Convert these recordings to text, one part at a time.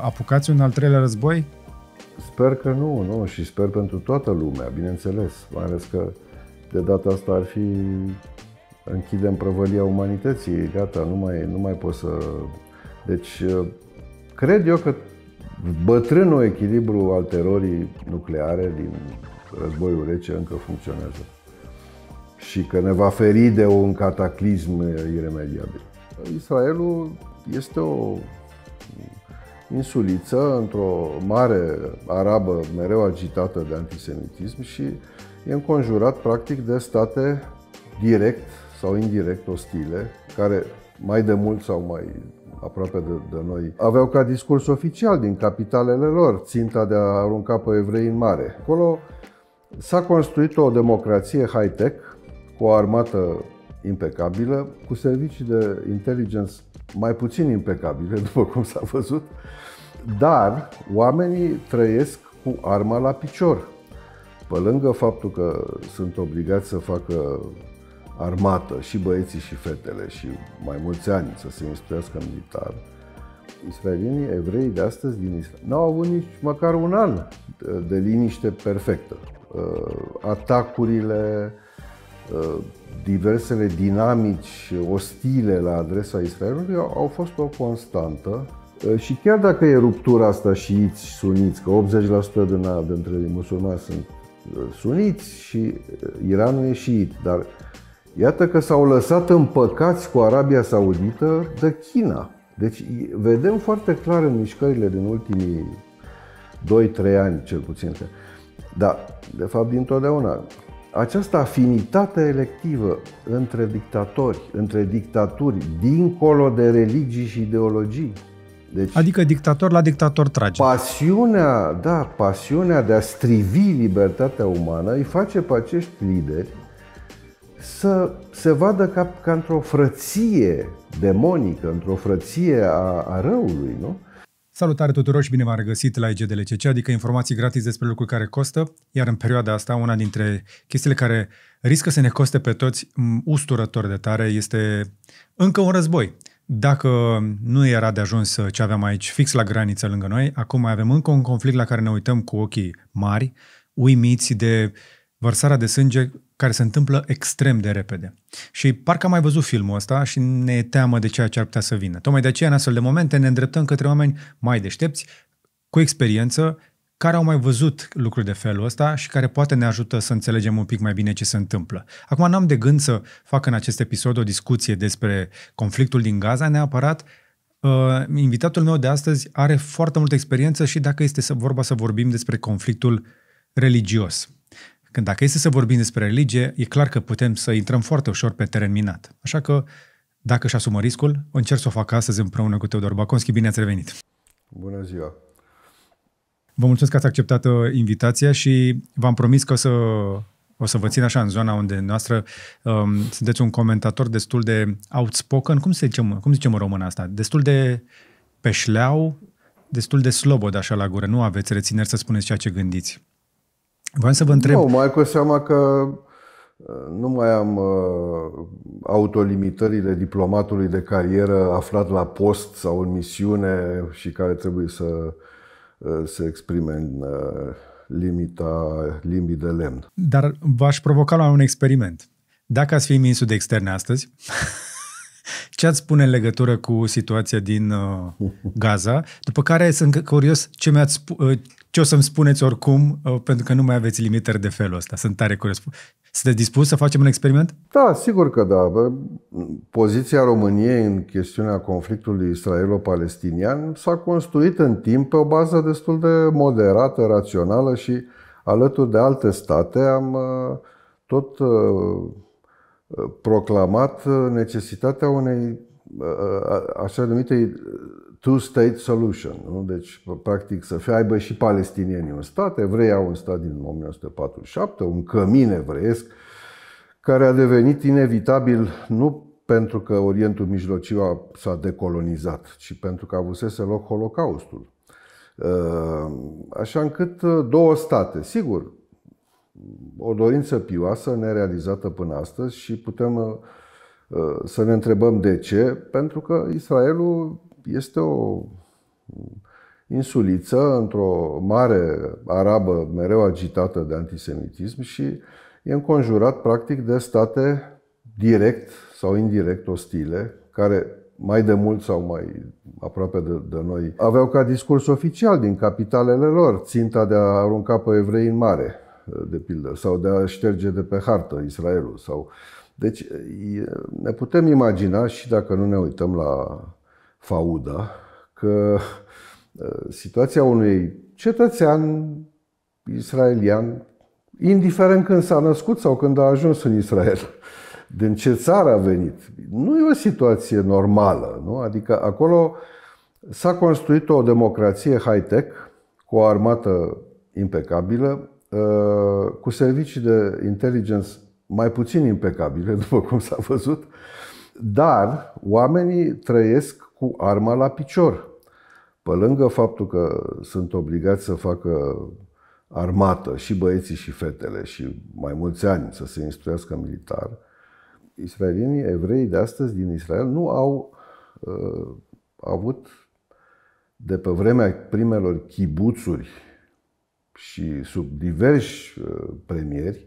Apucați un al treilea război? Sper că nu, nu, și sper pentru toată lumea, bineînțeles, mai ales că de data asta ar fi închidem prăvălia umanității, gata, nu mai, nu mai pot să... Deci, ă, cred eu că bătrânul echilibru al terorii nucleare din războiul rece încă funcționează și că ne va feri de un cataclism iremediabil. Israelul este o insuliță într-o mare arabă mereu agitată de antisemitism și e înconjurat practic de state direct sau indirect ostile, care mai de mult sau mai aproape de, de noi, aveau ca discurs oficial din capitalele lor ținta de a arunca pe evrei în mare. Acolo s-a construit o democrație high-tech, cu o armată impecabilă, cu servicii de inteligență mai puțin impecabile, după cum s-a văzut, dar oamenii trăiesc cu arma la picior. Pe lângă faptul că sunt obligați să facă armată și băieții și fetele și mai mulți ani să se instruiască militar, israelienii evrei de astăzi din Israel n-au avut nici măcar un an de liniște perfectă. Uh, atacurile, uh, diversele dinamici ostile la adresa Israelului au fost o constantă Ă, și chiar dacă e ruptura asta și iți suniți, că 80% din, dintre musulmani sunt ă, suniți și ă, Iranul e it, dar iată că s-au lăsat împăcați cu Arabia Saudită de China. Deci vedem foarte clar în mișcările din ultimii 2-3 ani, cel puțin, dar de fapt dintotdeauna, această afinitate electivă între dictatori, între dictaturi, dincolo de religii și ideologii, deci, adică dictator la dictator trage. Pasiunea, da, pasiunea de a strivi libertatea umană îi face pe acești lideri să se vadă ca, ca într-o frăție demonică, într-o frăție a, a răului, nu? Salutare tuturor și bine v-am regăsit la IGDLCC, adică informații gratis despre lucruri care costă, iar în perioada asta una dintre chestiile care riscă să ne coste pe toți usturător de tare este încă un război. Dacă nu era de ajuns ce aveam aici fix la graniță lângă noi, acum mai avem încă un conflict la care ne uităm cu ochii mari, uimiți de vărsarea de sânge care se întâmplă extrem de repede. Și parcă am mai văzut filmul ăsta și ne e teamă de ceea ce ar putea să vină. Tocmai de aceea, în astfel de momente, ne îndreptăm către oameni mai deștepți, cu experiență, care au mai văzut lucruri de felul ăsta și care poate ne ajută să înțelegem un pic mai bine ce se întâmplă. Acum n-am de gând să fac în acest episod o discuție despre conflictul din Gaza neapărat, Uh, invitatul meu de astăzi are foarte multă experiență și dacă este să, vorba să vorbim despre conflictul religios. Când dacă este să vorbim despre religie, e clar că putem să intrăm foarte ușor pe teren minat. Așa că, dacă și asumă riscul, încerc să o fac astăzi împreună cu Teodor Baconschi. Bine ați revenit! Bună ziua! Vă mulțumesc că ați acceptat uh, invitația și v-am promis că o să, o să vă țin așa în zona unde noastră um, sunteți un comentator destul de outspoken, cum, se zicem, cum zicem în română asta? Destul de peșleau, destul de slobod așa la gură. Nu aveți rețineri să spuneți ceea ce gândiți. Vreau să vă întreb... Nu, mai cu seama că uh, nu mai am uh, autolimitările diplomatului de carieră aflat la post sau în misiune și care trebuie să Eh, se exprime în eh, limita limbii de lemn. Dar v-aș provoca la un experiment. Dacă ați fi ministru de externe astăzi, ce ați spune în legătură cu situația din eh, Gaza? După care sunt curios ce, mi-ați, ce o să-mi spuneți oricum, uh, pentru că nu mai aveți limitări de felul ăsta. Sunt tare curios. Sunteți dispus să facem un experiment? Da, sigur că da. Poziția României în chestiunea conflictului israelo-palestinian s-a construit în timp pe o bază destul de moderată, rațională și alături de alte state am uh, tot uh, proclamat necesitatea unei așa numite two-state solution. Nu? Deci, practic, să fie aibă și palestinienii un stat, evrei au un stat din 1947, un cămin evreiesc, care a devenit inevitabil nu pentru că Orientul Mijlociu s-a decolonizat, ci pentru că avusese loc Holocaustul. Uh, așa încât uh, două state, sigur, o dorință pioasă, nerealizată până astăzi și putem uh, să ne întrebăm de ce, pentru că Israelul este o insuliță într-o mare arabă mereu agitată de antisemitism și e înconjurat practic de state direct sau indirect ostile, care mai de mult sau mai aproape de, de noi aveau ca discurs oficial din capitalele lor ținta de a arunca pe evrei în mare, de pildă, sau de a șterge de pe hartă Israelul. Sau... Deci ne putem imagina și dacă nu ne uităm la Fauda că ă, situația unui cetățean israelian, indiferent când s-a născut sau când a ajuns în Israel, din ce țară a venit, nu e o situație normală. Nu? Adică acolo s-a construit o democrație high-tech cu o armată impecabilă, ă, cu servicii de inteligență mai puțin impecabile, după cum s-a văzut, dar oamenii trăiesc cu arma la picior. Pe lângă faptul că sunt obligați să facă armată și băieții și fetele și mai mulți ani să se instruiască militar, israelienii, evrei de astăzi din Israel nu au uh, avut de pe vremea primelor chibuțuri și sub diversi uh, premieri,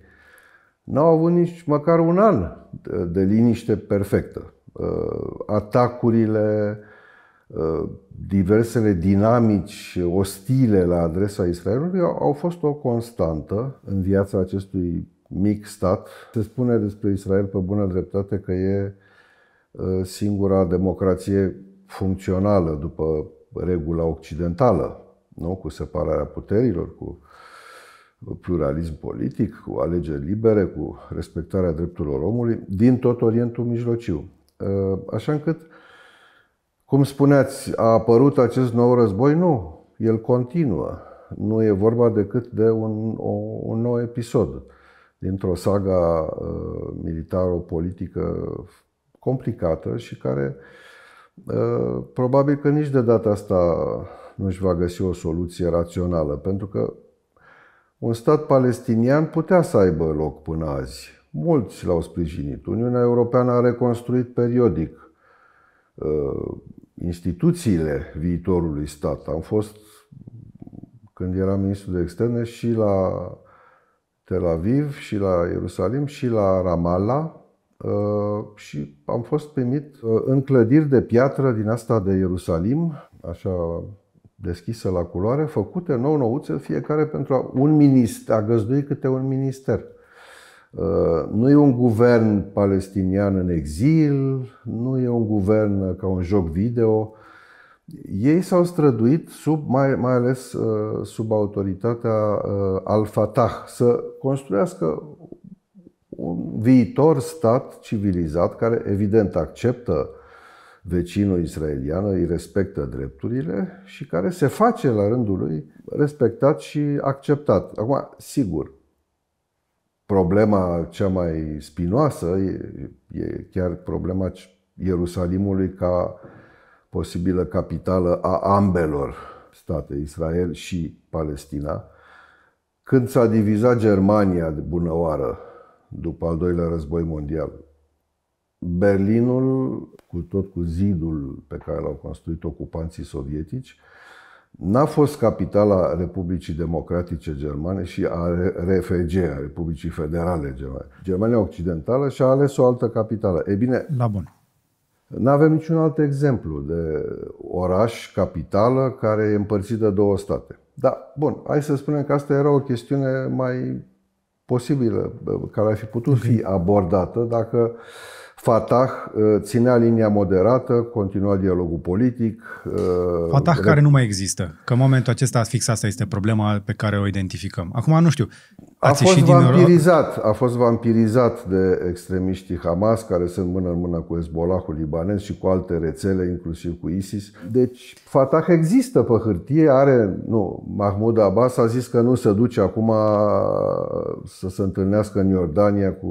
n-au avut nici măcar un an de, de liniște perfectă. Uh, atacurile, Uh, diversele dinamici ostile la adresa Israelului au fost o constantă în viața acestui mic stat. Se spune despre Israel pe bună dreptate că e uh, singura democrație funcțională după regula occidentală, nu? cu separarea puterilor, cu pluralism politic, cu alegeri libere, cu respectarea drepturilor omului din tot Orientul Mijlociu. Uh, așa încât cum spuneați, a apărut acest nou război? Nu, el continuă. Nu e vorba decât de un, o, un nou episod dintr-o saga uh, militaro-politică complicată și care uh, probabil că nici de data asta nu își va găsi o soluție rațională, pentru că un stat palestinian putea să aibă loc până azi. Mulți l-au sprijinit. Uniunea Europeană a reconstruit periodic Uh, instituțiile viitorului stat. Am fost, când eram ministru de externe, și la Tel Aviv, și la Ierusalim, și la Ramallah, uh, și am fost primit uh, în clădiri de piatră din asta de Ierusalim, așa deschisă la culoare, făcute nou nouțe, fiecare pentru a, un minister, a găzdui câte un minister. Uh, nu e un guvern palestinian în exil, nu e un guvern uh, ca un joc video. Ei s-au străduit, sub, mai, mai ales uh, sub autoritatea al-Fatah, să construiască un viitor stat civilizat care, evident, acceptă vecinul israelian, îi respectă drepturile și care se face, la rândul lui, respectat și acceptat. Acum, sigur, problema cea mai spinoasă e, e chiar problema Ierusalimului ca posibilă capitală a ambelor state, Israel și Palestina. Când s-a divizat Germania de bună oară după al doilea război mondial, Berlinul, cu tot cu zidul pe care l-au construit ocupanții sovietici, N-a fost capitala Republicii Democratice Germane și a RFG, a Republicii Federale Germane. Germania Occidentală și-a ales o altă capitală. E bine, la bun. Nu avem niciun alt exemplu de oraș, capitală, care e împărțită două state. Da, bun, hai să spunem că asta era o chestiune mai posibilă, care ar fi putut okay. fi abordată dacă uh, Fatah uh, ținea linia moderată, continua dialogul politic. Uh, Fatah care nu mai există, că în momentul acesta fix asta este problema pe care o identificăm. Acum nu știu, a fost din vampirizat, a fost vampirizat de extremiștii Hamas care sunt mână în mână cu Hezbollahul libanez și cu alte rețele, inclusiv cu ISIS. Deci Fatah există pe hârtie, are, nu, Mahmoud Abbas a zis că nu se duce acum să se întâlnească în Iordania cu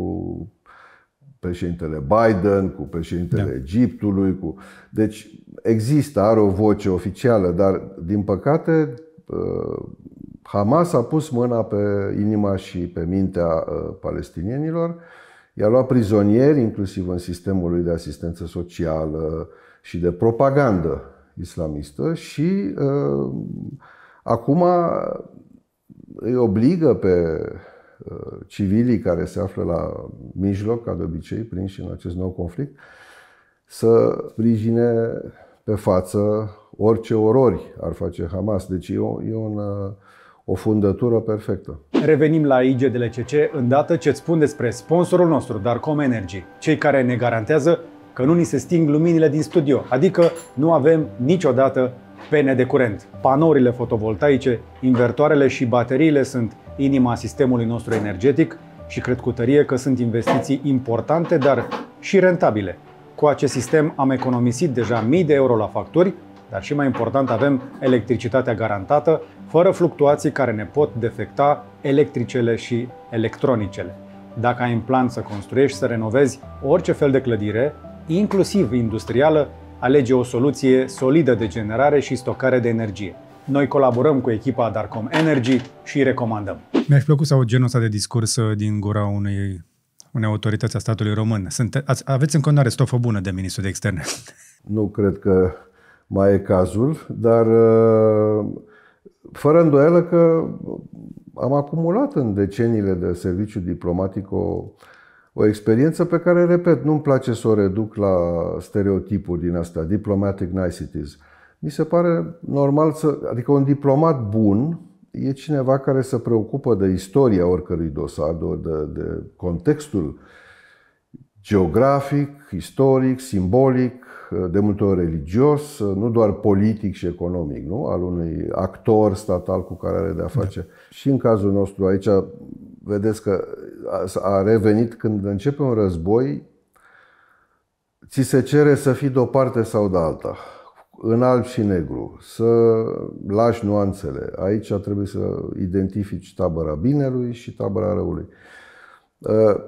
președintele Biden, cu președintele da. Egiptului. Cu... Deci există, are o voce oficială, dar din păcate uh, Hamas a pus mâna pe inima și pe mintea uh, palestinienilor, i-a luat prizonieri, inclusiv în sistemul lui de asistență socială și de propagandă islamistă și uh, acum îi obligă pe Uh, civilii care se află la mijloc, ca de obicei, prinși în acest nou conflict, să sprijine pe față orice orori ar face Hamas. Deci e, o, e un, uh, o fundătură perfectă. Revenim la IGDLCC îndată ce îți spun despre sponsorul nostru, Darkom Energy, cei care ne garantează că nu ni se sting luminile din studio, adică nu avem niciodată pene de curent. Panourile fotovoltaice, invertoarele și bateriile sunt inima sistemului nostru energetic și cred cu tărie că sunt investiții importante, dar și rentabile. Cu acest sistem am economisit deja mii de euro la facturi, dar și mai important avem electricitatea garantată, fără fluctuații care ne pot defecta electricele și electronicele. Dacă ai în plan să construiești, să renovezi orice fel de clădire, inclusiv industrială, alege o soluție solidă de generare și stocare de energie. Noi colaborăm cu echipa Darcom Energy și îi recomandăm. Mi-aș plăcut să aud genul ăsta de discurs uh, din gura unei, unei autorități a statului român. Sunt, ați, aveți în continuare stofă bună de ministru de externe. Nu cred că mai e cazul, dar uh, fără îndoială că am acumulat în deceniile de serviciu diplomatic o, o experiență pe care, repet, nu-mi place să o reduc la stereotipuri din asta, diplomatic niceties. Uh, mi se pare normal să. adică un diplomat bun e cineva care se preocupă de istoria oricărui dosar, de, de contextul geografic, istoric, simbolic, de multe ori religios, nu doar politic și economic, nu? al unui actor statal cu care are de-a face. Da. Și în cazul nostru aici, vedeți că a revenit când începe un război, ți se cere să fii de o parte sau de alta în alb și negru, să lași nuanțele. Aici trebuie să identifici tabăra binelui și tabăra răului.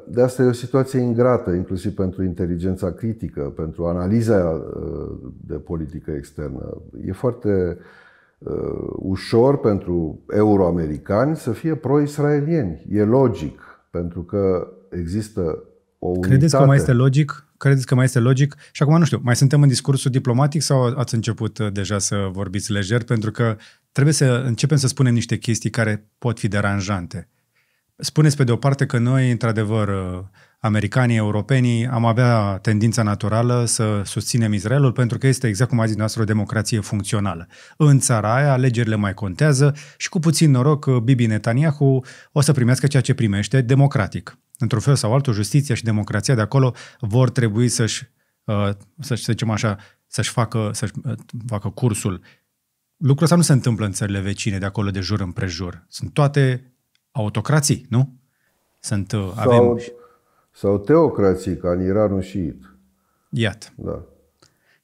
De asta e o situație ingrată, inclusiv pentru inteligența critică, pentru analiza uh, de politică externă. E foarte uh, ușor pentru euroamericani să fie pro-israelieni. E logic, pentru că există o unitate. Credeți că mai este logic Credeți că mai este logic? Și acum nu știu, mai suntem în discursul diplomatic sau ați început uh, deja să vorbiți lejer? Pentru că trebuie să începem să spunem niște chestii care pot fi deranjante. Spuneți pe de o parte că noi, într-adevăr, uh, americanii, europenii, am avea tendința naturală să susținem Israelul pentru că este, exact cum a zis noastră, o democrație funcțională. În țara aia, alegerile mai contează și cu puțin noroc Bibi Netanyahu o să primească ceea ce primește democratic. Într-un fel sau altul, justiția și democrația de acolo vor trebui să-și, uh, să-și să zicem așa, să-și facă, să-și uh, facă cursul. Lucrul ăsta nu se întâmplă în țările vecine, de acolo de jur împrejur. Sunt toate autocrații, nu? Sunt, uh, avem... Sau sau teocrații ca în Iranul șiit. Iată. Da.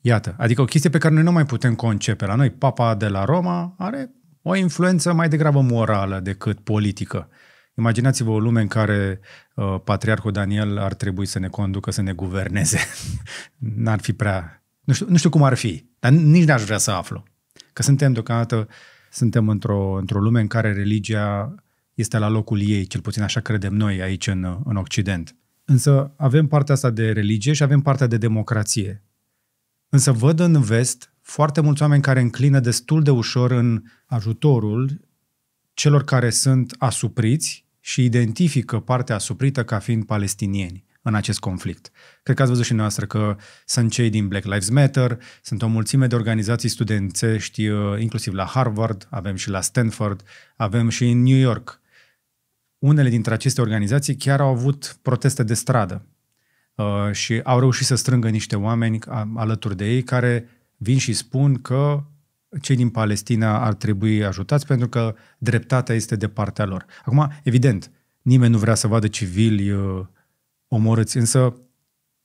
Iată, adică o chestie pe care noi nu mai putem concepe. La noi, papa de la Roma are o influență mai degrabă morală decât politică. Imaginați-vă o lume în care uh, patriarhul Daniel ar trebui să ne conducă, să ne guverneze. N-ar fi prea... Nu știu, nu știu cum ar fi, dar nici n-aș vrea să aflu. Că suntem deocamdată, suntem într-o, într-o lume în care religia este la locul ei, cel puțin așa credem noi aici în, în Occident. Însă avem partea asta de religie și avem partea de democrație. Însă văd în vest foarte mulți oameni care înclină destul de ușor în ajutorul celor care sunt asupriți și identifică partea asuprită ca fiind palestinieni în acest conflict. Cred că ați văzut și noastră că sunt cei din Black Lives Matter, sunt o mulțime de organizații studențești, uh, inclusiv la Harvard, avem și la Stanford, avem și în New York unele dintre aceste organizații chiar au avut proteste de stradă uh, și au reușit să strângă niște oameni alături de ei care vin și spun că cei din Palestina ar trebui ajutați pentru că dreptatea este de partea lor. Acum, evident, nimeni nu vrea să vadă civili uh, omorâți, însă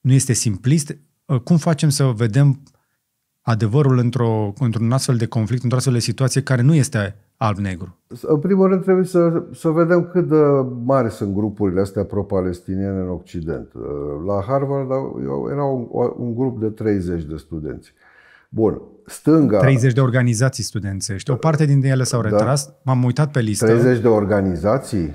nu este simplist. Uh, cum facem să vedem adevărul într într-un astfel de conflict, într-o astfel de situație care nu este alb-negru? În primul rând trebuie să, să vedem cât de mari sunt grupurile astea pro-palestiniene în Occident. Uh, la Harvard era un, un grup de 30 de studenți. Bun, stânga... 30 de organizații studențești. O da. parte din ele s-au da. retras. Da. M-am uitat pe listă. 30 de organizații?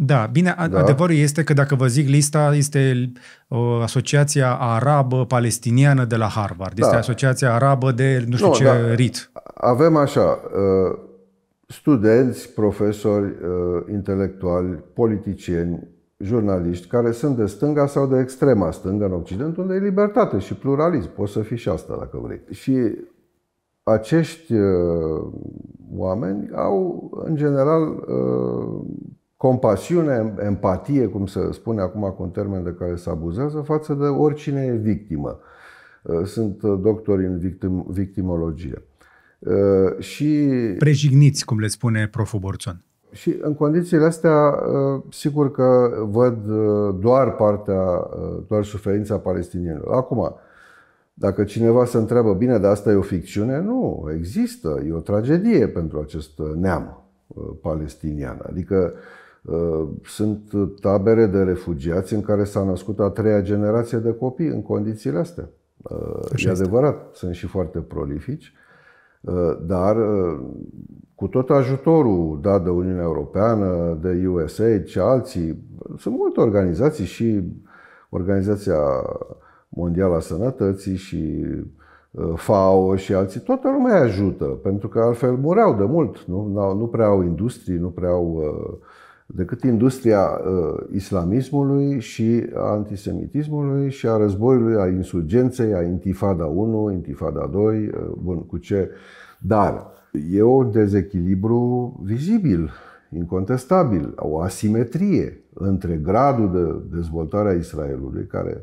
Da, bine, da. adevărul este că dacă vă zic lista, este uh, Asociația Arabă Palestiniană de la Harvard. Este da. Asociația Arabă de nu știu nu, ce da. rit. Avem așa, uh, studenți, profesori, uh, intelectuali, politicieni, jurnaliști care sunt de stânga sau de extrema stângă în Occident, unde e libertate și pluralism. Poți să fii și asta dacă vrei. Și acești uh, oameni au, în general, uh, compasiune, empatie, cum se spune acum cu un termen de care se abuzează, față de oricine e victimă. Sunt doctori în victim, victimologie. Uh, și... Prejigniți, cum le spune proful Borțon. Și în condițiile astea, uh, sigur că văd uh, doar partea, doar suferința palestinienilor. Acum, dacă cineva se întreabă, bine, dar asta e o ficțiune, nu, există, e o tragedie pentru acest neam palestinian. Adică sunt tabere de refugiați în care s-a născut a treia generație de copii în condițiile astea. Așa e adevărat, sunt și foarte prolifici. Eh, dar eh, cu tot ajutorul dat de Uniunea Europeană, de USA, și alții, sunt multe organizații și Organizația Mondială a Sănătății și eh, FAO și alții, toată lumea ajută, pentru că altfel mureau de mult, nu, nu prea au industrii, nu prea au uh, decât industria uh, islamismului și antisemitismului și a războiului, a insurgenței, a Intifada 1, Intifada 2, uh, bun, cu ce. Dar e un dezechilibru vizibil, incontestabil, o asimetrie între gradul de dezvoltare a Israelului, care uh,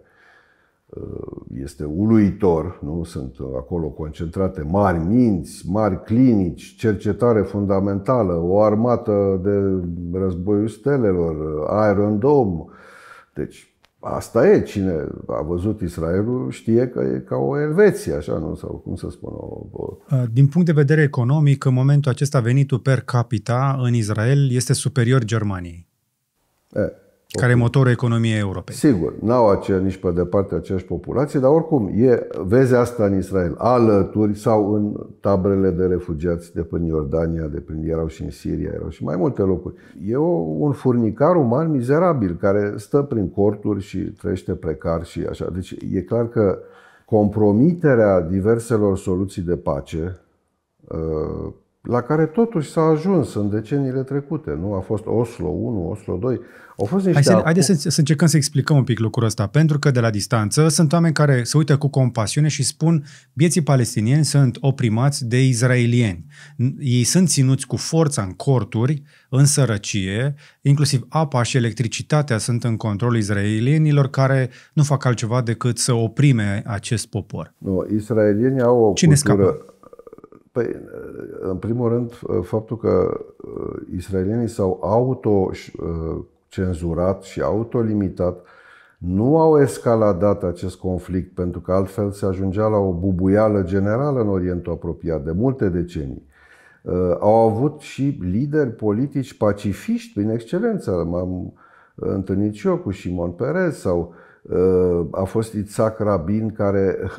Uh, este uluitor, nu? sunt uh, acolo concentrate mari minți, mari clinici, cercetare fundamentală, o armată de războiul stelelor, Iron Dome. Deci asta e, cine a văzut Israelul știe că e ca o Elveție, așa, nu? Sau cum să spun o... Uh, din punct de vedere economic, în momentul acesta venitul per capita în Israel este superior Germaniei. E. Care e motorul economiei europene. Sigur, n-au acea, nici pe departe aceeași populație, dar oricum, e, vezi asta în Israel, alături sau în tabrele de refugiați de prin Iordania, de prin, erau și în Siria, erau și mai multe locuri. E o, un furnicar uman mizerabil care stă prin corturi și trăiește precar și așa. Deci e clar că compromiterea diverselor soluții de pace uh, la care totuși s-a ajuns în deceniile trecute. Nu a fost Oslo 1, Oslo 2. Au fost niște Hai să, haideți să, să încercăm să explicăm un pic lucrul ăsta, pentru că de la distanță sunt oameni care se uită cu compasiune și spun vieții palestinieni sunt oprimați de izraelieni. Ei sunt ținuți cu forța în corturi, în sărăcie, inclusiv apa și electricitatea sunt în controlul izraelienilor care nu fac altceva decât să oprime acest popor. Nu, izraelienii au o Cine cultură, scapă? Păi, în primul rând, faptul că uh, israelienii s-au autocenzurat uh, și autolimitat, nu au escaladat acest conflict, pentru că altfel se ajungea la o bubuială generală în Orientul apropiat de multe decenii. Uh, au avut și lideri politici pacifiști, prin excelență. M-am întâlnit și eu cu Simon Perez sau a fost Itzhak Rabin care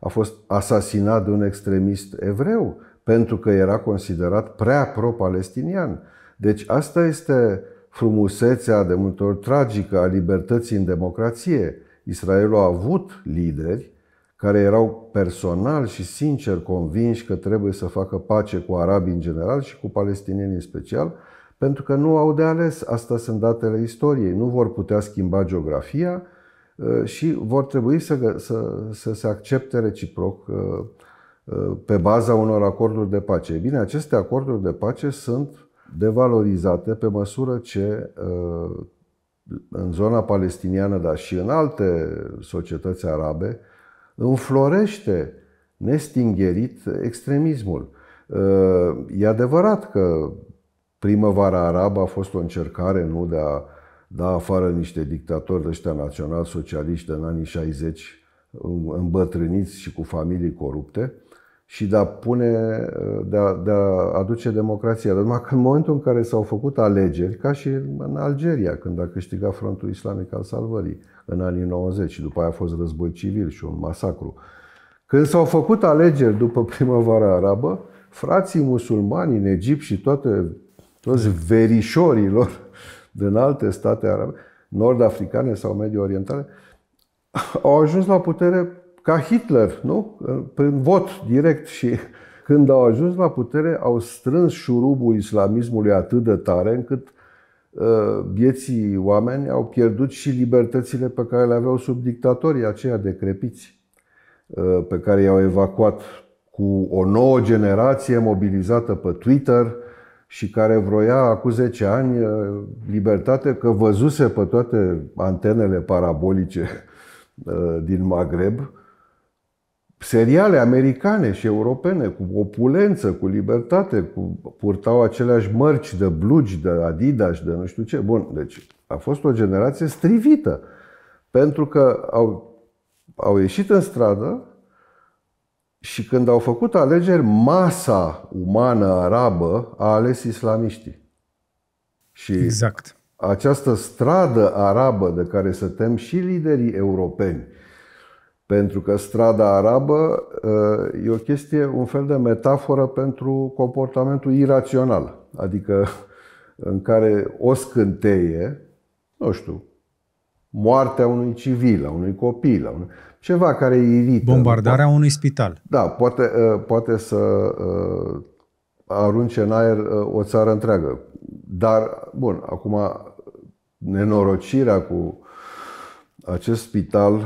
a fost asasinat de un extremist evreu pentru că era considerat prea pro-palestinian. Deci asta este frumusețea de multe ori tragică a libertății în democrație. Israelul a avut lideri care erau personal și sincer convinși că trebuie să facă pace cu arabii în general și cu palestinienii în special, pentru că nu au de ales. Asta sunt datele istoriei. Nu vor putea schimba geografia, Uh, și vor trebui să, să, să se accepte reciproc uh, uh, pe baza unor acorduri de pace. Ei bine, aceste acorduri de pace sunt devalorizate pe măsură ce în zona palestiniană, dar și în alte societăți arabe, înflorește nestingherit extremismul. E adevărat că primăvara arabă a fost o încercare nu de a da afară niște dictatori ăștia național-socialiști în anii 60, îmbătrâniți și cu familii corupte, și de a, pune, de, a, de a aduce democrația. Dar numai că în momentul în care s-au făcut alegeri, ca și în Algeria, când a câștigat Frontul Islamic al Salvării în anii 90 și după aia a fost război civil și un masacru. Când s-au făcut alegeri după primăvara arabă, frații musulmani în Egipt și toate, toți verișorii lor din alte state arabe, nord-africane sau mediorientale, au ajuns la putere ca Hitler, nu? Prin vot direct și când au ajuns la putere au strâns șurubul islamismului atât de tare încât uh, vieții oameni au pierdut și libertățile pe care le aveau sub dictatorii aceia decrepiți, uh, pe care i-au evacuat cu o nouă generație mobilizată pe Twitter – și care vroia acum 10 ani uh, libertate că văzuse pe toate antenele parabolice uh, din Maghreb seriale americane și europene cu opulență, cu libertate, cu, purtau aceleași mărci de blugi, de Adidas, de nu știu ce. Bun, deci a fost o generație strivită pentru că au, au ieșit în stradă și când au făcut alegeri, masa umană arabă a ales islamiștii. Și exact. această stradă arabă de care se tem și liderii europeni, pentru că strada arabă ă, e o chestie, un fel de metaforă pentru comportamentul irațional, adică în care o scânteie, nu știu, moartea unui civil, a unui copil, a unui... ceva care îi irită. Bombardarea poate, unui spital. Da, poate, ă, poate să ă, arunce în aer ă, o țară întreagă. Dar, bun, acum nenorocirea cu acest spital,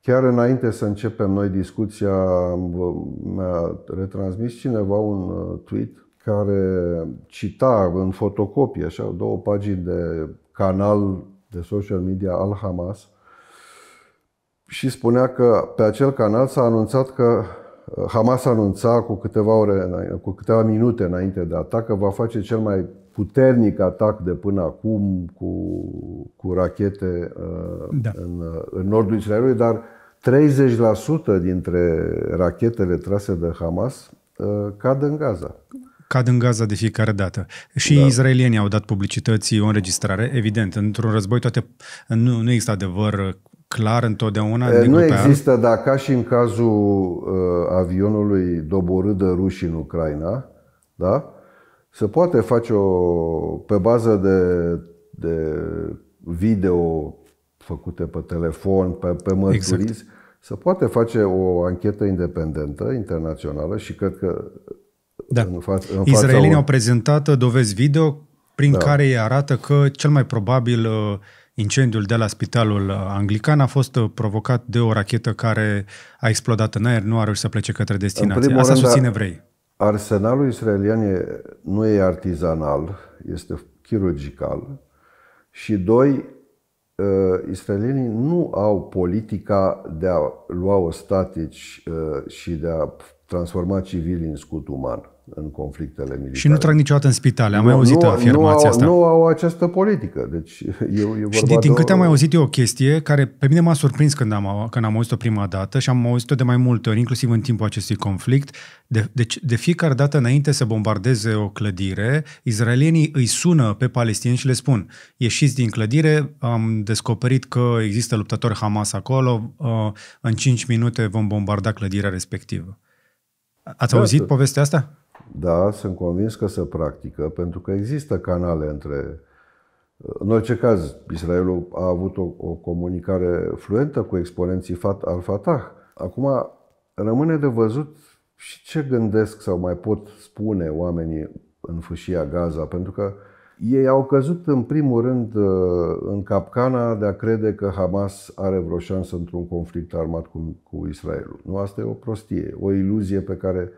chiar înainte să începem noi discuția, mi-a retransmis cineva un tweet care cita în fotocopie, așa, două pagini de canal de social media al Hamas și spunea că pe acel canal s-a anunțat că uh, Hamas anunța cu câteva, ore, cu câteva minute înainte de atac că va face cel mai puternic atac de până acum cu, cu rachete uh, da. în, uh, în nordul Israelului, dar 30% dintre rachetele trase de Hamas cad în Gaza cad în Gaza de fiecare dată. Și da. izraelienii au dat publicității o înregistrare, evident. Într-un război toate, nu, nu există adevăr clar întotdeauna? E, nu există, dar ca și în cazul uh, avionului doborât de ruși în Ucraina, da? se poate face o, pe bază de, de video făcute pe telefon, pe, pe mărturiți, exact. se poate face o anchetă independentă, internațională și cred că da. În fața, în Israelinii fața... au prezentat uh, dovezi video prin da. care ei arată că cel mai probabil uh, incendiul de la spitalul uh, anglican a fost provocat de o rachetă care a explodat în aer, nu a reușit să plece către destinație. Asta rând, susține vrei. Arsenalul israelian e, nu e artizanal, este chirurgical și doi, israelienii nu au politica de a lua ostatici și de a transforma civili în scut uman în conflictele militare. Și nu trag niciodată în spitale. Am nu, mai auzit nu, afirmația nu au, asta. Nu au această politică. Deci, e, e și din, din câte am mai auzit eu o chestie care pe mine m-a surprins când am, când am auzit-o prima dată și am auzit-o de mai multe ori, inclusiv în timpul acestui conflict. De, deci, de fiecare dată înainte să bombardeze o clădire, izraelienii îi sună pe palestinieni și le spun ieșiți din clădire, am descoperit că există luptători Hamas acolo, ă, în 5 minute vom bombarda clădirea respectivă. Ați da, auzit asta. Da. povestea asta? Da, sunt convins că se practică, pentru că există canale între... În orice caz, Israelul a avut o, o comunicare fluentă cu exponenții Fat, al Fatah. Acum, rămâne de văzut și ce gândesc sau mai pot spune oamenii în fâșia Gaza, pentru că ei au căzut în primul rând uh, în capcana de a crede că Hamas are vreo șansă într-un conflict armat cu, cu Israelul. Nu, asta e o prostie, o iluzie pe care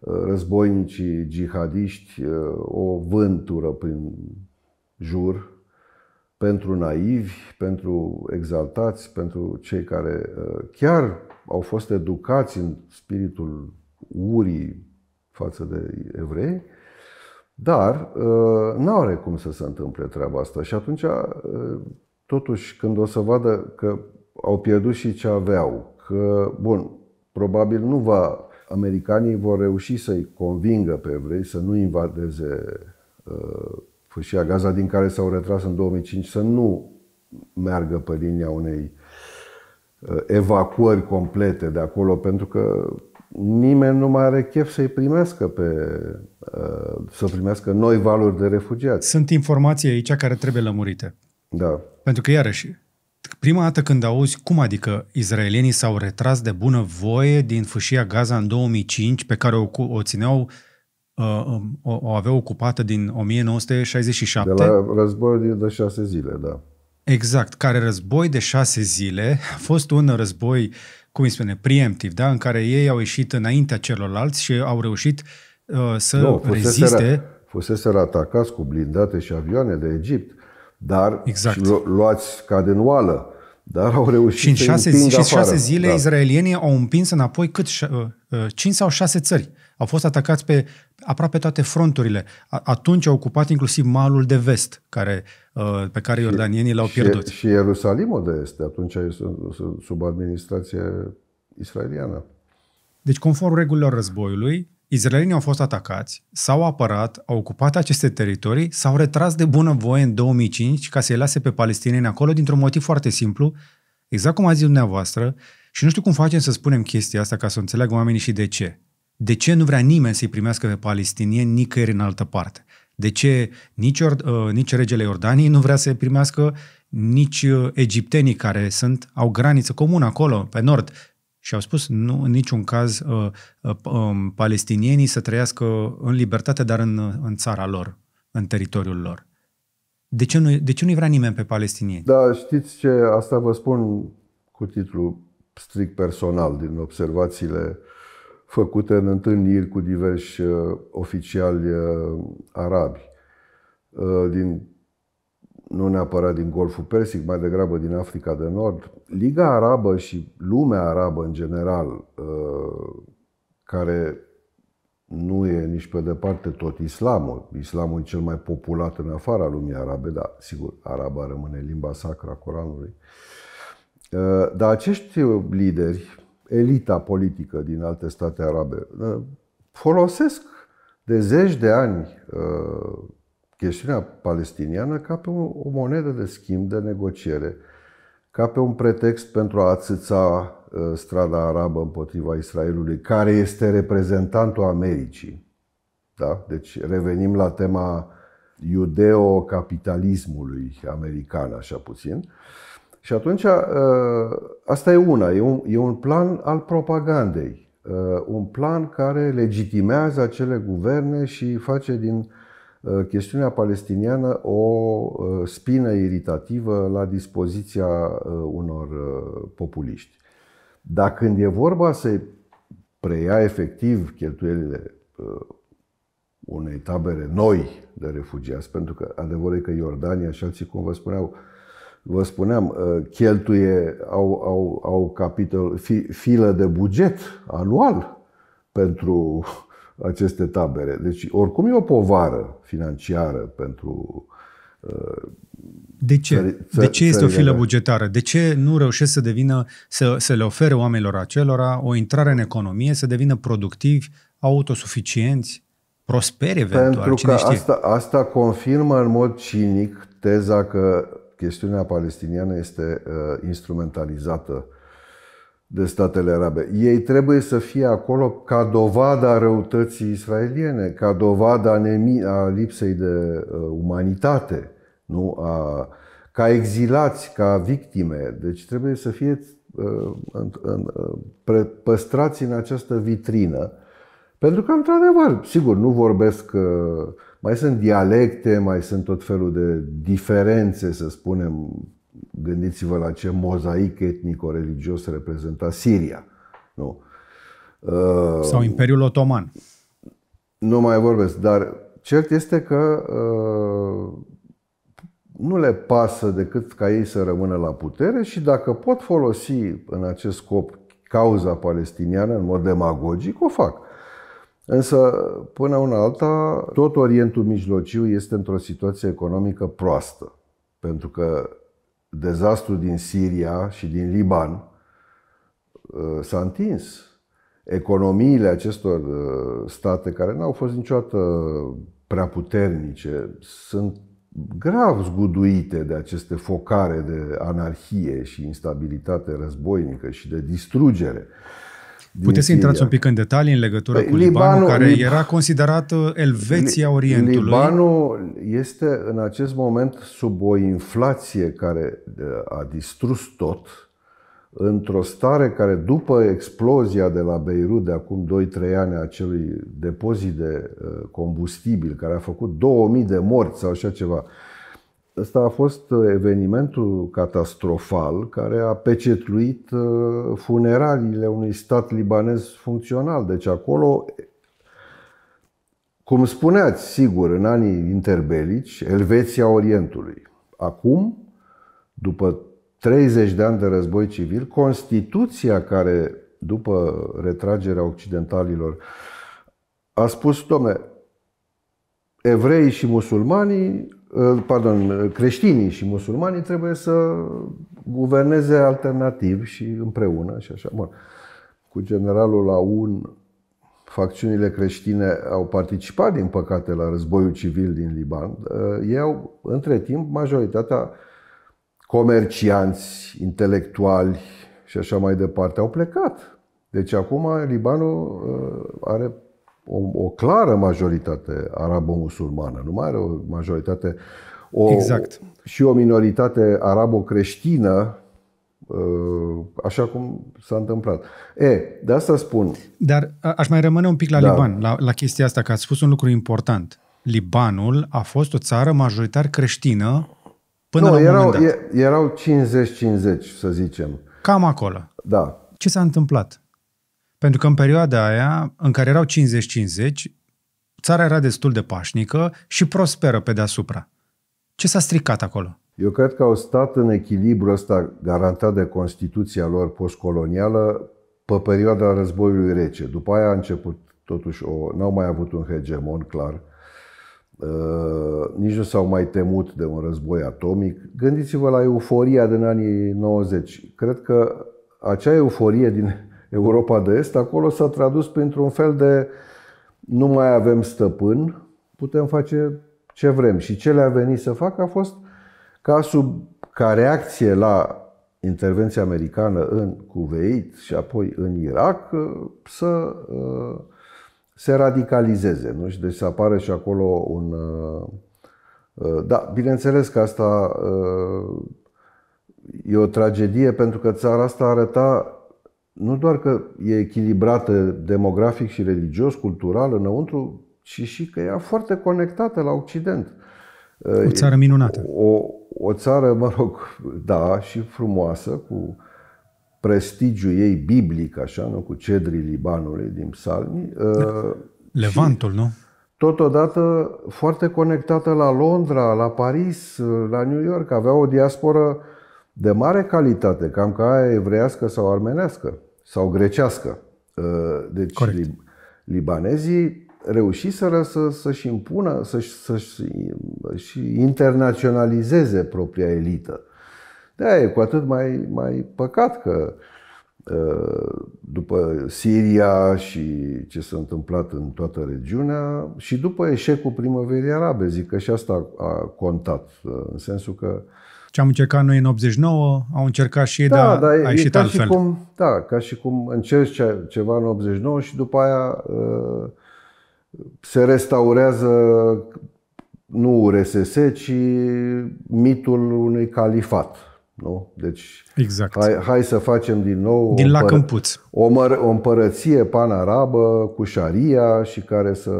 războinicii jihadiști o vântură prin jur pentru naivi, pentru exaltați, pentru cei care chiar au fost educați în spiritul urii față de evrei, dar nu are cum să se întâmple treaba asta. Și atunci, totuși, când o să vadă că au pierdut și ce aveau, că, bun, probabil nu va americanii vor reuși să-i convingă pe evrei să nu invadeze uh, fâșia Gaza din care s-au retras în 2005, să nu meargă pe linia unei uh, evacuări complete de acolo, pentru că nimeni nu mai are chef să-i primească pe, uh, să primească noi valuri de refugiați. Sunt informații aici care trebuie lămurite. Da. Pentru că, iarăși, Prima dată când auzi cum adică izraelienii s-au retras de bună voie din fâșia Gaza în 2005, pe care o, o țineau, uh, um, o, o aveau ocupată din 1967. De la războiul de șase zile, da. Exact, care război de șase zile a fost un război, cum îi spune, preemptiv, da? în care ei au ieșit înaintea celorlalți și au reușit uh, să nu, no, reziste. Fuseseră, fuseseră atacați cu blindate și avioane de Egipt dar exact. lu- luați ca de nuală. Dar au reușit și în șase, zi, și șase zile da. izraelienii au împins înapoi cât? Uh, uh, cinci sau șase țări. Au fost atacați pe aproape toate fronturile. Atunci au ocupat inclusiv malul de vest, care, uh, pe care iordanienii l-au pierdut. Și, și Ierusalimul de este, atunci e sub administrație israeliană. Deci, conform regulilor războiului, Izraelenii au fost atacați, s-au apărat, au ocupat aceste teritorii, s-au retras de bună voie în 2005 ca să-i lase pe palestinieni acolo dintr-un motiv foarte simplu, exact cum a zis dumneavoastră, și nu știu cum facem să spunem chestia asta ca să înțeleagă oamenii și de ce. De ce nu vrea nimeni să-i primească pe palestinieni nicăieri în altă parte? De ce nici, Or- uh, nici regele Iordaniei nu vrea să-i primească, nici uh, egiptenii care sunt, au graniță comună acolo, pe nord, și au spus, nu, în niciun caz, uh, uh, um, palestinienii să trăiască în libertate, dar în, uh, în țara lor, în teritoriul lor. De ce, nu, de ce nu-i vrea nimeni pe palestinieni? Da, știți ce, asta vă spun cu titlu strict personal din observațiile făcute în întâlniri cu diversi uh, oficiali uh, arabi din nu neapărat din Golful Persic, mai degrabă din Africa de Nord. Liga Arabă și lumea arabă în general, uh, care nu e nici pe departe tot islamul. Islamul e cel mai populat în afara lumii arabe, dar sigur, araba rămâne limba sacra a Coranului. Uh, dar acești lideri, elita politică din alte state arabe, uh, folosesc de zeci de ani chestiunea palestiniană ca pe o, o monedă de schimb, de negociere, ca pe un pretext pentru a atâța uh, strada arabă împotriva Israelului, care este reprezentantul Americii. Da? Deci revenim la tema iudeo-capitalismului american, așa puțin. Și atunci, uh, asta e una, e un, e un plan al propagandei, uh, un plan care legitimează acele guverne și face din Uh, chestiunea palestiniană o uh, spină iritativă la dispoziția uh, unor populiști. Dar când e vorba să preia efectiv cheltuielile unei tabere noi de refugiați, pentru că adevărul e că Iordania și alții, cum vă spuneau, vă spuneam, cheltuie, au, au, au capitol, fi, filă de buget anual pentru aceste tabere. Deci, oricum e o povară financiară pentru uh, de ce? Țări, de ce este o filă bugetară? De ce nu reușesc să devină, să, să le ofere oamenilor acelora o intrare în economie, să devină productivi, autosuficienți, prosperi eventual? Pentru Cine că știe? Asta, asta confirmă în mod cinic teza că chestiunea palestiniană este uh, instrumentalizată uh, de statele arabe. Ei trebuie să fie acolo ca dovada răutății israeliene, ca dovada a lipsei de uh, umanitate, nu? A, ca exilați, ca victime. Deci trebuie să fie uh, în, în, uh, pre, păstrați în această vitrină. Pentru că, într-adevăr, sigur, nu vorbesc, uh, mai sunt dialecte, mai sunt tot felul de diferențe, să spunem, Gândiți-vă la ce mozaic etnico-religios reprezenta Siria. Nu. Uh, Sau Imperiul Otoman. Nu mai vorbesc, dar cert este că uh, nu le pasă decât ca ei să rămână la putere și dacă pot folosi în acest scop cauza palestiniană în mod demagogic, o fac. Însă, până una alta, tot Orientul Mijlociu este într-o situație economică proastă, pentru că dezastru din Siria și din Liban uh, s-a întins. Economiile acestor uh, state care n-au fost niciodată prea puternice sunt grav zguduite de aceste focare de anarhie și instabilitate războinică și de distrugere. Puteți să intrați un pic în detalii în legătură păi, cu Libanul, Libanul care Lib... era considerat uh, Elveția Orientului? Libanul este în acest moment sub o inflație care uh, a distrus tot, într-o stare care după explozia de la Beirut de acum 2-3 ani a acelui depozit de uh, combustibil care a făcut 2000 de morți sau așa ceva, Ăsta a fost uh, evenimentul catastrofal care a pecetluit uh, funeraliile unui stat libanez funcțional. Deci acolo, cum spuneați, sigur, în anii interbelici, Elveția Orientului. Acum, după 30 de ani de război civil, Constituția care, după retragerea occidentalilor, a spus, domne, evrei și musulmanii Eh, pardon, eh, creștinii și musulmanii trebuie să guverneze alternativ și împreună și așa. Bun. Cu generalul la un facțiunile creștine au participat, din păcate, la războiul civil din Liban. Eh, ei au, între timp, majoritatea comercianți, intelectuali și așa mai departe au plecat. Deci acum Libanul are o, o clară majoritate arabo-musulmană, nu mai are o majoritate. O, exact. Și o minoritate arabo-creștină, ă, așa cum s-a întâmplat. E, de asta spun. Dar aș mai rămâne un pic la da. Liban, la, la chestia asta, că ați spus un lucru important. Libanul a fost o țară majoritar creștină până nu, la un erau, moment dat. erau 50-50, să zicem. Cam acolo. Da. Ce s-a întâmplat? Pentru că în perioada aia, în care erau 50-50, țara era destul de pașnică și prosperă pe deasupra. Ce s-a stricat acolo? Eu cred că au stat în echilibru ăsta garantat de Constituția lor postcolonială pe perioada războiului rece. După aia a început totuși, o, n-au mai avut un hegemon clar, uh, nici nu s-au mai temut de un război atomic. Gândiți-vă la euforia din anii 90. Cred că acea euforie din Europa de Est, acolo s-a tradus printr-un fel de nu mai avem stăpân, putem face ce vrem. Și ce le-a venit să facă a fost ca, sub, ca reacție la intervenția americană în Cuveit și apoi în Irak să uh, se radicalizeze. Nu? Și deci să apară și acolo un... Uh, uh, da, bineînțeles că asta e o tragedie pentru că țara asta arăta nu doar că e echilibrată demografic și religios, cultural înăuntru, ci și că e foarte conectată la Occident. O țară minunată. O, o țară, mă rog, da, și frumoasă, cu prestigiu ei biblic, așa, nu? cu cedrii Libanului din psalmi. Da. Uh, Levantul, nu? Totodată foarte conectată la Londra, la Paris, uh, la New York. Avea o diasporă de mare calitate, cam ca aia evrească sau armenească sau grecească. Uh, deci Corect. libanezii reușiseră să, să-și impună, să-și, să-și și internaționalizeze propria elită. de e cu atât mai, mai păcat că uh, după Siria și ce s-a întâmplat în toată regiunea și după eșecul primăverii arabe, zic că și asta a contat, uh, în sensul că uh, ce am încercat noi în 89, au încercat și ei, da, dar, a ieșit ca altfel. Și cum, da, ca și cum încerci ceva în 89 și după aia uh, se restaurează nu URSS, ci mitul unui califat. Nu? Deci, exact. hai, hai să facem din nou din o, lac împăr- o, măr- o împărăție panarabă cu șaria și care să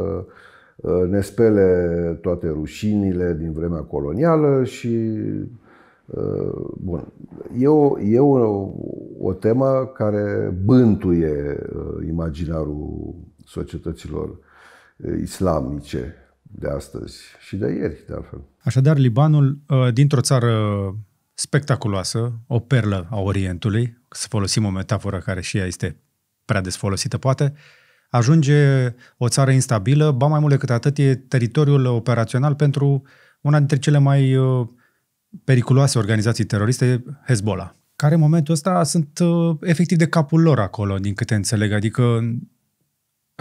uh, ne spele toate rușinile din vremea colonială și Bun. E o, e o, o temă care bântuie uh, imaginarul societăților uh, islamice de astăzi și de ieri, de altfel. Așadar, Libanul, uh, dintr-o țară spectaculoasă, o perlă a Orientului, să folosim o metaforă care și ea este prea des folosită, poate, ajunge o țară instabilă, ba mai mult decât atât, e teritoriul operațional pentru una dintre cele mai uh, periculoase organizații teroriste, Hezbollah, care în momentul ăsta sunt uh, efectiv de capul lor acolo, din câte înțeleg. Adică,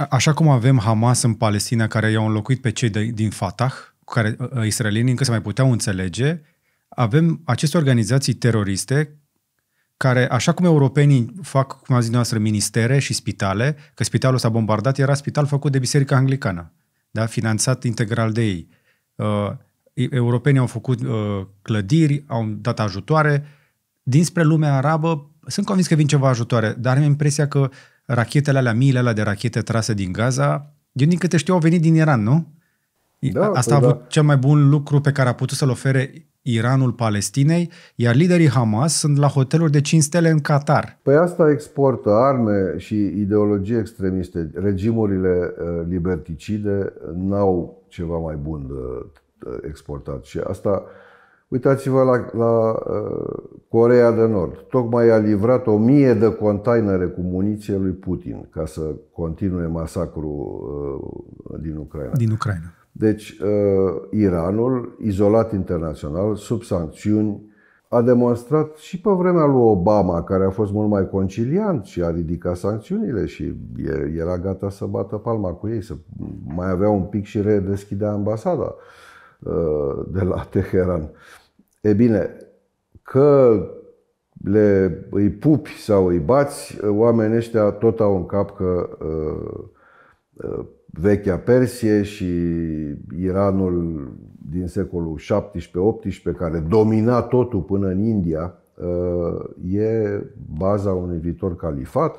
așa cum avem Hamas în Palestina, care i-au înlocuit pe cei de, din Fatah, cu care uh, uh, israelienii încă se mai puteau înțelege, avem aceste organizații teroriste care, așa cum europenii fac, cum a zis noastră, ministere și spitale, că spitalul s-a bombardat, era spital făcut de Biserica Anglicană, da? finanțat integral de ei. Uh, europenii au făcut uh, clădiri, au dat ajutoare. Dinspre lumea arabă, sunt convins că vin ceva ajutoare, dar am impresia că rachetele alea, miile alea de rachete trase din Gaza, eu din câte știu au venit din Iran, nu? Da, Asta a păi avut da. cel mai bun lucru pe care a putut să-l ofere Iranul Palestinei, iar liderii Hamas sunt la hoteluri de 5 stele în Qatar. Păi asta exportă arme și ideologii extremiste. Regimurile uh, liberticide n-au ceva mai bun de uh, Uh, exportat. Și asta, uitați-vă la, la uh, Corea de Nord. Tocmai a livrat o mie de containere cu muniție lui Putin ca să continue masacrul uh, din Ucraina. Din Ucraina. Deci, Iranul, izolat internațional, sub sancțiuni, a demonstrat și pe vremea lui Obama, care a fost mult mai conciliant și a ridicat sancțiunile și era gata să bată palma cu ei, să mai avea un pic și redeschidea ambasada. Uh, de la Teheran. E bine, că le, îi pupi sau îi bați, oamenii ăștia tot au în cap că uh, uh, vechea Persie și Iranul din secolul 17-18, care domina totul până în India, e baza unui viitor califat.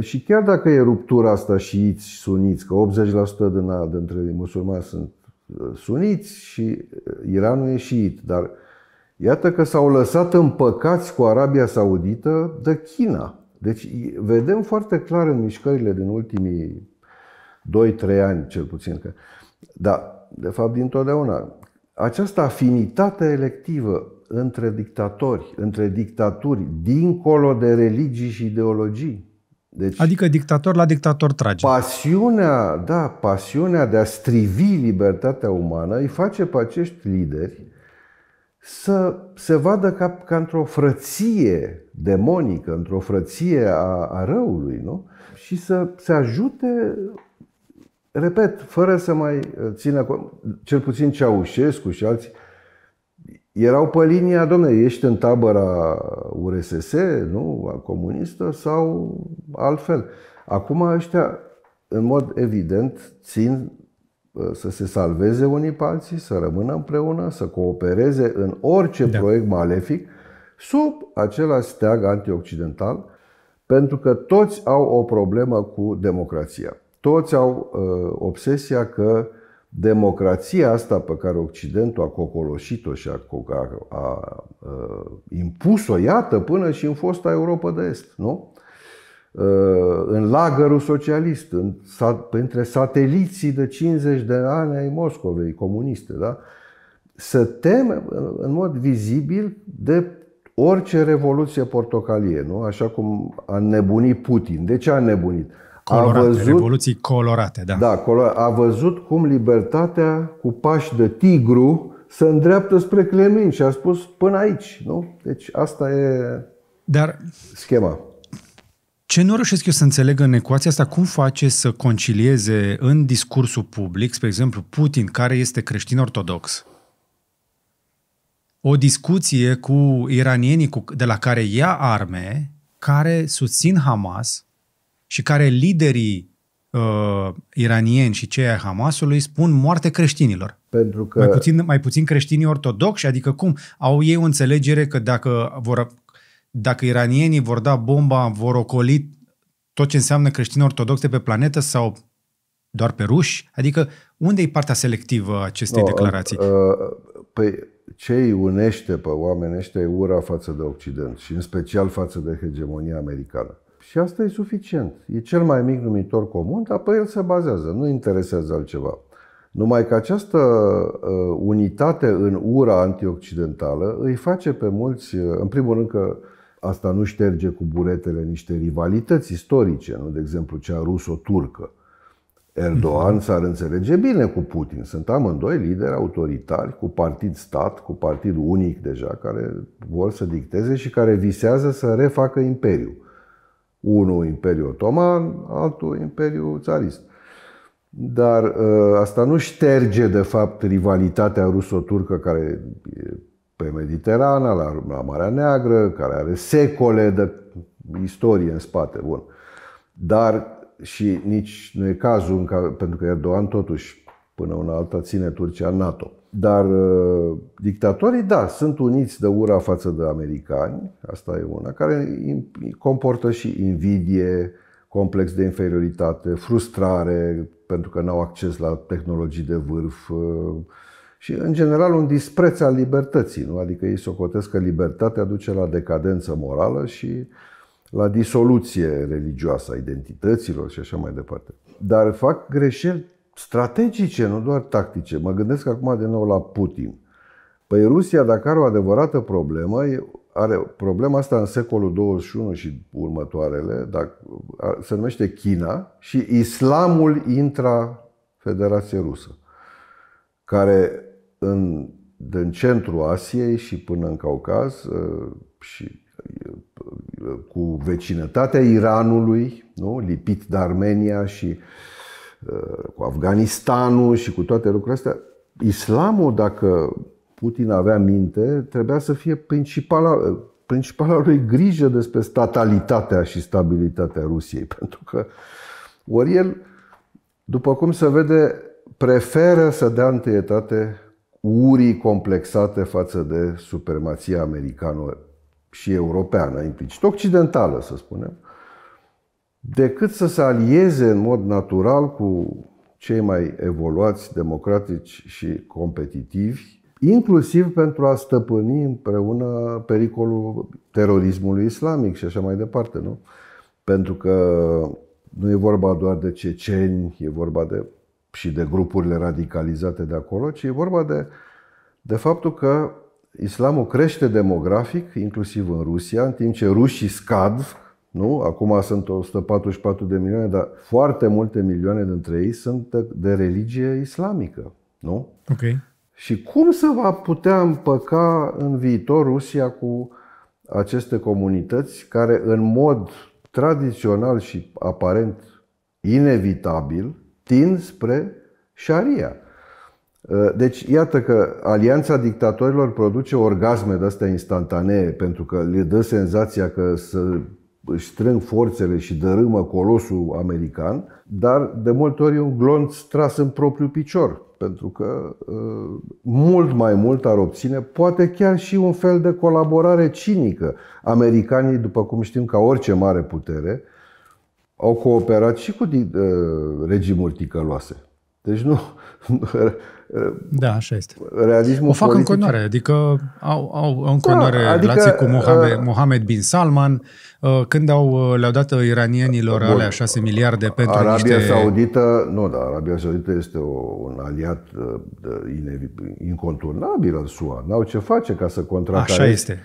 Și chiar dacă e ruptura asta șiiți, suniți, că 80% din, dintre musulmani sunt suniți și uh, Iranul e șiit, dar iată că s-au lăsat împăcați cu Arabia Saudită de China. Deci vedem foarte clar în mișcările din ultimii 2-3 ani, cel puțin, că, da, de fapt, dintotdeauna, această afinitate electivă între dictatori, între dictaturi, dincolo de religii și ideologii, deci, adică dictator la dictator trage. Pasiunea, da, pasiunea de a strivi libertatea umană îi face pe acești lideri să se vadă ca, ca într-o frăție demonică, într-o frăție a, a răului, nu? Și să se ajute, repet, fără să mai țină cont, cel puțin Ceaușescu și alții, erau pe linia, domne, ești în tabăra URSS, nu, comunistă sau altfel. Acum ăștia, în mod evident, țin ă, să se salveze unii pe alții, să rămână împreună, să coopereze în orice da. proiect malefic sub același steag antioccidental, pentru că toți au o problemă cu democrația. Toți au uh, obsesia că uh, democrația asta pe care Occidentul a cocoloșit-o și a, a, a, a impus-o, iată, până și în fosta Europa de Est, nu? în lagărul socialist, în, între sateliții de 50 de ani ai Moscovei comuniste, da? să teme în mod vizibil de orice revoluție portocalie, nu? așa cum a nebunit Putin. De ce a nebunit? Colorate, a văzut, revoluții colorate, da. Da, a văzut cum libertatea cu pași de tigru se îndreaptă spre Clemin și a spus până aici, nu? Deci asta e Dar schema. Ce nu reușesc eu să înțeleg în ecuația asta, cum face să concilieze în discursul public, spre exemplu, Putin, care este creștin ortodox, o discuție cu iranienii cu, de la care ia arme, care susțin Hamas, și care liderii uh, iranieni și cei ai Hamasului spun moarte creștinilor. Pentru că... Mai puțin, mai puțin creștinii ortodoxi, adică cum? Au ei o înțelegere că dacă, vor, dacă iranienii vor da bomba, vor ocoli tot ce înseamnă creștini ortodoxe pe planetă sau doar pe ruși? Adică unde e partea selectivă a acestei no, declarații? Uh, uh, păi ce îi unește pe oamenii ăștia e ura față de Occident și în special față de hegemonia americană. Și asta e suficient. E cel mai mic numitor comun, dar pe el se bazează. Nu interesează altceva. Numai că această uh, unitate în ura antioccidentală îi face pe mulți, uh, în primul rând că asta nu șterge cu buretele niște rivalități istorice, nu? de exemplu cea ruso-turcă. Erdogan mhm. s-ar înțelege bine cu Putin. Sunt amândoi lideri autoritari, cu partid stat, cu partid unic deja, care vor să dicteze și care visează să refacă imperiul. Unul imperiu Otoman, altul imperiu Țarist. Dar ă, asta nu șterge, de fapt, rivalitatea ruso-turcă care e pe Mediterana, la, la Marea Neagră, care are secole de istorie în spate. Bun. Dar și nici nu e cazul, care, pentru că Erdogan totuși până una alta ține Turcia NATO. Dar uh, dictatorii, da, sunt uniți de ura față de americani, asta e una, care comportă și invidie, complex de inferioritate, frustrare pentru că n-au acces la tehnologii de vârf uh, și, în general, un dispreț al libertății. Nu? Adică ei socotesc că libertatea duce la decadență morală și la disoluție religioasă a identităților și așa mai departe. Dar fac greșeli strategice, nu doar tactice. Mă gândesc acum de nou la Putin. Păi Rusia, dacă are o adevărată problemă, are problema asta în secolul 21 și următoarele, dacă, se numește China și islamul intra Federație Rusă, care în, din centrul Asiei și până în Caucaz ă, și ă, cu vecinătatea Iranului, nu? lipit de Armenia și uh, Uh, cu Afganistanul și cu toate lucrurile astea, islamul, dacă Putin avea minte, trebuia să fie principala, uh, principala lui grijă despre statalitatea și stabilitatea Rusiei, pentru că ori el, după cum se vede, preferă să dea întâietate urii complexate față de supremația americană și europeană, implicit occidentală, să spunem, decât să se alieze în mod natural cu cei mai evoluați, democratici și competitivi, inclusiv pentru a stăpâni împreună pericolul terorismului islamic și așa mai departe, nu? Pentru că nu e vorba doar de ceceni, e vorba de, și de grupurile radicalizate de acolo, ci e vorba de, de faptul că islamul crește demografic, inclusiv în Rusia, în timp ce rușii scad, nu? Acum sunt 144 de milioane, dar foarte multe milioane dintre ei sunt de religie islamică. Nu? Ok. Și cum se va putea împăca în viitor Rusia cu aceste comunități care în mod tradițional și aparent inevitabil tind spre șaria? Deci, iată că alianța dictatorilor produce orgasme de astea instantanee, pentru că le dă senzația că să își strâng forțele și dărâmă colosul american, dar de multe ori e un glonț tras în propriul picior, pentru că ă, mult mai mult ar obține, poate chiar și un fel de colaborare cinică. Americanii, după cum știm, ca orice mare putere, au cooperat și cu ă, regimuri ticăloase. Deci nu, da, așa este. Realismul o fac politic... în continuare, adică au, au, în da, continuare da, adică, relații cu uh, Mohamed, uh, Mohamed bin Salman. Uh, când au, uh, le-au dat iranienilor bun, alea 6 miliarde pentru Arabia niște... Saudită, nu, dar Arabia Saudită este o, un aliat uh, inconturnabil al SUA. N-au ce face ca să contracareze. Așa este.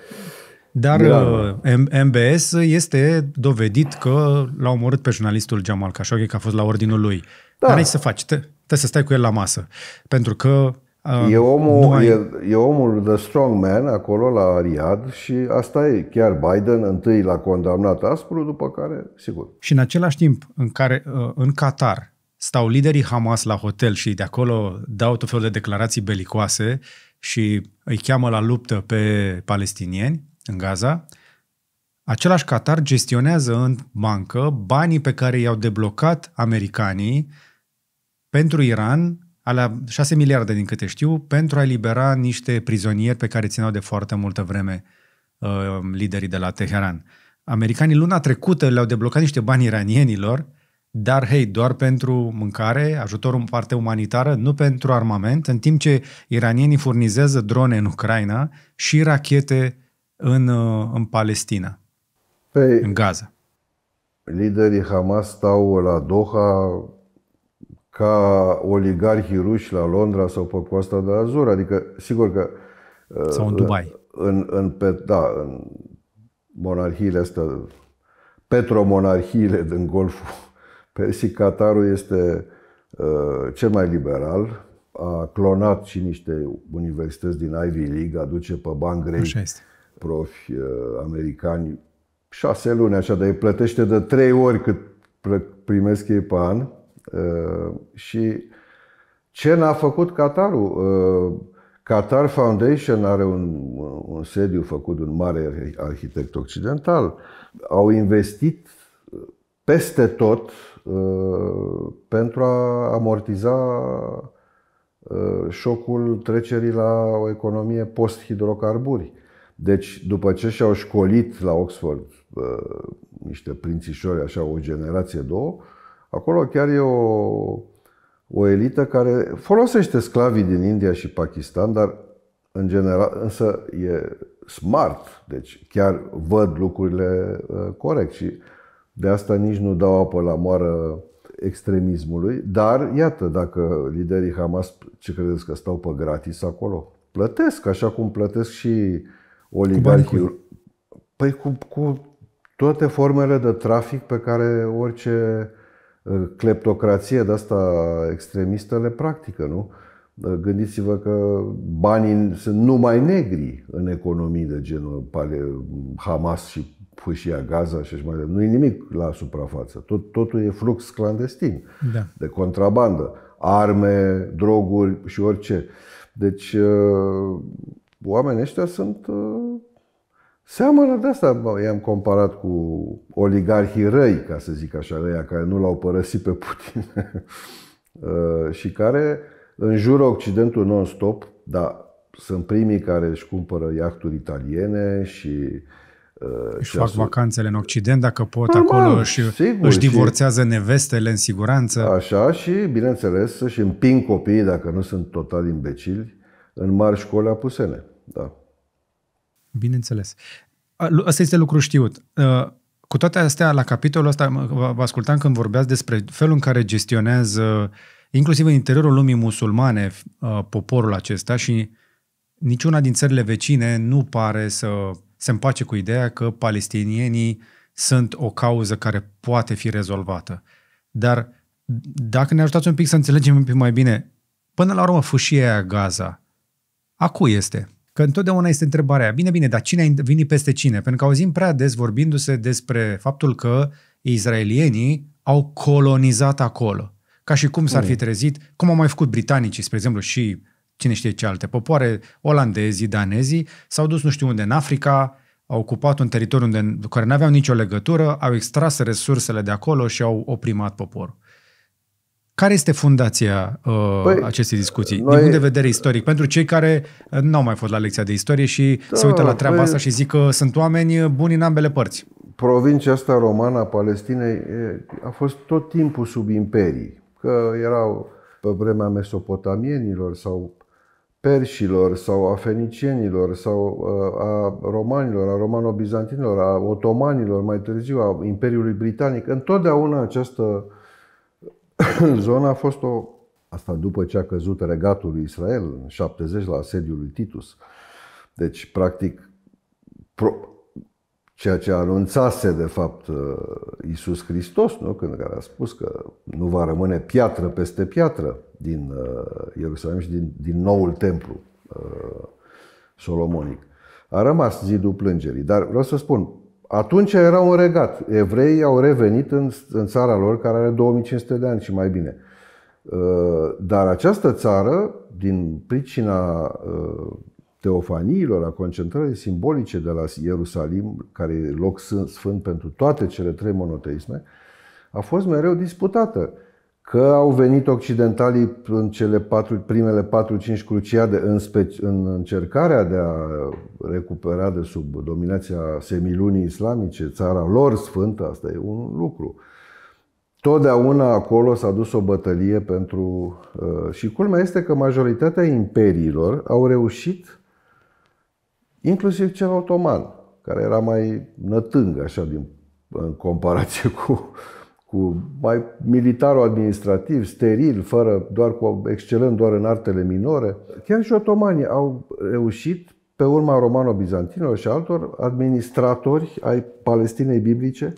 Dar da. Uh, MBS este dovedit că l-a omorât pe jurnalistul Jamal Khashoggi, că a fost la ordinul lui. Da. Dar ai să faci, trebuie să stai cu el la masă. Pentru că Uh, e, omul, ai... e, e omul the strong man acolo la Riyadh și asta e. Chiar Biden întâi l-a condamnat aspru, după care, sigur. Și în același timp în care uh, în Qatar stau liderii Hamas la hotel și de acolo dau tot felul de declarații belicoase și îi cheamă la luptă pe palestinieni, în Gaza, același Qatar gestionează în bancă banii pe care i-au deblocat americanii pentru Iran, alea 6 miliarde din câte știu, pentru a elibera niște prizonieri pe care țineau de foarte multă vreme uh, liderii de la Teheran. Americanii luna trecută le-au deblocat niște bani iranienilor, dar hei, doar pentru mâncare, ajutorul în parte umanitară, nu pentru armament, în timp ce iranienii furnizează drone în Ucraina și rachete în, uh, în Palestina, Pe păi, în Gaza? Liderii Hamas stau la Doha ca oligarhii ruși la Londra sau pe coasta de Azur. Adică, sigur că... Uh, sau în Dubai. În, în, pe, da, în monarhiile astea, petromonarhiile din Golful Persic, Qatarul este uh, cel mai liberal, a clonat și niște universități din Ivy League, aduce pe bani grei profi uh, americani, șase luni așa, dar îi plătește de trei ori cât primesc ei pe an. Uh, și ce n-a făcut Qatarul? Uh, Qatar Foundation are un, un sediu făcut de un mare arhitect occidental. Au investit peste tot uh, pentru a amortiza șocul trecerii la o economie post-hidrocarburi. Deci, după ce și-au școlit la Oxford uh, niște prințișori, așa, o generație, două, acolo chiar e o, o elită care folosește sclavii din India și Pakistan, dar în general, însă e smart, deci chiar văd lucrurile uh, corect și de asta nici nu dau apă la moară extremismului, dar iată, dacă liderii Hamas, ce credeți că stau pe gratis acolo? Plătesc, așa cum plătesc și oligarhii. Cu păi cu, cu toate formele de trafic pe care orice ă, cleptocrație de asta extremistă le practică, nu? Ă, gândiți-vă că banii sunt numai negri în economii de genul Hamas și fâșia Gaza și așa mai departe. Nu e nimic la suprafață. Tot, totul e flux clandestin da. de contrabandă, arme, droguri și orice. Deci ă, oamenii ăștia sunt... Uh, seamănă de asta i-am comparat cu oligarhii răi, ca să zic așa, răia, care nu l-au părăsit pe Putin uh, și care înjură Occidentul non-stop, dar sunt primii care își cumpără iachturi italiene și uh, își fac vacanțele în Occident dacă pot, Normal, păi acolo și sigur, își divorțează și, nevestele în siguranță. Așa și, bineînțeles, să-și împing copiii, dacă nu sunt total imbecili, în mari școli apusene da. Bineînțeles. Asta este lucru știut. Uh, cu toate astea, la capitolul ăsta, vă ascultam când vorbeați despre felul în care gestionează, inclusiv în interiorul lumii musulmane, uh, poporul acesta și niciuna din țările vecine nu pare să se împace cu ideea că palestinienii sunt o cauză care poate fi rezolvată. Dar dacă ne ajutați un pic să înțelegem un pic mai bine, până la urmă fâșia aia Gaza, a cui este? Că întotdeauna este întrebarea, bine, bine, dar cine a venit peste cine? Pentru că auzim prea des vorbindu-se despre faptul că izraelienii au colonizat acolo. Ca și cum s-ar fi mm. trezit, cum au mai făcut britanicii, spre exemplu, și cine știe ce alte popoare, olandezii, danezii, s-au dus nu știu unde în Africa, au ocupat un teritoriu unde, care nu aveau nicio legătură, au extras resursele de acolo și au oprimat poporul. Care este fundația uh, păi, acestei discuții, noi, din punct de vedere istoric, pentru cei care uh, nu au mai fost la lecția de istorie și da, se uită la treaba păi, asta și zic că sunt oameni uh, buni în ambele părți? Provincia asta romană a Palestinei a fost tot timpul sub imperii, că erau pe vremea mesopotamienilor sau persilor sau a fenicienilor sau uh, a romanilor, a romano-bizantinilor, a otomanilor, mai târziu a Imperiului Britanic. Întotdeauna această zona a fost o... Asta după ce a căzut regatul lui Israel în 70 la asediul lui Titus. Deci, practic, pro, ceea ce anunțase de fapt uh, Isus Hristos, nu? când care a spus că nu va rămâne piatră peste piatră din uh, Ierusalim și din, din noul templu uh, solomonic. A rămas zidul plângerii, dar vreau să spun, atunci era un regat. Evreii au revenit în, în țara lor, care are 2500 de ani și mai bine. Uh, dar această țară, din pricina uh, teofaniilor, a concentrării simbolice de la Ierusalim, care e loc sfânt pentru toate cele trei monoteisme, a fost mereu disputată că au venit occidentalii în cele patru, primele 4-5 cruciade în, speci, în încercarea de a recupera de sub dominația semilunii islamice țara lor sfântă, asta e un lucru. Totdeauna acolo s-a dus o bătălie pentru... Uh, și culmea este că majoritatea imperiilor au reușit, inclusiv cel otoman, care era mai nătâng așa din, în comparație cu cu mai militarul administrativ, steril, fără, doar cu excelent doar în artele minore. Chiar și otomanii au reușit, pe urma romano-bizantinilor și altor administratori ai Palestinei biblice,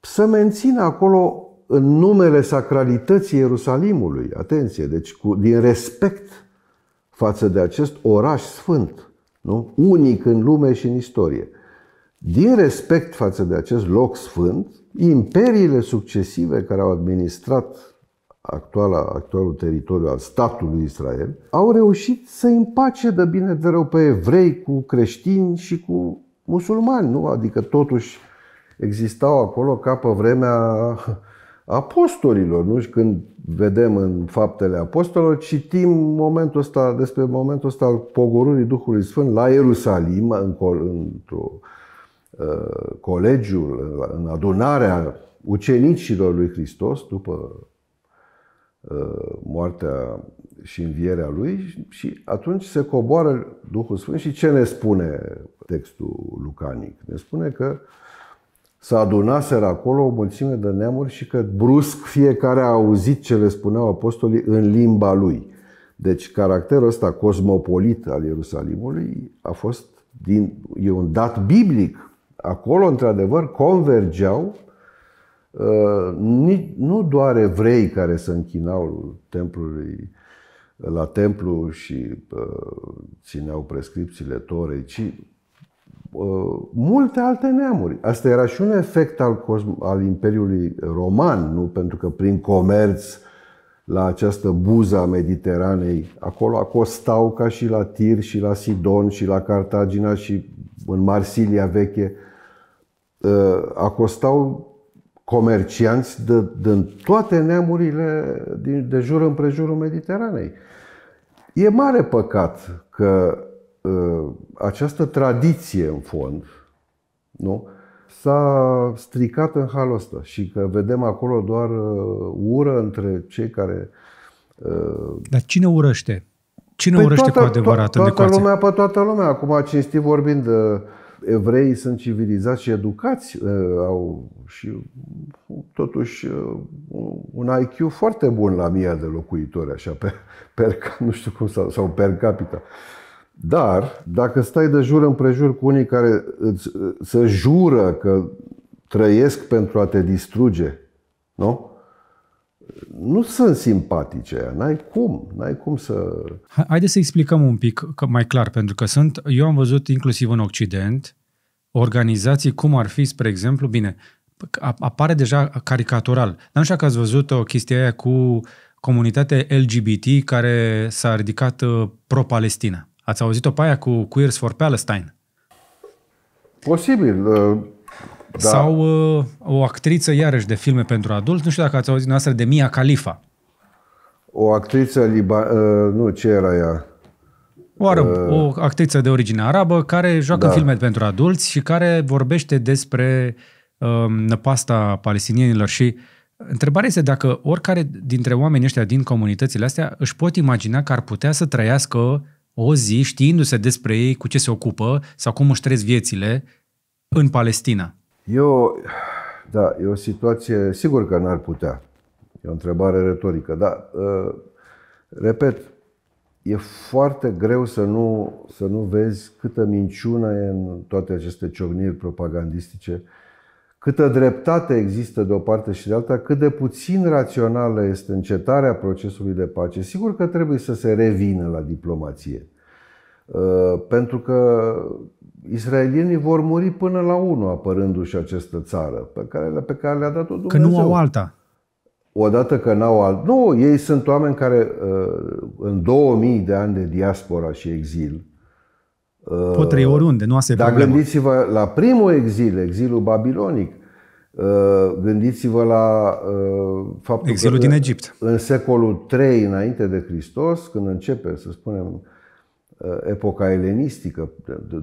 să mențină acolo în numele sacralității Ierusalimului, atenție, deci cu, din respect față de acest oraș sfânt, nu? unic în lume și în istorie. Din respect față de acest loc sfânt, imperiile succesive care au administrat actuala, actualul teritoriu al statului Israel, au reușit să împace de bine de rău pe evrei cu creștini și cu musulmani, nu? Adică totuși existau acolo ca pe vremea apostolilor, nu? Și când vedem în faptele apostolilor, citim momentul ăsta, despre momentul ăsta al pogorârii Duhului Sfânt la Ierusalim, într-o, într-o Uh, colegiul, uh, în adunarea ucenicilor lui Hristos după uh, moartea și învierea lui și atunci se coboară Duhul Sfânt și ce ne spune textul lucanic? Ne spune că s-a adunaseră acolo o mulțime de neamuri și că brusc fiecare a auzit ce le spuneau apostolii în limba lui. Deci caracterul ăsta cosmopolit al Ierusalimului a fost din, e un dat biblic acolo, într-adevăr, convergeau uh, nu doar evrei care se închinau templului, la templu și uh, țineau prescripțiile Torei, ci uh, multe alte neamuri. Asta era și un efect al, cosm- al Imperiului Roman, nu? Pentru că prin comerț la această buza Mediteranei, acolo acostau ca și la Tir și la Sidon și la Cartagina și în Marsilia veche Uh, acostau comercianți de, de toate neamurile din, de jur împrejurul Mediteranei. E mare păcat că uh, această tradiție, în fond, nu? s-a stricat în halul ăsta și că vedem acolo doar uh, ură între cei care... Dar cine urăște? Cine păi urăște toată, cu adevărat toată, toată lumea pe toată lumea. Acum, cinstit vorbind, evreii sunt civilizați și educați, uh, au și uh, totuși uh, un IQ foarte bun la mie de locuitori, așa, pe, per, nu știu cum, sau, sau per capita. Dar, dacă stai de jur împrejur cu unii care îți, să jură că trăiesc pentru a te distruge, nu? nu sunt simpatice, n-ai cum, n-ai cum să... Haideți să explicăm un pic mai clar, pentru că sunt, eu am văzut inclusiv în Occident, organizații cum ar fi, spre exemplu, bine, apare deja caricatural. Dar nu știu că ați văzut o chestie aia cu comunitatea LGBT care s-a ridicat uh, pro-Palestina. Ați auzit-o pe aia cu Queers for Palestine? Posibil. Uh, da. Sau uh, o actriță, iarăși, de filme pentru adulți, nu știu dacă ați auzit noastră, de Mia Khalifa. O actriță liba... Uh, nu, ce era ea? O, arăb, uh, o actriță de origine arabă care joacă da. filme pentru adulți și care vorbește despre uh, năpasta palestinienilor și întrebarea este dacă oricare dintre oamenii ăștia din comunitățile astea își pot imagina că ar putea să trăiască o zi știindu-se despre ei, cu ce se ocupă sau cum își trăiesc viețile în Palestina. E o, da, e o situație, sigur că n-ar putea. E o întrebare retorică, dar, ă, repet, e foarte greu să nu, să nu vezi câtă minciună e în toate aceste ciocniri propagandistice, câtă dreptate există de o parte și de alta, cât de puțin rațională este încetarea procesului de pace. Sigur că trebuie să se revină la diplomație. Ă, pentru că Israelienii vor muri până la unul apărându-și această țară pe care, pe care le-a dat-o Dumnezeu. Că nu au alta. Odată că n-au alta. Nu, ei sunt oameni care uh, în 2000 de ani de diaspora și exil uh, Pot trăi oriunde, nu asta e Dar problemă. gândiți-vă la primul exil, exilul babilonic, uh, gândiți-vă la faptul Exilul că din Egipt. în secolul 3 înainte de Hristos, când începe, să spunem, Uh, epoca elenistică,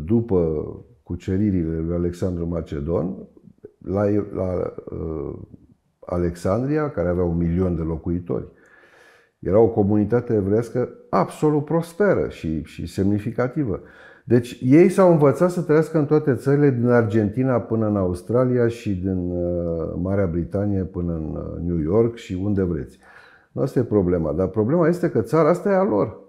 după cuceririle lui Alexandru Macedon, la, la uh, Alexandria, care avea un milion de locuitori. Era o comunitate evrească absolut prosperă și, și semnificativă. Deci ei s-au învățat să trăiască în toate țările, din Argentina până în Australia și din uh, Marea Britanie până în uh, New York și unde vreți. Nu asta e problema, dar problema este că țara asta e a lor.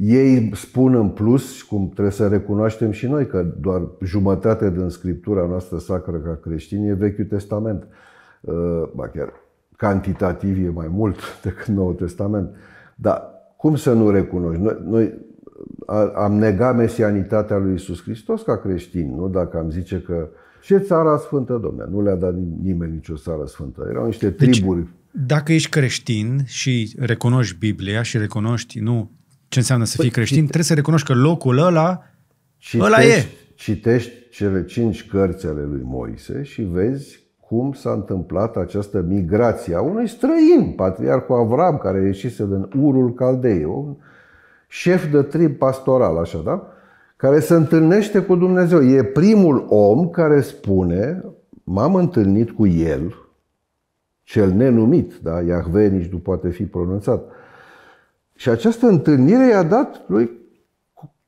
Ei spun în plus, cum trebuie să recunoaștem și noi, că doar jumătate din scriptura noastră sacră ca creștini e Vechiul Testament. Uh, ba chiar cantitativ e mai mult decât Noul Testament. Dar cum să nu recunoști? Noi, noi am negat mesianitatea lui Isus Hristos ca creștini, nu? Dacă am zice că ce țara sfântă, domnule? Nu le-a dat nimeni nicio țară sfântă. Erau niște deci, triburi. Dacă ești creștin și recunoști Biblia și recunoști nu ce înseamnă să fii păi, creștin, trebuie să recunoști că locul ăla, citești, ăla e. Citești cele cinci cărți ale lui Moise și vezi cum s-a întâmplat această migrație a unui străin, patriarhul Avram, care ieșise din Urul Caldei, un șef de trib pastoral, așa, da? care se întâlnește cu Dumnezeu. E primul om care spune, m-am întâlnit cu el, cel nenumit, da? Iahve nici nu poate fi pronunțat, și această întâlnire i-a dat lui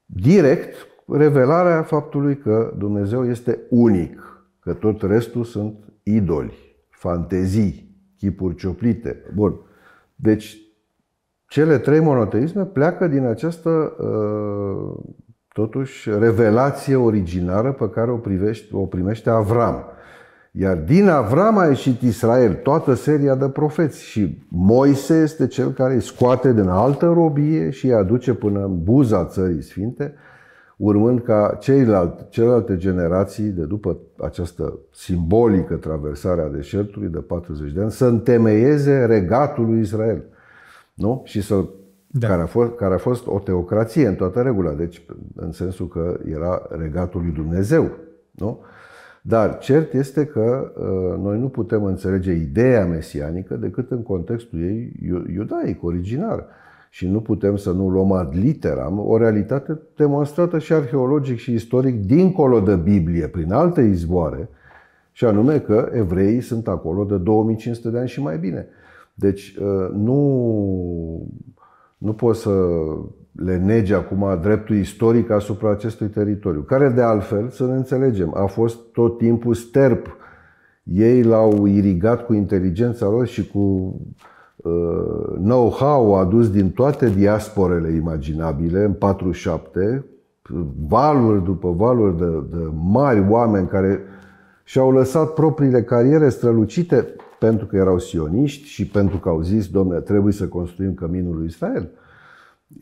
direct revelarea faptului că Dumnezeu este unic, că tot restul sunt idoli, fantezii, chipuri cioplite. Bun. Deci, cele trei monoteisme pleacă din această, uh, totuși, revelație originară pe care o, privește, o primește Avram. Iar din Avram a ieșit Israel, toată seria de profeți și Moise este cel care îi scoate din altă robie și îi aduce până în buza țării sfinte, urmând ca ceilalte, celelalte generații de după această simbolică traversare a deșertului de 40 de ani să întemeieze regatul lui Israel. Nu? Și să da. care, a fost, care a fost o teocrație în toată regula, deci în sensul că era regatul lui Dumnezeu. Nu? Uh, dar cert este că uh, noi nu putem înțelege ideea mesianică decât în contextul ei iudaic, originar. Și nu putem să nu luăm ad literam o realitate demonstrată și arheologic și istoric dincolo de Biblie, prin alte izvoare, și anume că evreii sunt acolo de 2500 de ani și mai bine. Deci uh, nu, nu poți să le nege acum dreptul istoric asupra acestui teritoriu, care de altfel, să ne înțelegem, a fost tot timpul sterp. Ei l-au irigat cu inteligența lor și cu uh, know-how adus din toate diasporele imaginabile în 47, valuri după valuri de, de mari oameni care și-au lăsat propriile cariere strălucite pentru că erau sioniști și pentru că au zis, domnule, trebuie să construim căminul lui Israel. Uh,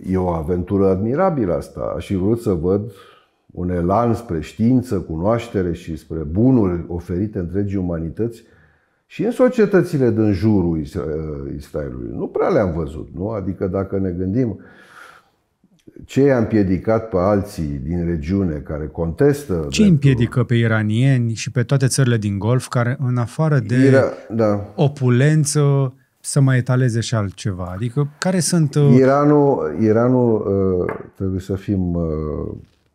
E o aventură admirabilă asta. Aș fi vrut să văd un elan spre știință, cunoaștere și spre bunul oferite întregii umanități și în societățile din jurul ă, Israelului. Nu prea le-am văzut, nu? Adică dacă ne gândim ce i-a împiedicat pe alții din regiune care contestă... Ce dreptul... împiedică pe iranieni și pe toate țările din Golf care, în afară de Ira... da. opulență, să mai etaleze și altceva? Adică, care sunt... Uh, Iranul, Iranul uh, trebuie să fim uh,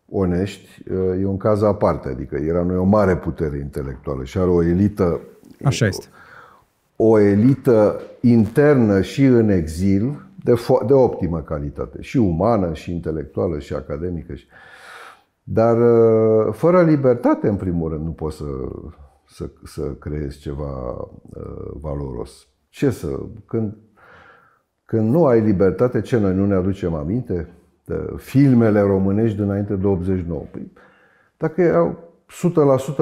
onești, e un caz aparte. Adică, Iranul e o mare putere intelectuală și are o elită... Așa este. O, o elită internă și în exil de, fo- de optimă calitate. Și umană, și intelectuală, și academică. Și... Dar fără libertate, în primul rând, nu poți să, să, să creezi ceva uh, valoros. Ce să... Când, când nu ai libertate, ce noi nu ne aducem aminte? De filmele românești dinainte de 89. Păi, dacă erau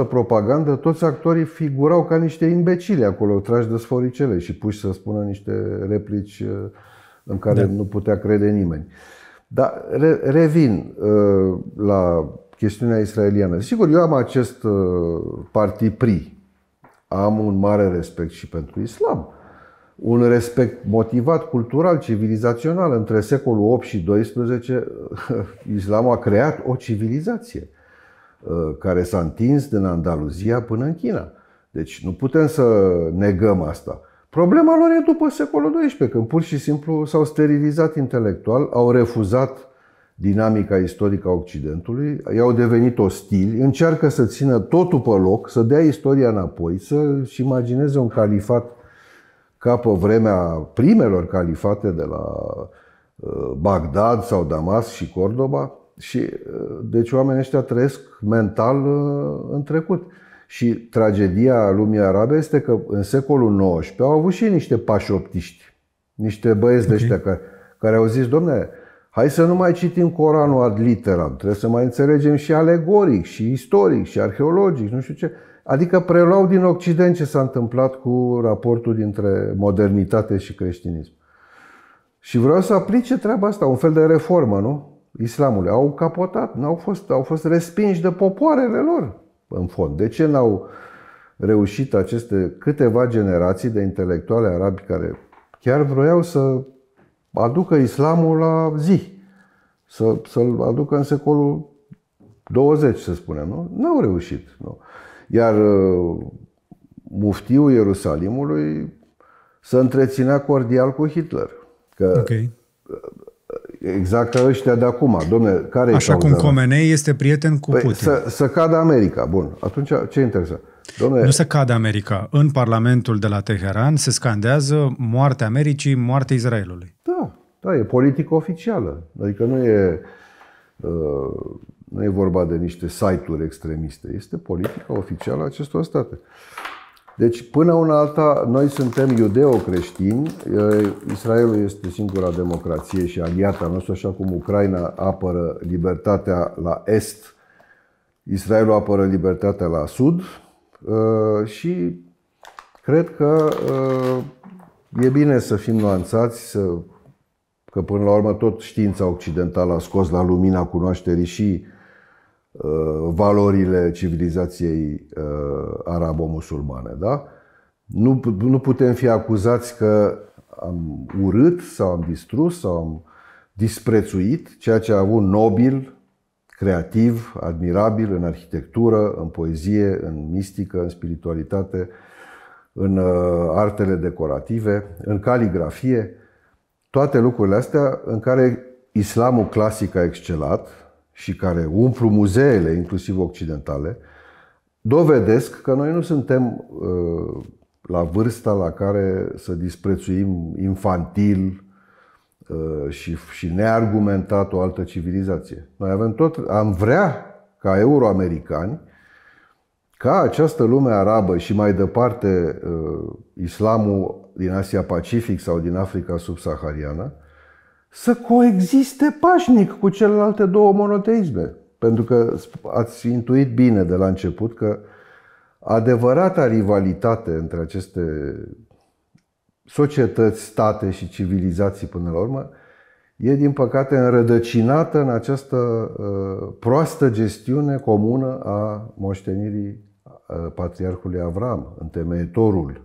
100% propagandă, toți actorii figurau ca niște imbecili acolo, trași de sforicele și puși să spună niște replici uh, în care da. nu putea crede nimeni. Dar re, revin uh, la chestiunea israeliană. Sigur, eu am acest uh, parti PRI. Am un mare respect și pentru islam un respect motivat, cultural, civilizațional. Între secolul 8 și 12, islamul a creat o civilizație uh, care s-a întins din Andaluzia până în China. Deci nu putem să negăm asta. Problema lor e după secolul XII, când pur și simplu s-au sterilizat intelectual, au refuzat dinamica istorică a Occidentului, i-au devenit ostili, încearcă să țină totul pe loc, să dea istoria înapoi, să-și imagineze un califat ca pe vremea primelor califate de la uh, Bagdad sau Damas și Cordoba. Și, uh, deci oamenii ăștia trăiesc mental uh, în trecut. Și tragedia lumii arabe este că în secolul XIX au avut și niște pașoptiști, niște băieți okay. de ăștia care, care au zis, domne, hai să nu mai citim Coranul ad literam, trebuie să mai înțelegem și alegoric, și istoric, și arheologic, nu știu ce adică preluau din Occident ce s-a întâmplat cu raportul dintre modernitate și creștinism. Și vreau să aplice treaba asta, un fel de reformă, nu? Islamului. Au capotat, n-au fost, au fost respinși de popoarele lor, în fond. De ce n-au reușit aceste câteva generații de intelectuale arabi care chiar vroiau să aducă islamul la zi, să, să-l aducă în secolul 20, să spunem, nu? N-au reușit, nu? Iar uh, muftiul Ierusalimului să întreținea cordial cu Hitler. Că okay. Uh, exact ca ăștia de acum. Domne, care Așa cum Comenei este prieten cu păi, Putin. Să, să cadă America. Bun. Atunci ce interesa? Domne... Nu să cadă America. În Parlamentul de la Teheran se scandează moartea Americii, moartea Israelului. Da, da, e politică oficială. Adică nu e uh, nu e vorba de niște site-uri extremiste, este politica oficială a acestor state. Deci, până una alta, noi suntem iudeo-creștini, Israelul este singura democrație și aliata noastră, așa cum Ucraina apără libertatea la est, Israelul apără libertatea la sud și cred că e bine să fim nuanțați, să, că până la urmă tot știința occidentală a scos la lumina cunoașterii și Uh, valorile civilizației uh, arabo-musulmane. Da? Nu, nu putem fi acuzați că am urât sau am distrus sau am disprețuit ceea ce a avut nobil, creativ, admirabil în arhitectură, în poezie, în mistică, în spiritualitate, în uh, artele decorative, în caligrafie, toate lucrurile astea în care islamul clasic a excelat, și care umplu muzeele, inclusiv occidentale, dovedesc că noi nu suntem uh, la vârsta la care să disprețuim infantil uh, și, și neargumentat o altă civilizație. Noi avem tot, am vrea ca euroamericani ca această lume arabă și mai departe uh, islamul din Asia Pacific sau din Africa subsahariană să coexiste pașnic cu celelalte două monoteisme. Pentru că ați intuit bine de la început că adevărata rivalitate între aceste societăți, state și civilizații până la urmă e din păcate înrădăcinată în această uh, proastă gestiune comună a moștenirii uh, patriarhului Avram, întemeitorul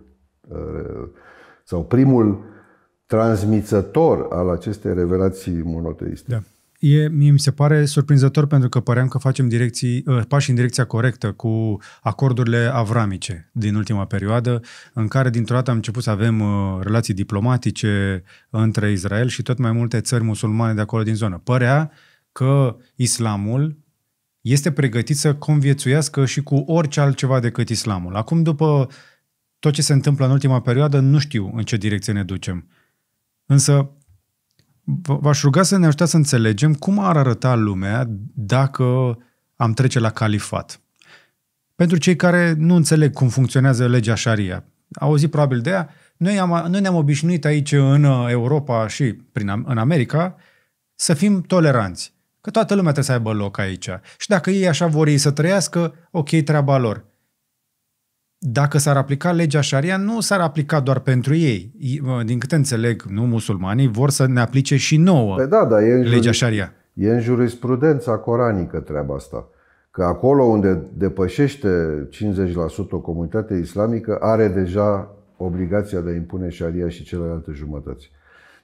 uh, sau primul transmițător al acestei revelații monoteiste. Da. E, mie mi se pare surprinzător pentru că păream că facem direcții, ă, pași în direcția corectă cu acordurile avramice din ultima perioadă, în care dintr-o dată am început să avem ă, relații diplomatice între Israel și tot mai multe țări musulmane de acolo din zonă. Părea că islamul este pregătit să conviețuiască și cu orice altceva decât islamul. Acum, după tot ce se întâmplă în ultima perioadă, nu știu în ce direcție ne ducem. Însă v-aș ruga să ne ajutați să înțelegem cum ar arăta lumea dacă am trece la califat. Pentru cei care nu înțeleg cum funcționează legea Sharia, auzit probabil de ea, noi, am, noi ne-am obișnuit aici în Europa și prin, în America să fim toleranți. Că toată lumea trebuie să aibă loc aici. Și dacă ei așa vor ei să trăiască, ok, treaba lor dacă s-ar aplica legea șaria, nu s-ar aplica doar pentru ei. Din câte înțeleg, nu musulmanii vor să ne aplice și nouă păi da, da, e în legea șaria. E în jurisprudența coranică treaba asta. Că acolo unde depășește 50% o comunitate islamică are deja obligația de a impune șaria și celelalte jumătăți.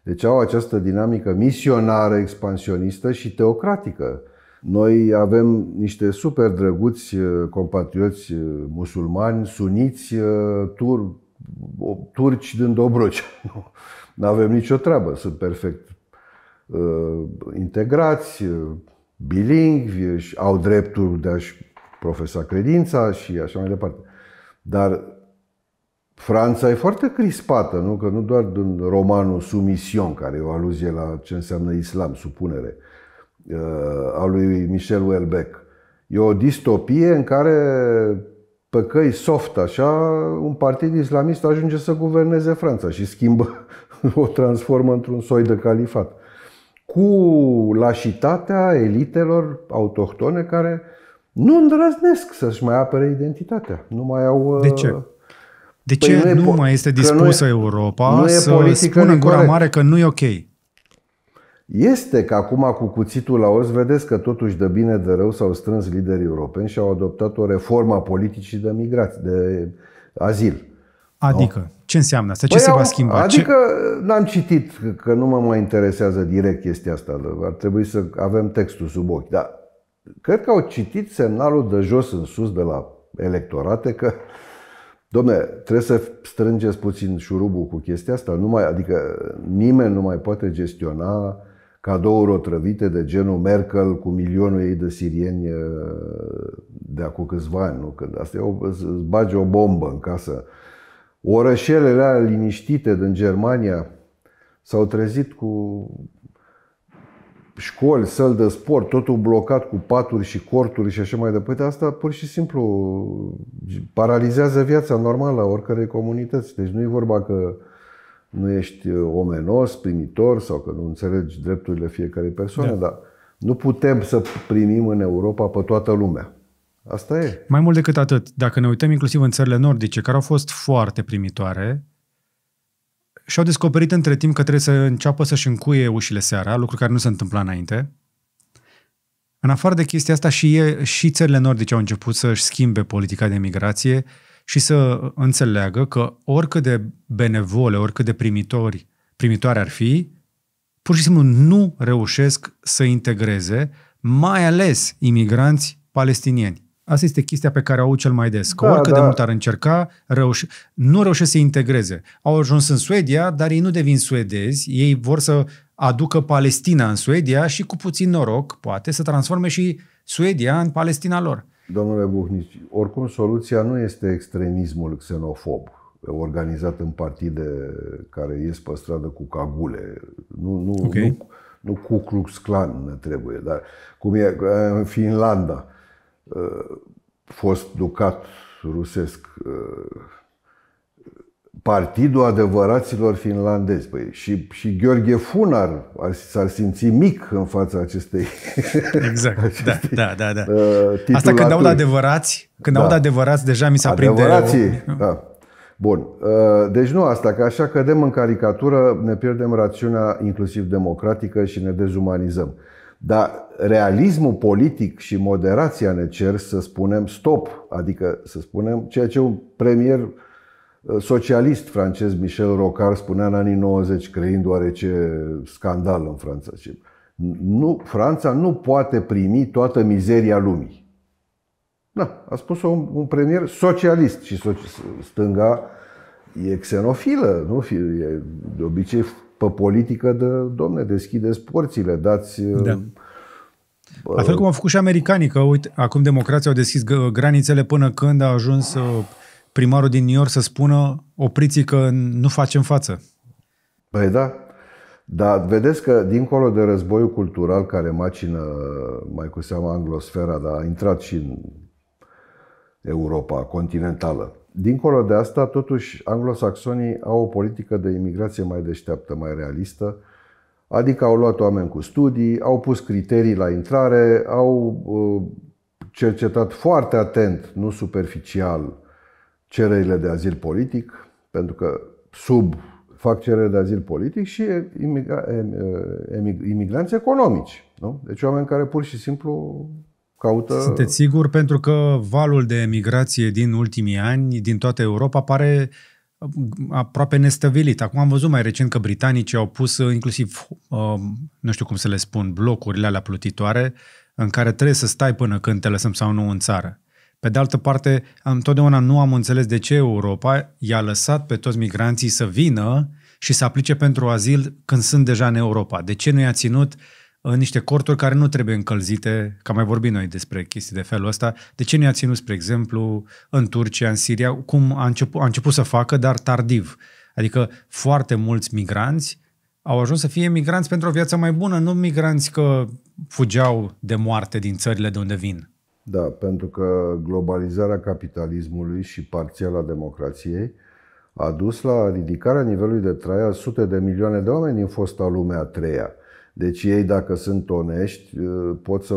Deci au această dinamică misionară, expansionistă și teocratică noi avem niște super drăguți uh, compatrioți uh, musulmani, suniți, uh, tur, turci din Dobrogea. Nu avem nicio treabă, sunt perfect integrați, bilingvi, au dreptul de a-și profesa credința și așa mai departe. Dar Franța e foarte crispată, nu? Că nu doar din romanul Sumision, care e o aluzie la ce înseamnă islam, supunere, Uh, a lui Michel Welbeck. E o distopie în care, pe căi soft așa, un partid islamist ajunge să guverneze Franța și schimbă, o transformă într-un soi de califat. Cu lașitatea elitelor autohtone care nu îndrăznesc să-și mai apere identitatea. Nu mai au... De ce? Uh, de păi ce păi nu, nu mai este dispusă nu e, Europa nu e să spună în gura mare că nu e ok? este că acum cu cuțitul la os vedeți că totuși de bine de rău s-au strâns liderii europeni și au adoptat o reformă a politicii de migrație, de azil. Adică, no? ce înseamnă asta? Ce păi se va schimba? Adică, ce... n-am citit, că nu mă mai interesează direct chestia asta. Ar trebui să avem textul sub ochi. Dar cred că au citit semnalul de jos în sus de la electorate că Domne, trebuie să strângeți puțin șurubul cu chestia asta, nu mai, adică nimeni nu mai poate gestiona cadouri otrăvite de genul Merkel cu milionul ei de sirieni uh, de acum câțiva ani. Nu? Când asta e o, îți o bombă în casă. Orășelele alea liniștite din Germania s-au trezit cu școli, săl de sport, totul blocat cu paturi și corturi și așa mai departe. Păi asta pur și simplu paralizează viața normală a oricărei comunități. Deci nu e vorba că nu ești uh, omenos, primitor sau că nu înțelegi drepturile fiecarei persoane, da. dar nu putem să primim în Europa pe toată lumea. Asta e. Mai mult decât atât, dacă ne uităm inclusiv în țările nordice, care au fost foarte primitoare, și au descoperit între timp că trebuie să înceapă să-și încuie ușile seara, lucru care nu se întâmpla înainte. În afară de chestia asta, și, e, și țările nordice au început să-și schimbe politica de migrație și să înțeleagă că oricât de benevole, oricât de primitori, primitoare ar fi, pur și simplu nu reușesc să integreze, mai ales imigranți palestinieni. Asta este chestia pe care o au cel mai des. Că da, oricât da. de mult ar încerca, reuș- nu reușesc să integreze. Au ajuns în Suedia, dar ei nu devin suedezi. Ei vor să aducă Palestina în Suedia și cu puțin noroc, poate, să transforme și Suedia în Palestina lor. Domnule Buhnici, oricum soluția nu este extremismul xenofob organizat în partide care ies pe stradă cu cagule. Nu, nu, okay. nu, nu cu Klux Klan ne trebuie, dar cum e în Finlanda, fost ducat rusesc Partidul adevăraților finlandezi. Păi și, și Gheorghe Funar ar, s-ar simți mic în fața acestei. Exact. acestei, da, da, da. da. Uh, Asta când aud adevărați, când da. aud adevărați, deja mi se aprinde. Adevărații, o... da. Bun. Uh, deci nu asta, că așa cădem în caricatură, ne pierdem rațiunea inclusiv democratică și ne dezumanizăm. Dar realismul politic și moderația ne cer să spunem stop, adică să spunem ceea ce un premier Uh, socialist francez Michel Rocard spunea în anii 90, creind oarece scandal în Franța. Nu, Franța nu poate primi toată mizeria lumii. Da, a spus un, un premier socialist și so- stânga e xenofilă, nu? E de obicei pe politică de, domne, deschideți porțile, dați... Uh, da. La fel cum au făcut și americanii, că uite, acum democrații au deschis granițele până când a ajuns uh, primarul din New York să spună opriți că nu facem față. Băi, da. Dar vedeți că, dincolo de războiul cultural care macină, mai cu seama anglosfera, dar a intrat și în Europa continentală, dincolo de asta, totuși, anglosaxonii au o politică de imigrație mai deșteaptă, mai realistă, Adică au luat oameni cu studii, au pus criterii la intrare, au uh, cercetat foarte atent, nu superficial, cererile de azil politic, pentru că sub fac cerere de azil politic și imigra, imigranți economici. Nu? Deci oameni care pur și simplu caută... Sunteți sigur? Pentru că valul de emigrație din ultimii ani, din toată Europa, pare uh, aproape nestăvilit. Acum am văzut mai recent că britanicii au pus uh, inclusiv, uh, nu știu cum să le spun, blocurile alea plutitoare în care trebuie să stai până când te lăsăm sau nu în țară. Pe de altă parte, întotdeauna nu am înțeles de ce Europa i-a lăsat pe toți migranții să vină și să aplice pentru azil când sunt deja în Europa. De ce nu i-a ținut în uh, niște corturi care nu trebuie încălzite, ca mai vorbim noi despre chestii de felul ăsta, de ce nu i-a ținut, spre exemplu, în Turcia, în Siria, cum a început, a început să facă, dar tardiv. Adică foarte mulți migranți au ajuns să fie migranți pentru o viață mai bună, nu migranți că fugeau de moarte din țările de unde vin. Da, pentru că globalizarea capitalismului și parțiala democrației a dus la ridicarea nivelului de trai a sute de milioane de oameni din fosta lume a treia. Deci ei, dacă sunt onești, ă, pot să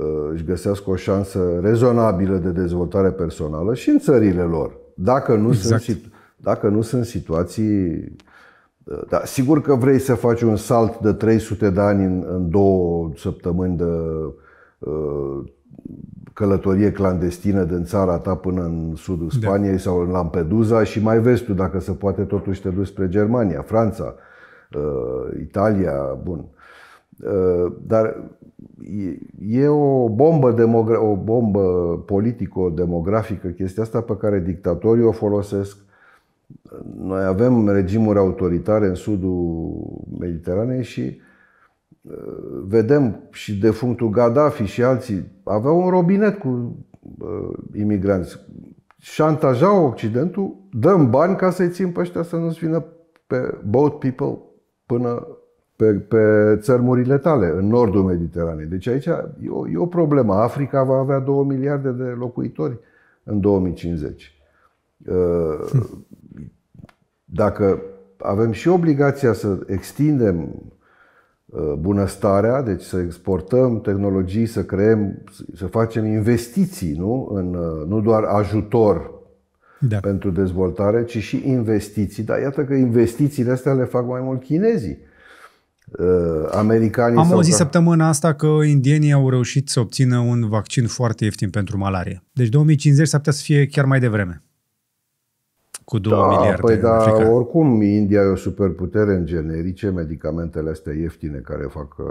ă, își găsească o șansă rezonabilă de dezvoltare personală și în țările lor. Dacă nu, exact. sunt, dacă nu sunt situații... Ă, da, sigur că vrei să faci un salt de 300 de ani în, în două săptămâni de uh, călătorie clandestină din țara ta până în sudul da. Spaniei da. sau în Lampedusa și mai tu dacă se poate, totuși te duci spre Germania, Franța, uh, Italia, bun. Uh, dar e o bombă, demogra- o bombă politico-demografică chestia asta pe care dictatorii o folosesc. Noi avem regimuri autoritare în sudul Mediteranei și vedem și defunctul Gaddafi și alții aveau un robinet cu uh, imigranți. Șantajau Occidentul, dăm bani ca să-i țin pe ăștia să nu-ți vină pe boat people până pe, pe țărmurile tale, în nordul Mediteranei. Deci aici e o, e o problemă. Africa va avea 2 miliarde de locuitori în 2050. Uh, hm. Dacă avem și obligația să extindem Uh, bunăstarea, deci să exportăm tehnologii, să creăm, să facem investiții, nu? În, uh, nu doar ajutor da. pentru dezvoltare, ci și investiții. Dar iată că investițiile astea le fac mai mult chinezii. Uh, americanii Am auzit ca... săptămâna asta că indienii au reușit să obțină un vaccin foarte ieftin pentru malarie. Deci 2050 s-ar putea să fie chiar mai devreme cu 2 da, miliarde. Păi, da, oricum India e o superputere în generice, medicamentele astea ieftine care fac uh,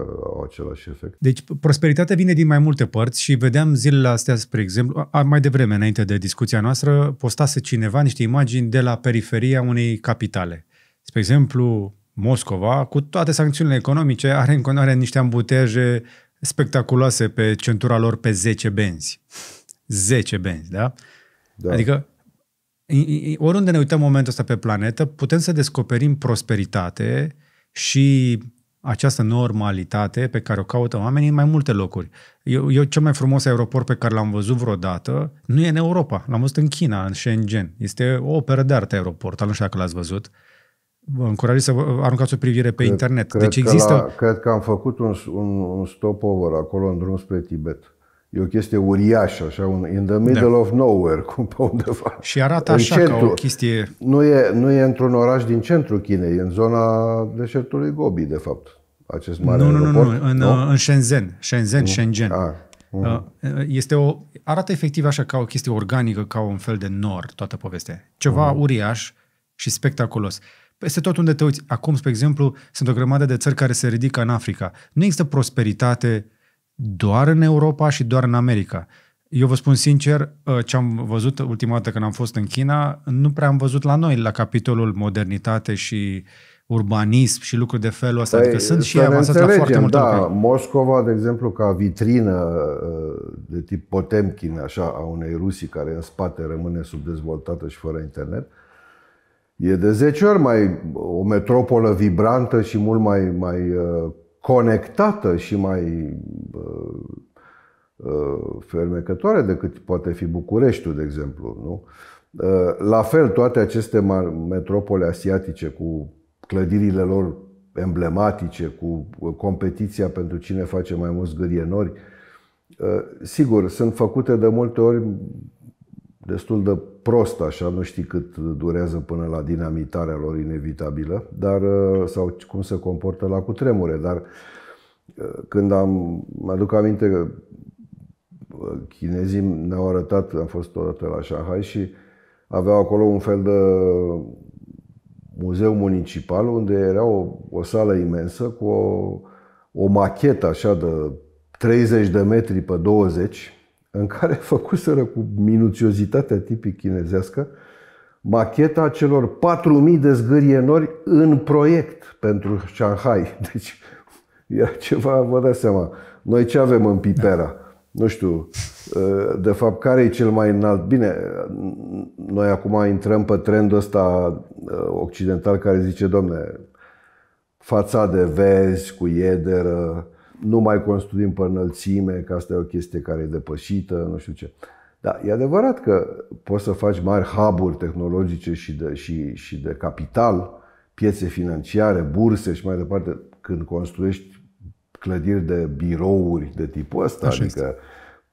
același efect. Deci prosperitatea vine din mai multe părți și vedeam zilele astea, spre exemplu, a, mai devreme, înainte de discuția noastră, postase cineva niște imagini de la periferia unei capitale. Spre exemplu, Moscova, cu toate sancțiunile economice, are în continuare niște ambuteaje spectaculoase pe centura lor pe 10 benzi. 10 benzi, da? da. Adică oriunde ne uităm momentul ăsta pe planetă, putem să descoperim prosperitate și această normalitate pe care o caută oamenii în mai multe locuri. Eu, eu cel mai frumos aeroport pe care l-am văzut vreodată nu e în Europa, l-am văzut în China, în Shenzhen. Este o operă de artă aeroport, nu știu dacă l-ați văzut. Vă încurajez să aruncați o privire pe cred, internet. Cred deci există... că la, cred că am făcut un, un, un stopover acolo în drum spre Tibet. E o chestie uriașă, așa, un in the middle da. of nowhere, cum pe undeva. Și arată în așa centru. ca o chestie... Nu e, nu e într-un oraș din centru, Chinei, e în zona deșertului Gobi, de fapt, acest mare Nu, aeroport. nu, nu, nu, în, nu? în Shenzhen, Shenzhen, mm. Shenzhen. Ah. Mm. Este o, arată efectiv așa ca o chestie organică, ca un fel de nor, toată povestea. Ceva mm. uriaș și spectaculos Este tot unde te uiți. Acum, spre exemplu, sunt o grămadă de țări care se ridică în Africa. Nu există prosperitate doar în Europa și doar în America. Eu vă spun sincer, uh, ce am văzut ultima dată când am fost în China, nu prea am văzut la noi, la capitolul modernitate și urbanism și lucruri de felul ăsta. Adică păi, adică sunt și avansați la foarte multe da, lucruri. Moscova, de exemplu, ca vitrină uh, de tip Potemkin, așa, a unei Rusii care în spate rămâne subdezvoltată și fără internet, e de 10 ori mai o metropolă vibrantă și mult mai, mai uh, conectată și mai fermecătoare decât poate fi Bucureștiul, de exemplu. Nu? La fel, toate aceste metropole asiatice cu clădirile lor emblematice, cu competiția pentru cine face mai mulți gârienori, sigur, sunt făcute de multe ori destul de prost așa, nu știi cât durează până la dinamitarea lor inevitabilă, dar, uh, sau cum se comportă la cutremure, dar uh, când am, mă aduc aminte că uh, chinezii ne-au arătat, am fost o dată la Shanghai și aveau acolo un fel de muzeu municipal unde era o, o sală imensă cu o, o machetă așa de 30 de metri pe 20 în care făcuseră cu minuțiozitatea tipic chinezească macheta celor 4.000 de nori în proiect pentru Shanghai. Deci era ceva, vă dați seama, noi ce avem în Pipera? Nu știu, ă, de fapt, care e cel mai înalt? Bine, noi acum intrăm pe trendul ăsta ă, occidental care zice, domne, fațade vezi, cu iederă, nu mai construim pe înălțime, că asta e o chestie care e depășită, nu știu ce. Da, e adevărat că poți să faci mari hub tehnologice și de, și, și de capital, piețe financiare, burse și mai departe, când construiești clădiri de birouri de tipul ăsta, Așa adică este.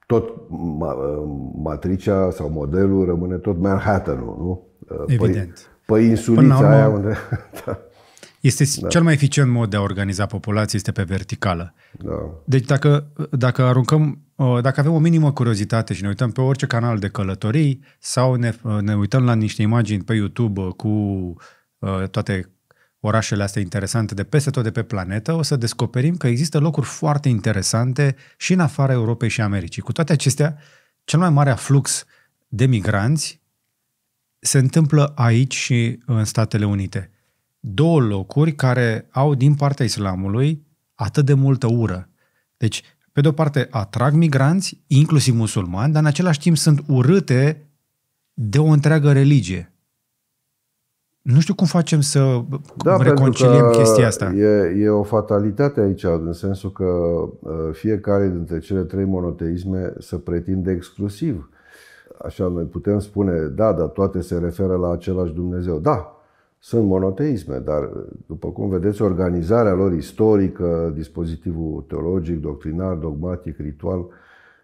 tot ă, matricea sau modelul rămâne tot Manhattan-ul, nu? Ă, păi Evident. Păi, pe insulița urmă... aia unde... Da. Este da. cel mai eficient mod de a organiza populația este pe verticală. Da. Deci dacă, dacă aruncăm, uh, dacă avem o minimă curiozitate și ne uităm pe orice canal de călătorii sau ne, uh, ne uităm la niște imagini pe YouTube cu uh, toate orașele astea interesante de peste tot de pe planetă, o să descoperim că există locuri foarte interesante și în afara Europei și Americii. Cu toate acestea, cel mai mare aflux de migranți se întâmplă aici și în Statele Unite două locuri care au din partea islamului atât de multă ură. Deci, pe de o parte, atrag migranți, inclusiv musulmani, dar în același timp sunt urâte de o întreagă religie. Nu știu cum facem să da, reconciliem chestia asta. E, e o fatalitate aici, în sensul că uh, fiecare dintre cele trei monoteisme se pretinde exclusiv. Așa, noi putem spune, da, dar toate se referă la același Dumnezeu. Da, sunt monoteisme, dar, după cum vedeți, organizarea lor istorică, dispozitivul teologic, doctrinar, dogmatic, ritual,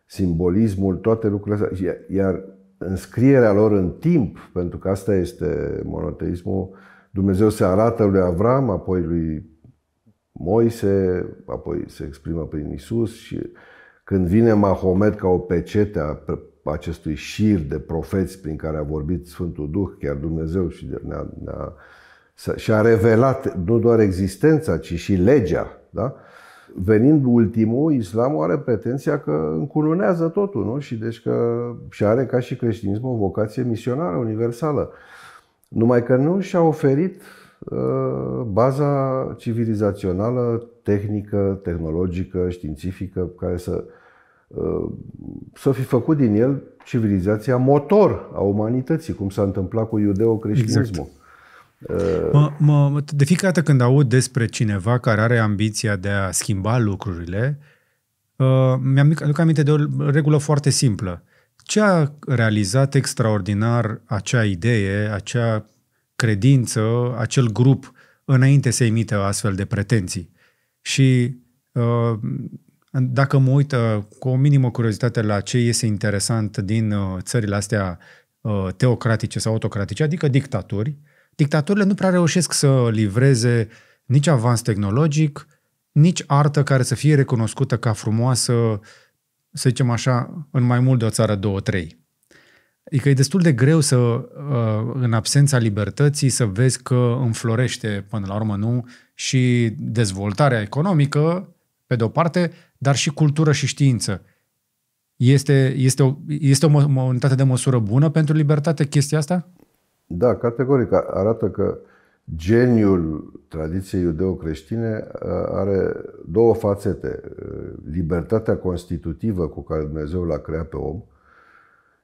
simbolismul, toate lucrurile astea, iar înscrierea lor în timp, pentru că asta este monoteismul, Dumnezeu se arată lui Avram, apoi lui Moise, apoi se exprimă prin Isus și când vine Mahomet ca o pecete a acestui șir de profeți prin care a vorbit Sfântul Duh, chiar Dumnezeu și ne-a, ne-a și-a revelat nu doar existența, ci și legea, da? Venind ultimul, islamul are pretenția că încununează totul, nu? Și deci că și are ca și creștinismul o vocație misionară universală. Numai că nu și-a oferit uh, baza civilizațională, tehnică, tehnologică, științifică, care să, uh, să fi făcut din el civilizația motor a umanității, cum s-a întâmplat cu iudeo Exact. Mă, mă, de fiecare dată când aud despre cineva care are ambiția de a schimba lucrurile, uh, mi-am aduc aminte de o regulă foarte simplă. Ce a realizat extraordinar acea idee, acea credință, acel grup înainte să emită astfel de pretenții? Și uh, dacă mă uit cu o minimă curiozitate la ce este interesant din uh, țările astea teocratice sau autocratice, adică dictaturi, uh, Dictaturile nu prea reușesc să livreze nici avans tehnologic, nici artă care să fie recunoscută ca frumoasă, să zicem așa, în mai mult de o țară, două, trei. Adică e destul de greu să, uh, în absența libertății, să vezi că înflorește, până la urmă nu, și dezvoltarea economică, pe de-o parte, dar și cultură și știință. Este, este, o, este o, o unitate de măsură bună pentru libertate chestia asta? Da, categoric. Arată că geniul tradiției iudeo-creștine are două fațete. Libertatea constitutivă cu care Dumnezeu l-a creat pe om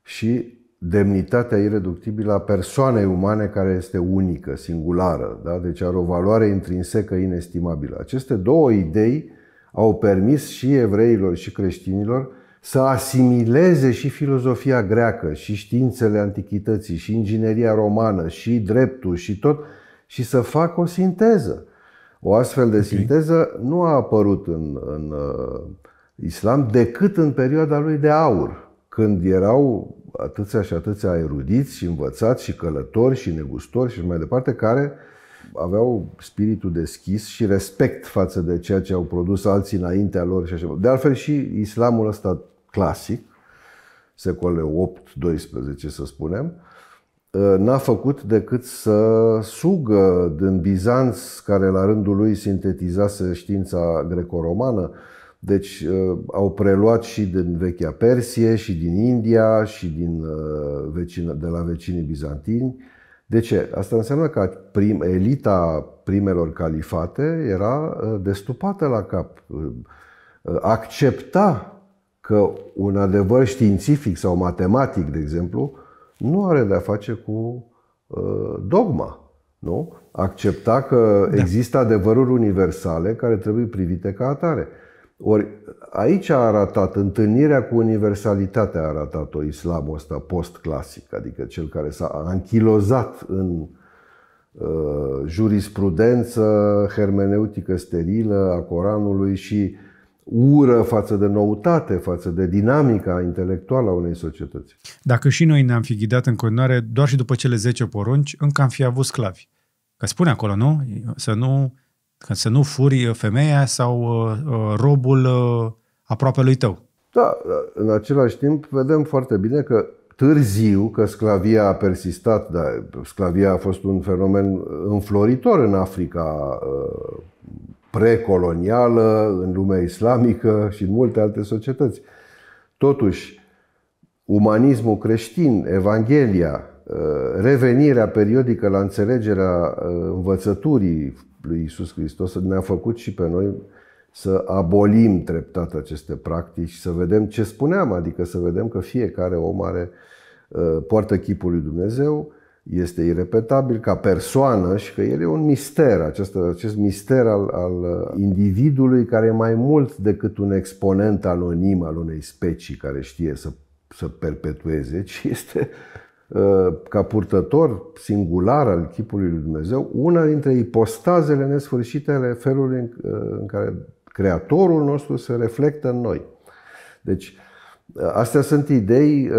și demnitatea ireductibilă a persoanei umane care este unică, singulară, da? deci are o valoare intrinsecă inestimabilă. Aceste două idei au permis și evreilor și creștinilor să asimileze și filozofia greacă, și științele antichității, și ingineria romană, și dreptul, și tot, și să facă o sinteză. O astfel de okay. sinteză nu a apărut în, în uh, islam decât în perioada lui de aur, când erau atâția și atâția erudiți și învățați și călători și negustori și mai departe, care uh, aveau spiritul deschis și respect față de ceea ce au produs alții înaintea lor și așa. De altfel și islamul ăsta clasic, secole 8-12 să spunem, ă, n-a făcut decât să sugă din Bizanț, care la rândul lui sintetizase știința greco-romană, deci ă, au preluat și din vechea Persie, și din India, și din, ă, de la vecinii bizantini, de ce? Asta înseamnă că prim, elita primelor califate era ă, destupată la cap. Ă, ă, accepta că un adevăr științific sau matematic, de exemplu, nu are de-a face cu dogma. Nu? Accepta că da. există adevăruri universale care trebuie privite ca atare. Ori aici a arătat, întâlnirea cu universalitatea a arătat-o islamul ăsta post-clasic, adică cel care s-a anchilozat în uh, jurisprudență hermeneutică sterilă a Coranului și ură față de noutate, față de dinamica intelectuală a unei societăți. Dacă și noi ne-am fi ghidat în continuare doar și după cele 10 porunci, încă am fi avut sclavi. Că spune acolo, nu? Să nu când să nu furi uh, femeia sau uh, uh, robul uh, aproape lui tău. Da, în același timp vedem foarte bine că târziu, că sclavia a persistat, dar sclavia a fost un fenomen înfloritor în Africa uh, precolonială, în lumea islamică și în multe alte societăți. Totuși, umanismul creștin, Evanghelia, revenirea periodică la înțelegerea învățăturii lui Isus Hristos ne-a făcut și pe noi să abolim treptat aceste practici, să vedem ce spuneam, adică să vedem că fiecare om are, ă, poartă chipul lui Dumnezeu, este irepetabil ca persoană și că el e un mister, acest, acest mister al, al individului care e mai mult decât un exponent anonim al unei specii care știe să, să perpetueze, ci este Uh, ca purtător singular al chipului lui Dumnezeu, una dintre ipostazele nesfârșite ale felului în uh, care Creatorul nostru se reflectă în noi. Deci, uh, astea sunt idei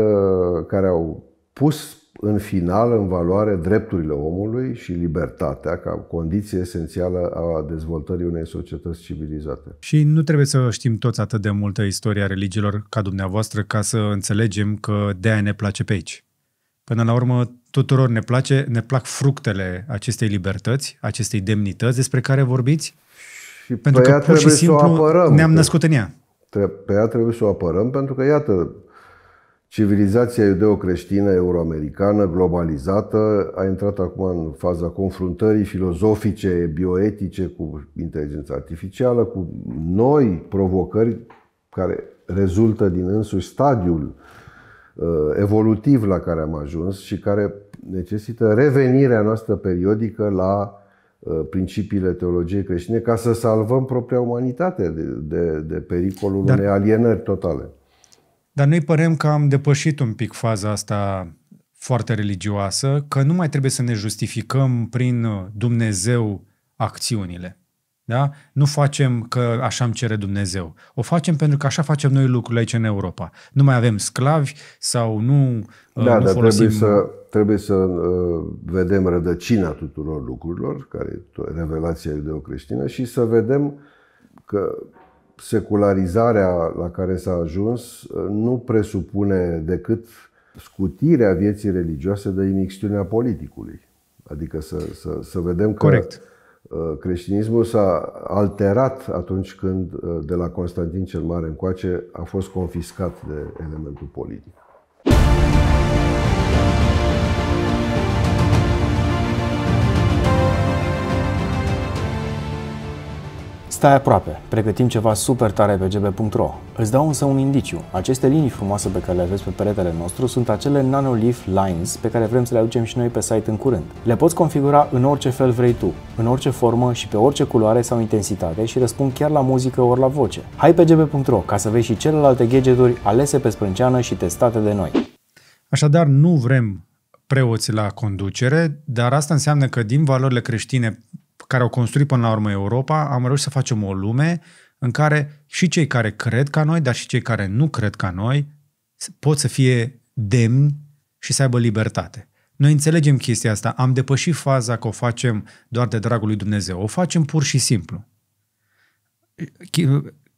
care au pus în final în valoare drepturile omului și libertatea ca condiție esențială a dezvoltării unei societăți civilizate. Și nu trebuie să știm toți atât de multă istoria religiilor ca dumneavoastră ca să înțelegem că de-aia ne place pe aici. Până la urmă, tuturor ne, place, ne plac fructele acestei libertăți, acestei demnități despre care vorbiți, și pentru că pur și simplu să o apărăm, ne-am născut în ea. Pe ea trebuie să o apărăm pentru că, iată, civilizația iudeo-creștină, euroamericană, globalizată, a intrat acum în faza confruntării filozofice, bioetice cu inteligența artificială, cu noi provocări care rezultă din însuși stadiul Uh, evolutiv la care am ajuns și care necesită revenirea noastră periodică la uh, principiile teologiei creștine ca să salvăm propria umanitate de, de, de pericolul dar, unei alienări totale. Dar noi părem că am depășit un pic faza asta foarte religioasă, că nu mai trebuie să ne justificăm prin Dumnezeu acțiunile. Da? Nu facem că așa îmi cere Dumnezeu. O facem pentru că așa facem noi lucrurile aici în Europa. Nu mai avem sclavi sau nu, uh, da, nu dar folosim... Trebuie să, trebuie să uh, vedem rădăcina tuturor lucrurilor, care e revelația iudeo-creștină, și să vedem că secularizarea la care s-a ajuns uh, nu presupune decât scutirea vieții religioase de imixtiunea politicului. Adică să, să, să vedem că Corect. Uh, creștinismul s-a alterat atunci când, uh, de la Constantin cel Mare încoace, a fost confiscat de elementul politic. Stai aproape, pregătim ceva super tare pe gb.ro. Îți dau însă un indiciu. Aceste linii frumoase pe care le vezi pe peretele nostru sunt acele nano leaf Lines pe care vrem să le aducem și noi pe site în curând. Le poți configura în orice fel vrei tu, în orice formă și pe orice culoare sau intensitate și răspund chiar la muzică ori la voce. Hai pe gb.ro ca să vezi și celelalte gadgeturi alese pe sprânceană și testate de noi. Așadar, nu vrem preoți la conducere, dar asta înseamnă că din valorile creștine care au construit până la urmă Europa, am reușit să facem o lume în care și cei care cred ca noi, dar și cei care nu cred ca noi, pot să fie demni și să aibă libertate. Noi înțelegem chestia asta, am depășit faza că o facem doar de dragul lui Dumnezeu, o facem pur și simplu.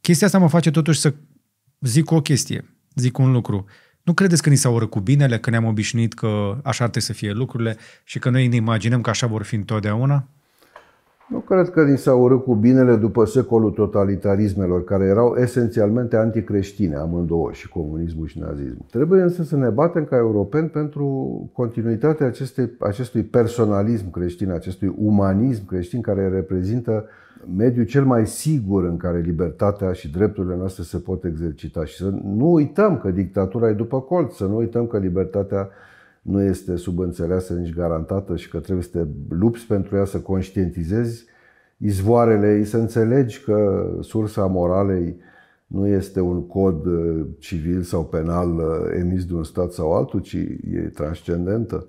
Chestia asta mă face totuși să zic o chestie, zic un lucru. Nu credeți că ni s-au cu binele, că ne-am obișnuit că așa ar trebui să fie lucrurile și că noi ne imaginăm că așa vor fi întotdeauna? Nu cred că ni s au urât cu binele după secolul totalitarismelor, care erau esențialmente anticreștine, amândouă, și comunismul și nazismul. Trebuie însă să ne batem ca europeni pentru continuitatea acestei, acestui personalism creștin, acestui umanism creștin care reprezintă mediul cel mai sigur în care libertatea și drepturile noastre se pot exercita. Și să nu uităm că dictatura e după colț, să nu uităm că libertatea nu este subînțeleasă nici garantată și că trebuie să te lupți pentru ea să conștientizezi izvoarele ei, să înțelegi că sursa moralei nu este un cod uh, civil sau penal uh, emis de un stat sau altul, ci e transcendentă.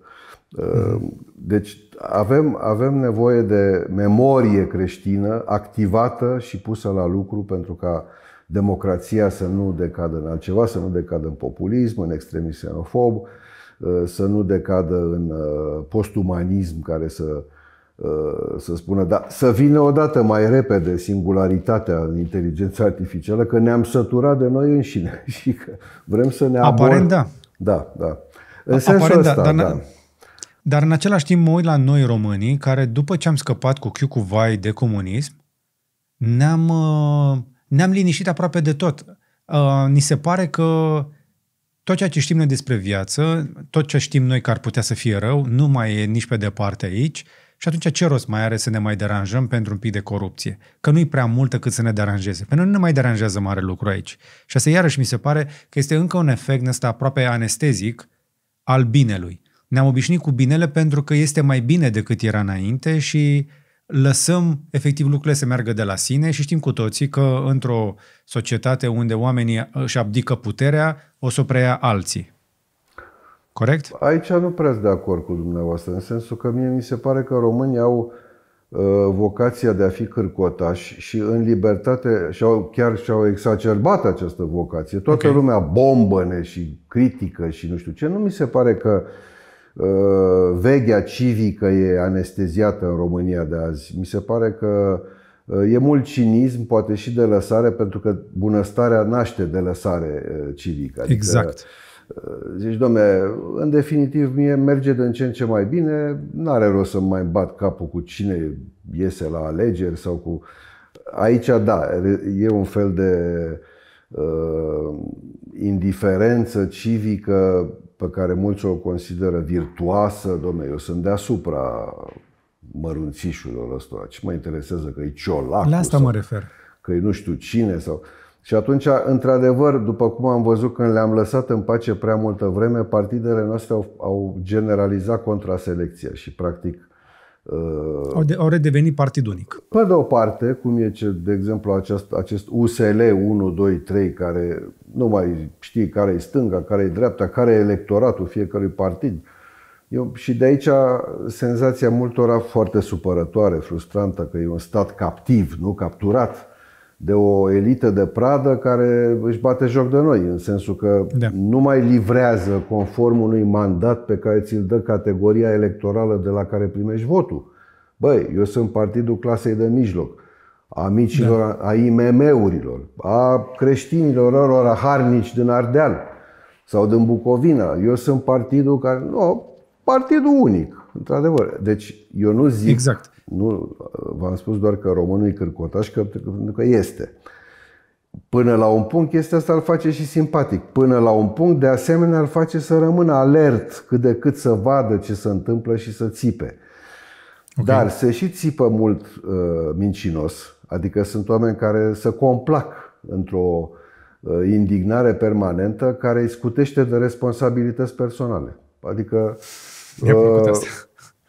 Uh, deci avem, avem nevoie de memorie creștină activată și pusă la lucru pentru ca democrația să nu decadă în altceva, să nu decadă în populism, în extremism xenofob, Eh, să nu decadă în eh, postumanism care să, eh, să spună, dar să vină odată mai repede singularitatea în inteligența artificială, că ne-am săturat de noi înșine și că vrem să ne Aparent, da. Da, da. În sensul Aparent, da, ăsta, da. Dar, da. dar în același timp mă uit la noi românii, care după ce am scăpat cu chiu cu vai de comunism, ne-am, ne-am liniștit aproape de tot. ni se pare că tot ceea ce știm noi despre viață, tot ce știm noi că ar putea să fie rău, nu mai e nici pe departe aici și atunci ce rost mai are să ne mai deranjăm pentru un pic de corupție? Că nu-i prea multă cât să ne deranjeze. pentru că nu ne mai deranjează mare lucru aici. Și asta iarăși mi se pare că este încă un efect ăsta aproape anestezic al binelui. Ne-am obișnuit cu binele pentru că este mai bine decât era înainte și lăsăm efectiv lucrurile să meargă de la sine și știm cu toții că într-o societate unde oamenii uh, își abdică puterea, o să o preia alții. Corect? Aici nu prea de acord cu dumneavoastră, în sensul că mie mi se pare că românii au uh, vocația de a fi cârcotași și în libertate și-au, chiar și-au exacerbat această vocație. Toată okay. lumea bombăne și critică și nu știu ce. Nu mi se pare că uh, Uh, vechea civică e anesteziată în România de azi. Mi se pare că uh, e mult cinism, poate și de lăsare, pentru că bunăstarea naște de lăsare uh, civică. Adică exact. Zici, domne, în definitiv, mie merge de în ce în ce mai bine, nu are rost să mai bat capul cu cine iese la alegeri sau cu... Aici, da, e un fel de uh, indiferență civică pe care mulți o consideră virtuoasă, domne, eu sunt deasupra mărunțișurilor ăstora. Ce mă interesează că e ciolacul? La asta sau, mă refer. Că e nu știu cine sau... Și atunci, într-adevăr, după cum am văzut când le-am lăsat în pace prea multă vreme, partidele noastre au, au generalizat contraselecția și, practic, Uh, au, de, au redevenit partid unic. Pe de o parte, cum e, ce, de exemplu, acest, acest USL 1, 2, 3, care nu mai știi care e stânga, care e dreapta, care e electoratul fiecărui partid. Eu, și de aici senzația multora foarte supărătoare, frustrantă, că e un stat captiv, nu capturat de o elită de pradă care își bate joc de noi, în sensul că da. nu mai livrează conform unui mandat pe care ți-l dă categoria electorală de la care primești votul. Băi, eu sunt partidul clasei de mijloc a micilor, da. a IMM-urilor, a creștinilor a harnici din Ardeal sau din Bucovina. Eu sunt partidul care... Nu, partidul unic, într-adevăr. Deci eu nu zic... Exact. Nu, v-am spus doar că românul e cârcotaș, că, că este. Până la un punct, chestia asta îl face și simpatic. Până la un punct, de asemenea, îl face să rămână alert cât de cât să vadă ce se întâmplă și să țipe. Okay. Dar se și țipă mult uh, mincinos, Adică sunt oameni care se complac într-o uh, indignare permanentă care îi scutește de responsabilități personale. Adică... Mi-a uh, asta.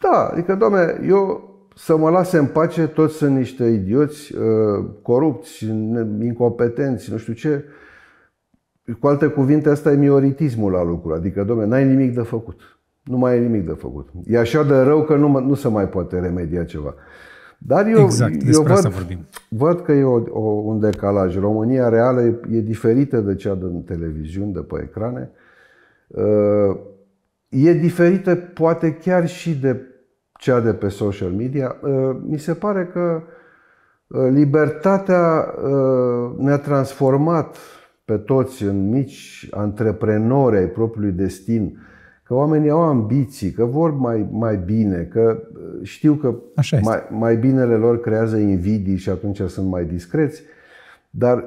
Da, adică, doamne, eu să mă lase în pace, toți sunt niște idioți, uh, corupți, incompetenți, nu știu ce. Cu alte cuvinte, asta e mioritismul la lucru. Adică, domne, n-ai nimic de făcut. Nu mai e nimic de făcut. E așa de rău că nu, nu se mai poate remedia ceva. Dar eu, exact, eu văd, vorbim. văd că e o, o, un decalaj. România reală e, e diferită de cea din televiziuni, de pe ecrane. Uh, e diferită poate chiar și de cea de pe social media. Uh, mi se pare că uh, libertatea ne-a transformat pe toți în mici antreprenori ai propriului destin că oamenii au ambiții, că vor mai, mai bine, că uh, știu că Așa mai, mai binele lor creează invidii și atunci sunt mai discreți, dar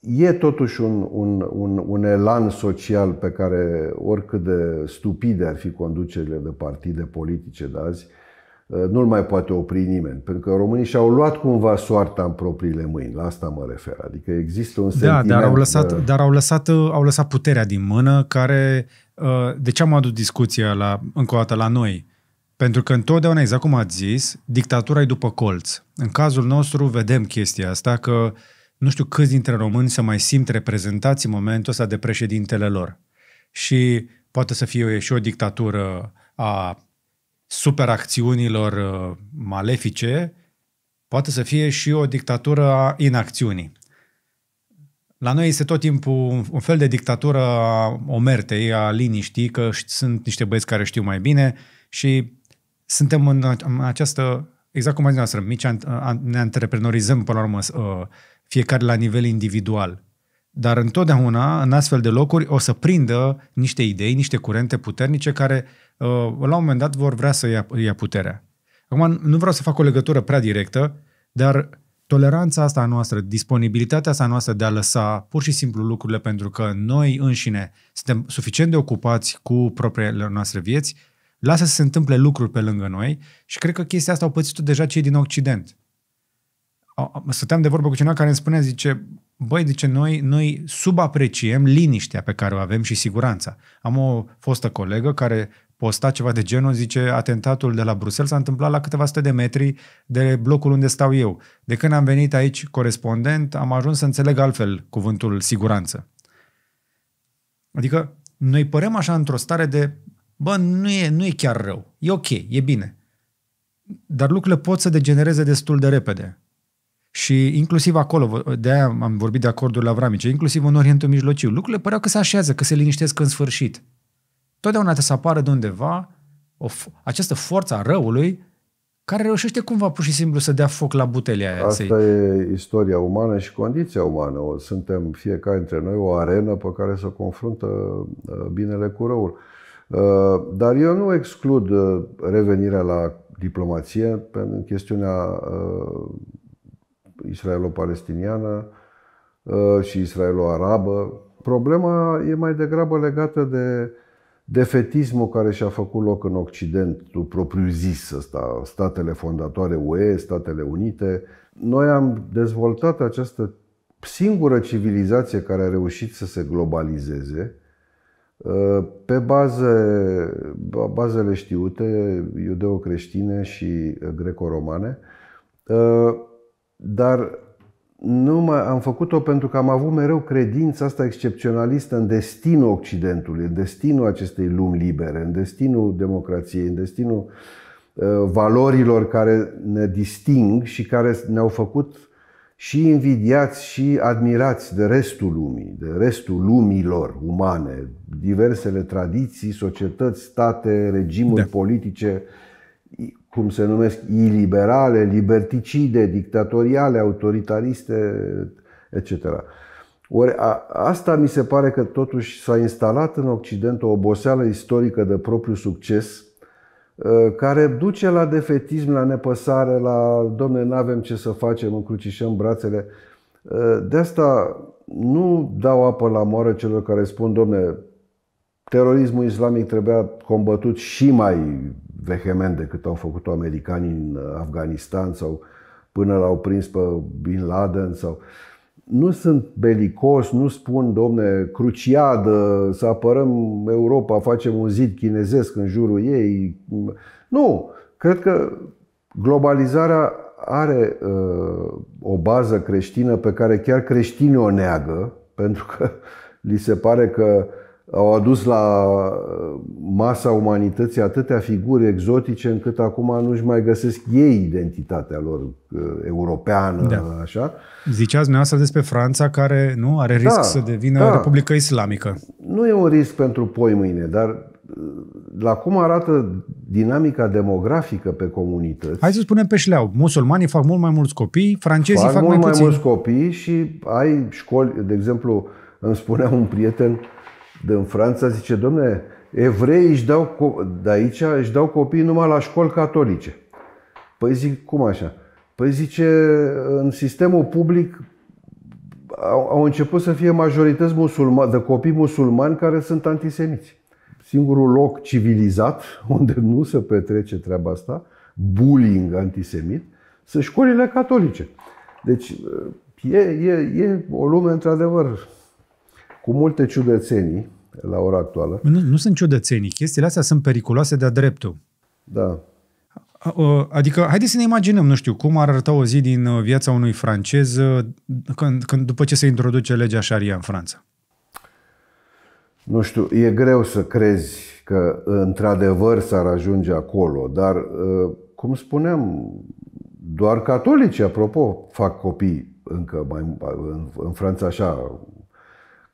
e totuși un, un, un, un elan social pe care, oricât de stupide ar fi conducerile de partide politice de azi, uh, nu-l mai poate opri nimeni, pentru că românii și-au luat cumva soarta în propriile mâini, la asta mă refer. Adică există un da, sentiment... Da, dar au lăsat, că... dar au lăsat, au lăsat puterea din mână care Uh, de ce am adus discuția la, încă o dată la noi? Pentru că întotdeauna, exact cum ați zis, dictatura e după colț. În cazul nostru vedem chestia asta că nu știu câți dintre români să mai simt reprezentați în momentul ăsta de președintele lor. Și poate să fie și o dictatură a superacțiunilor uh, malefice, poate să fie și o dictatură a inacțiunii. La noi este tot timpul un fel de dictatură a omertei, a liniștii, că sunt niște băieți care știu mai bine și suntem în această, exact cum ați noastră, mici, ne antreprenorizăm până la urmă uh, fiecare la nivel individual. Dar întotdeauna, în astfel de locuri, o să prindă niște idei, niște curente puternice care, uh, la un moment dat, vor vrea să ia, ia puterea. Acum, nu vreau să fac o legătură prea directă, dar toleranța asta a noastră, disponibilitatea asta a noastră de a lăsa pur și simplu lucrurile pentru că noi înșine suntem suficient de ocupați cu propriile noastre vieți, lasă să se întâmple lucruri pe lângă noi și cred că chestia asta au pățit-o deja cei din Occident. Stăteam de vorbă cu cineva care îmi spunea, zice, băi, zice, noi, noi subapreciem liniștea pe care o avem și siguranța. Am o fostă colegă care posta ceva de genul, zice, atentatul de la Bruxelles s-a întâmplat la câteva sute de metri de blocul unde stau eu. De când am venit aici corespondent, am ajuns să înțeleg altfel cuvântul siguranță. Adică noi părem așa într-o stare de, bă, nu e, nu e chiar rău, e ok, e bine. Dar lucrurile pot să degenereze destul de repede. Și inclusiv acolo, de aia am vorbit de acordurile avramice, inclusiv în Orientul Mijlociu, lucrurile păreau că se așează, că se liniștesc în sfârșit. Totdeauna trebuie să apară de undeva o, această forță a răului care reușește cumva pur și simplu să dea foc la butelia aia. Asta să e istoria umană și condiția umană. O, suntem fiecare dintre noi o arenă pe care se confruntă uh, binele cu răul. Uh, dar eu nu exclud uh, revenirea la diplomație în chestiunea israelo-palestiniană și israelo-arabă. Problema e mai degrabă legată de defetismul care și-a făcut loc în Occidentul propriu-zis ăsta, statele fondatoare UE, Statele Unite. Noi am dezvoltat această singură civilizație care a reușit să se globalizeze uh, pe baze, bazele știute, iudeo-creștine și greco-romane, uh, dar nu mai, am făcut-o pentru că am avut mereu credința asta excepționalistă în destinul Occidentului, în destinul acestei lumi libere, în destinul democrației, în destinul uh, valorilor care ne disting și care ne-au făcut și invidiați și admirați de restul lumii, de restul lumilor umane, diversele tradiții, societăți, state, regimuri da. politice, cum se numesc, iliberale, liberticide, dictatoriale, autoritariste, etc. Ori a, asta mi se pare că totuși s-a instalat în Occident o oboseală istorică de propriu succes, ă, care duce la defetism, la nepăsare, la domne, nu avem ce să facem, încrucișăm brațele. Ă, de asta nu dau apă la moară celor care spun, domne, terorismul islamic trebuia combătut și mai vehement decât au făcut-o americanii în uh, Afganistan sau până l-au prins pe Bin Laden sau... Nu sunt belicos, nu spun, domne, cruciadă, să apărăm Europa, facem un zid chinezesc în jurul ei. Nu, cred că globalizarea are uh, o bază creștină pe care chiar creștinii o neagă, pentru că li se pare că uh, au adus la uh, masa umanității atâtea figuri exotice încât acum nu-și mai găsesc ei identitatea lor uh, europeană, da. așa. Ziceați dumneavoastră despre Franța care nu are risc da, să devină da. Republică Islamică. Nu e un risc pentru poi mâine, dar uh, la cum arată dinamica demografică pe comunități. Hai să spunem pe șleau, musulmanii fac mult mai mulți copii, francezii fac, fac mult mai, mai puțin. mulți copii și ai școli, de exemplu, îmi spunea un prieten, în Franța zice, domne, evreii își dau, de aici își dau copiii numai la școli catolice. Păi zic, cum așa? Păi zice, în sistemul public au, au început să fie majorități musulmani, de copii musulmani care sunt antisemiți. Singurul loc civilizat unde nu se petrece treaba asta, bullying antisemit, sunt școlile catolice. Deci e, e, e o lume, într-adevăr, cu multe ciudățenii, la ora actuală. Nu, nu sunt ciudățenii. Chestiile astea sunt periculoase de-a dreptul. Da. Adică, haideți să ne imaginăm, nu știu, cum ar arăta o zi din uh, viața unui francez uh, când, când, după ce se introduce legea șaria în Franța. Nu știu, e greu să crezi că într-adevăr s-ar ajunge acolo, dar, uh, cum spuneam, doar catolici, apropo, fac copii încă mai în, în Franța așa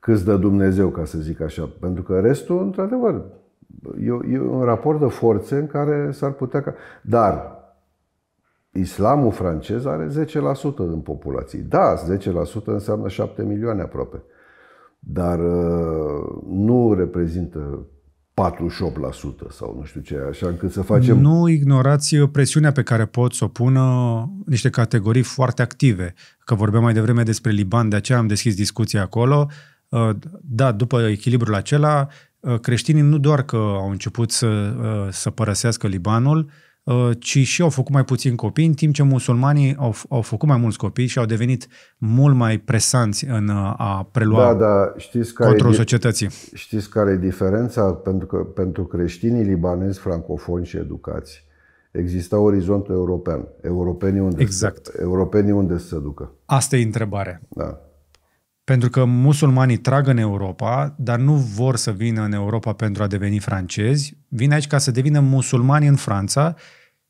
câți dă Dumnezeu, ca să zic așa. Pentru că restul, într-adevăr, e, e un raport de forțe în care s-ar putea ca... Dar islamul francez are 10% din populație. Da, 10% înseamnă 7 milioane aproape. Dar uh, nu reprezintă 48% sau nu știu ce, așa încât să facem... Nu ignorați presiunea pe care pot să o pună niște categorii foarte active. Că vorbeam mai devreme despre Liban, de aceea am deschis discuția acolo. Uh, da, după echilibrul acela, uh, creștinii nu doar că au început să, uh, să părăsească Libanul, ci și au făcut mai puțin copii, în timp ce musulmanii au, au făcut mai mulți copii și au devenit mult mai presanți în a prelua da, da. Știți care controlul e, societății. Știți care e diferența? Pentru că pentru creștinii libanezi, francofoni și educați, exista orizontul european. Europenii unde, exact. se, europenii unde să se ducă? Asta e întrebarea. Da. Pentru că musulmanii trag în Europa, dar nu vor să vină în Europa pentru a deveni francezi, vin aici ca să devină musulmani în Franța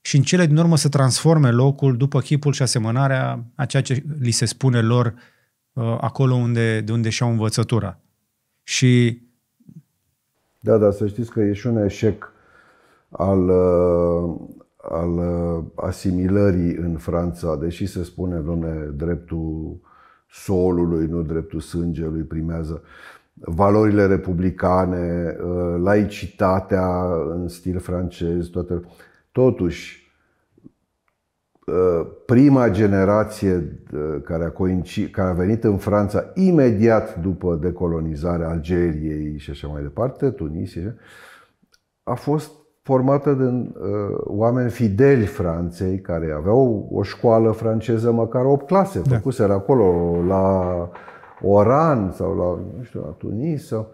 și în cele din urmă să transforme locul după chipul și asemănarea a ceea ce li se spune lor uh, acolo unde, de unde și-au învățătura. Și... Da, da, să știți că e și un eșec al, uh, al uh, asimilării în Franța, deși se spune, domne, dreptul solului, nu dreptul sângelui primează valorile republicane, uh, laicitatea în stil francez, toate. Totuși, uh, prima generație uh, care a, coinci, care a venit în Franța imediat după decolonizarea Algeriei și așa mai departe, Tunisia, a fost formată din uh, oameni fideli Franței, care aveau o școală franceză, măcar 8 clase, da. făcuseră acolo la Oran sau la, nu știu, la Tunis sau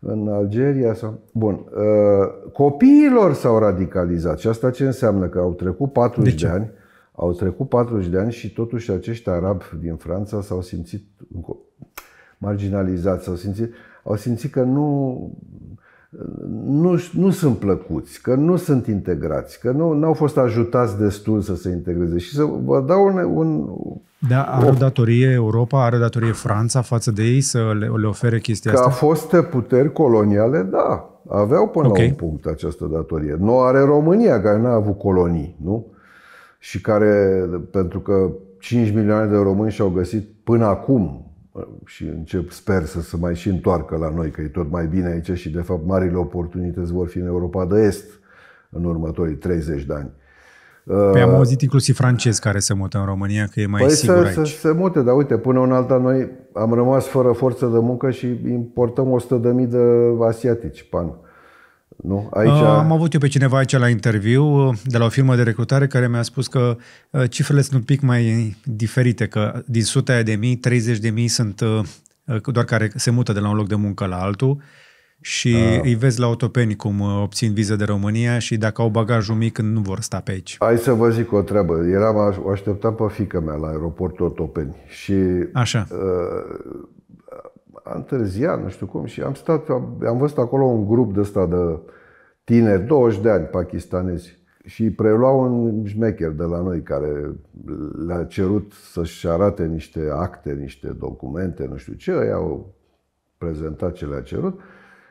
în Algeria. Sau... Bun. Uh, copiilor s-au radicalizat și asta ce înseamnă? Că au trecut 40 de, ce? de ani. Au trecut 40 de ani și totuși acești arabi din Franța s-au simțit marginalizați, s-au simțit, au simțit că nu, nu, nu sunt plăcuți, că nu sunt integrați, că nu au fost ajutați destul să se integreze. Și să vă dau un... un da, are o datorie Europa, are datorie Franța față de ei să le, le ofere chestia că asta? Că a fost puteri coloniale, da. Aveau până okay. la un punct această datorie. Nu are România, care n-a avut colonii, nu? Și care, pentru că 5 milioane de români și-au găsit până acum și încep, sper să se mai și întoarcă la noi, că e tot mai bine aici și de fapt marile oportunități vor fi în Europa de Est în următorii 30 de ani. Păi am uh, auzit inclusiv francezi care se mută în România, că e mai păi sigur să, aici. Să se mute, dar uite, până în alta noi am rămas fără forță de muncă și importăm 100.000 de asiatici, Uh, nu? Aici... Uh, am avut eu pe cineva aici la interviu uh, de la o firmă de recrutare care mi-a spus că uh, cifrele sunt un pic mai diferite, că din sute de mii, 30 de mii sunt doar care se mută de la un loc de muncă la altul și A. Ah. îi vezi la autopeni cum obțin viză de România și dacă au bagajul mic, nu vor sta pe aici. Hai să vă zic o treabă. Eram, o așteptam pe fică mea la aeroportul Otopeni și Așa. Uh, am întârziat, nu știu cum, și am stat, am văzut acolo un grup de ăsta de tineri, 20 de ani, pakistanezi, și preluau un șmecher de la noi care le-a cerut să-și arate niște acte, niște documente, nu știu ce, i-au prezentat ce le-a cerut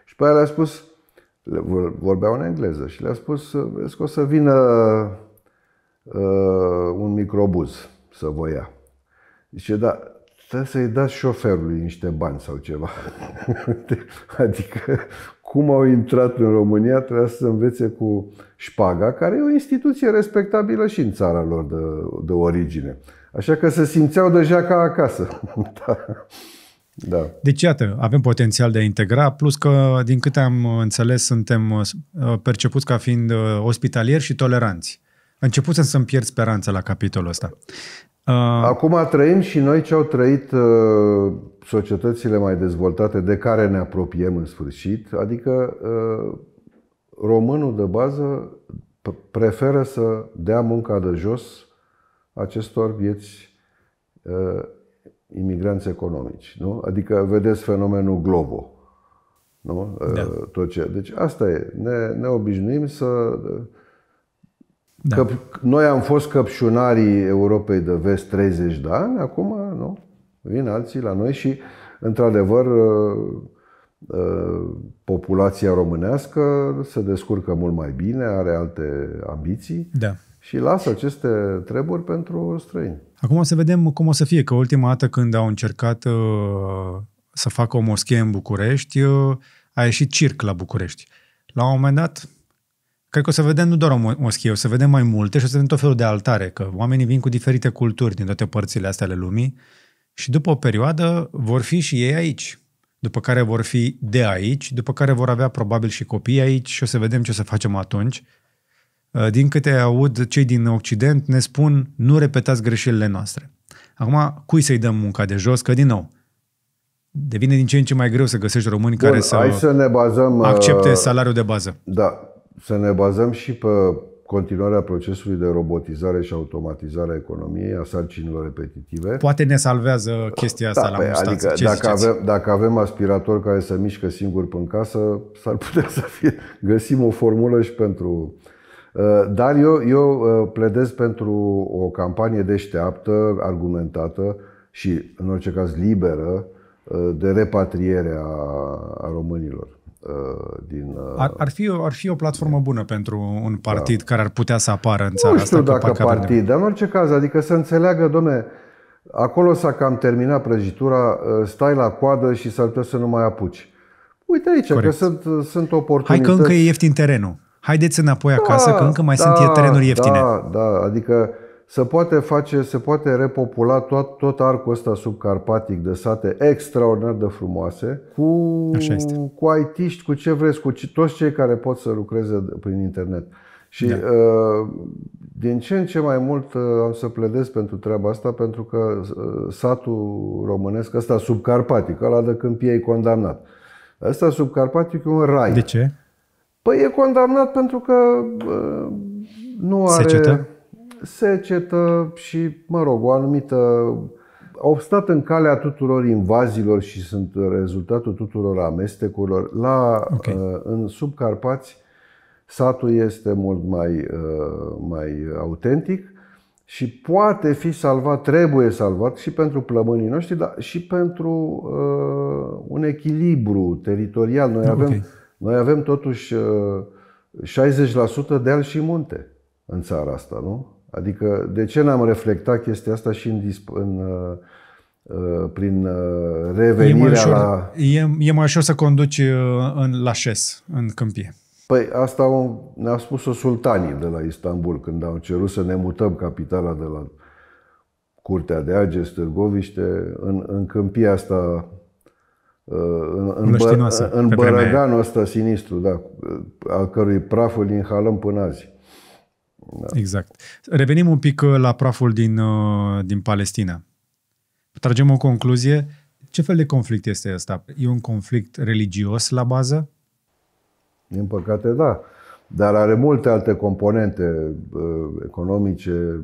și pe aia le-a spus, vorbeau în engleză și le-a spus, vezi că o să vină uh, un microbuz să vă ia. Zice, da, stă să-i dați șoferului niște bani sau ceva. adică cum au intrat în România trebuia să învețe cu șpaga, care e o instituție respectabilă și în țara lor de, de origine. Așa că se simțeau deja ca acasă. da. Da. Deci, iată, avem potențial de a integra, plus că, din câte am înțeles, suntem uh, percepuți ca fiind uh, ospitalieri și toleranți început să-mi pierd speranța la capitolul ăsta. Uh... Acum trăim și noi ce au trăit uh, societățile mai dezvoltate, de care ne apropiem în sfârșit, adică uh, românul de bază preferă să dea munca de jos acestor vieți uh, imigranți economici. Nu? Adică vedeți fenomenul Globo. Nu? Uh, da. Uh, tot ce... Deci asta e. Ne, ne obișnuim să... Uh, da. Că noi am fost căpșunarii Europei de vest 30 de ani, acum nu. Vin alții la noi și, într-adevăr, uh, uh, populația românească se descurcă mult mai bine, are alte ambiții. Da și lasă aceste treburi pentru străini. Acum să vedem cum o să fie, că ultima dată când au încercat uh, să facă o moschee în București, a ieșit circ la București. La un moment dat Cred că o să vedem nu doar o moschie, o să vedem mai multe și o să vedem tot felul de altare, că oamenii vin cu diferite culturi din toate părțile astea ale lumii și după o perioadă vor fi și ei aici, după care vor fi de aici, după care vor avea probabil și copii aici și o să vedem ce o să facem atunci. Uh, din câte aud, cei din Occident ne spun nu repetați greșelile noastre. Acum, cui să-i dăm munca de jos? Că, din nou, devine din ce în ce mai greu să găsești români Bun, care să, să ne bazăm, accepte uh, salariul de bază. Da, să ne bazăm și pe continuarea procesului de robotizare și automatizare a economiei, a sarcinilor repetitive. Poate ne salvează chestia asta da, la păi, mustanță. Adică Ce dacă, avem, dacă avem aspirator care să mișcă singur până casă, s-ar putea să fie... Găsim o formulă și pentru... Uh, dar eu, eu uh, pledez pentru o campanie deșteaptă, argumentată și, în orice caz, liberă uh, de repatriere a, a românilor. Uh, din... Uh, ar, ar, fi, ar fi o platformă bună pentru un partid da. care ar putea să apară în țara asta? Nu știu asta, dacă partid, dar în orice caz, adică să înțeleagă, domne, acolo s-a cam terminat prăjitura, uh, stai la coadă și s-ar putea să nu mai apuci. Uite aici, Corect. că sunt, sunt oportunități. Hai că încă e ieftin terenul. Haideți înapoi da, acasă, că încă mai da, sunt terenuri ieftine. Da, da, adică se poate face, se poate repopula tot, tot arcul ăsta subcarpatic de sate extraordinar de frumoase cu, cu IT-ști, cu ce vreți, cu toți cei care pot să lucreze prin internet. Și da. Uh, din ce în ce mai mult uh, am să pledez pentru treaba asta, pentru că uh, satul românesc, ăsta subcarpatic, ăla de câmpie e condamnat. Ăsta subcarpatic e un rai. De ce? Păi e condamnat pentru că nu are... Secetă? secetă și, mă rog, o anumită... Au stat în calea tuturor invazilor și sunt rezultatul tuturor amestecurilor. La, okay. Uh, în subcarpați, satul este mult mai, uh, mai autentic și poate fi salvat, trebuie salvat și pentru plămânii noștri, dar și pentru uh, un echilibru teritorial. Noi avem, okay. noi avem totuși uh, 60% al și munte în țara asta, nu? Adică, de ce n-am reflectat chestia asta și în, în uh, uh, prin uh, revenirea e mai ușor, la... E, e mai ușor să conduci în, la șes, în câmpie. Păi asta ne-a spus-o sultanii de la Istanbul când au cerut să ne mutăm capitala de la Curtea de Ages, Târgoviște, în, în câmpia asta, în, în, bă, în bărăganul ăsta sinistru, da, al cărui praful îl inhalăm până azi. Da. Exact. Revenim un pic uh, la praful din, uh, din Palestina. Tragem o concluzie. Ce fel de conflict este ăsta? E un conflict religios la bază? Din păcate, da. Dar are multe alte componente uh, economice,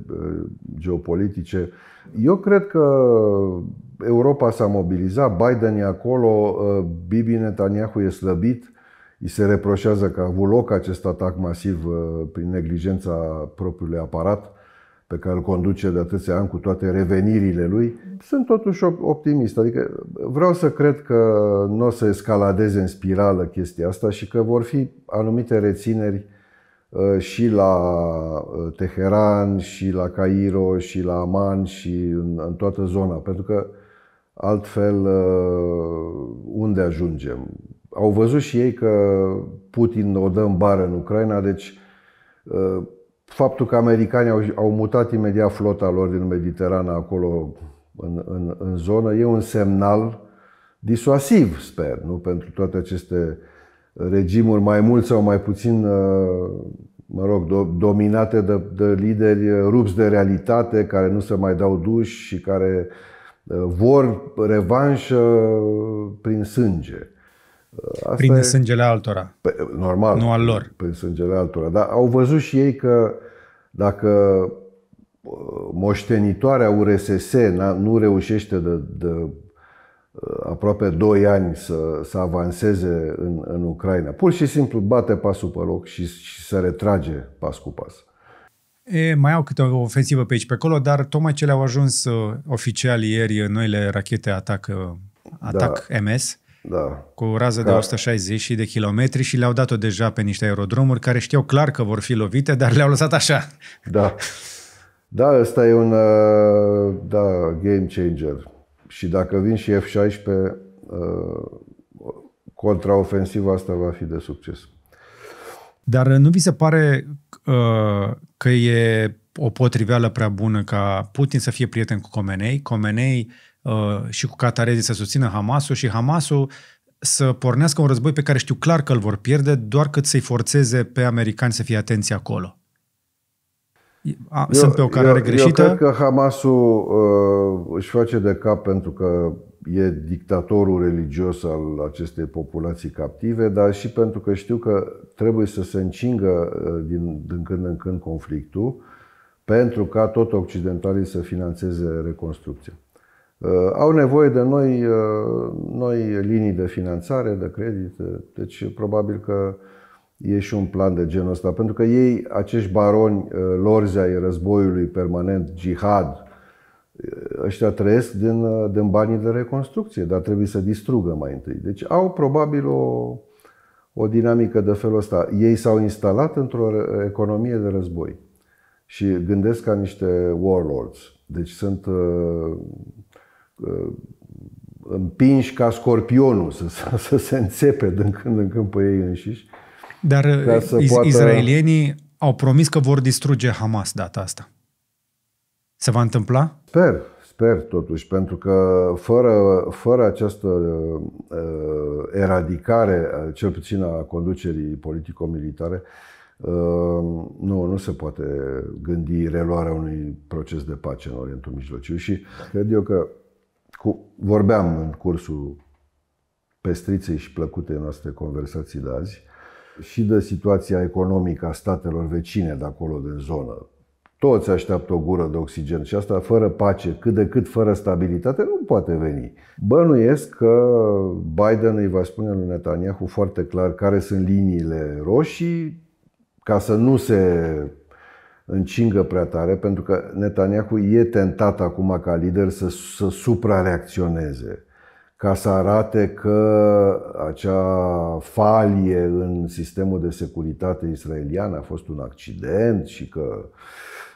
geopolitice. Eu cred că Europa s-a mobilizat, Biden e acolo, Bibi Netanyahu e slăbit îi se reproșează că a avut loc acest atac masiv uh, prin neglijența propriului aparat pe care îl conduce de atâția ani cu toate revenirile lui. Sunt totuși optimist, adică vreau să cred că nu o să escaladeze în spirală chestia asta și că vor fi anumite rețineri uh, și la uh, Teheran, și la Cairo, și la Aman, și în, în toată zona, pentru că altfel unde ajungem? au văzut și ei că Putin o dă în bară în Ucraina, deci uh, faptul că americanii au, au mutat imediat flota lor din Mediterana acolo în, în, în zonă e un semnal disuasiv, sper, nu pentru toate aceste regimuri mai mult sau mai puțin uh, mă rog, dominate de, de lideri rupți de realitate, care nu se mai dau duși și care uh, vor revanșă prin sânge. Asta Prin e... sângele altora. Pe, păi, normal. Nu al lor. Prin sângele altora. Dar au văzut și ei că dacă uh, moștenitoarea URSS nu reușește de, de uh, aproape 2 ani să, să avanseze în, în Ucraina, pur și simplu bate pasul pe loc și, și se retrage pas cu pas. E, mai au câte o ofensivă pe aici, pe acolo, dar tocmai ce le-au ajuns uh, oficial ieri noile rachete atac, da. atac da. MS da. cu o rază Ca... de 160 de kilometri și le-au dat-o deja pe niște aerodromuri care știau clar că vor fi lovite, dar le-au lăsat așa. Da. Da, ăsta e un uh, da, game changer. Și dacă vin și F-16, uh, contraofensiva asta va fi de succes. Dar uh, nu vi se pare uh, că e o potriveală prea bună ca Putin să fie prieten cu Comenei? Comenei uh, Uh, și cu catarezii să susțină Hamasul și Hamasul să pornească un război pe care știu clar că îl vor pierde, doar cât să-i forțeze pe americani să fie atenți acolo. A, eu, sunt pe o carare eu, greșită? Eu cred că Hamasul uh, își face de cap pentru că e dictatorul religios al acestei populații captive, dar și pentru că știu că trebuie să se încingă uh, din, din când în când conflictul pentru ca tot occidentalii să financeze reconstrucția. Uh, au nevoie de noi, uh, noi linii de finanțare, de credit, uh, deci probabil că e și un plan de genul ăsta, pentru că ei, acești baroni, lorzi ai războiului permanent, jihad, ăștia trăiesc din, din banii de reconstrucție, dar trebuie să distrugă mai întâi. Deci au probabil o, o dinamică de felul ăsta. Ei s-au instalat într-o economie de război și gândesc ca niște warlords. Deci sunt Uh, împinși ca scorpionul să, să, să se înțepe din când în când pe ei înșiși. Dar uh, iz- poată... izraelienii au promis că vor distruge Hamas data asta. Se va întâmpla? Sper, sper totuși, pentru că fără, fără această uh, eradicare, uh, cel puțin a conducerii politico-militare, uh, nu, nu se poate gândi reluarea unui proces de pace în Orientul Mijlociu și cred eu că cu, vorbeam în cursul pestriței și plăcute noastre conversații de azi și de situația economică a statelor vecine de acolo, din zonă. Toți așteaptă o gură de oxigen și asta fără pace, cât de cât fără stabilitate, nu poate veni. Bănuiesc că Biden îi va spune lui Netanyahu foarte clar care sunt liniile roșii, ca să nu se încingă prea tare, pentru că Netanyahu e tentat acum ca lider să, să suprareacționeze, ca să arate că acea falie în sistemul de securitate israelian a fost un accident și că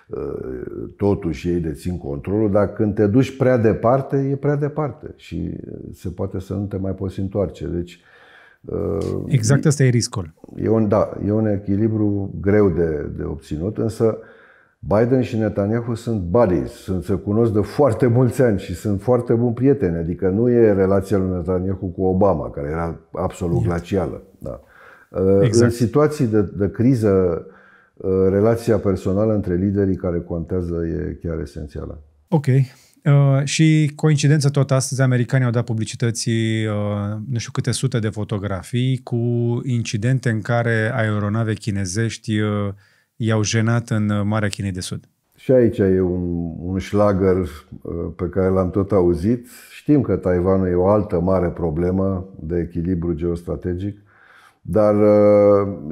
uh, totuși ei dețin controlul, dar când te duci prea departe, e prea departe și se poate să nu te mai poți întoarce. Deci Uh, exact asta e riscul. E un, da, e un echilibru greu de, de obținut, însă Biden și Netanyahu sunt buddies, sunt, se cunosc de foarte mulți ani și sunt foarte buni prieteni. Adică nu e relația lui Netanyahu cu Obama, care era absolut Iată. Exact. glacială. Da. Uh, exact. În situații de, de criză, uh, relația personală între liderii care contează e chiar esențială. Ok. Uh, și coincidență tot astăzi, americanii au dat publicității uh, nu știu câte sute de fotografii cu incidente în care aeronave chinezești uh, i-au jenat în uh, Marea Chinei de Sud. Și aici e un, un șlagăr uh, pe care l-am tot auzit. Știm că Taiwanul e o altă mare problemă de echilibru geostrategic, dar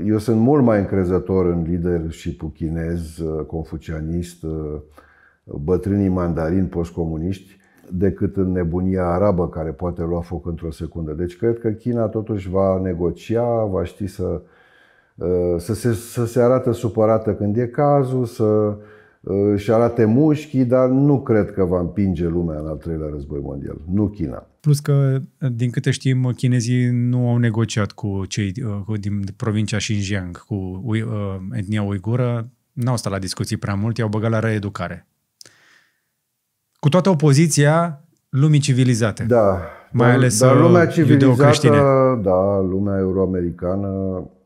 eu sunt mult mai încrezător în liderul și chinez, confucianist, bătrânii mandarini postcomuniști decât în nebunia arabă care poate lua foc într-o secundă. Deci cred că China totuși va negocia, va ști să, uh, să, se, să se arată supărată când e cazul, să uh, și arate mușchii, dar nu cred că va împinge lumea în al treilea război mondial, nu China. Plus că, din câte știm, chinezii nu au negociat cu cei uh, cu, din provincia Xinjiang, cu uh, etnia uigură, n-au stat la discuții prea mult, i-au băgat la reeducare. Cu toată opoziția lumii civilizate. Da. Mai dar, ales dar uh, lumea civilizată, da, lumea euroamericană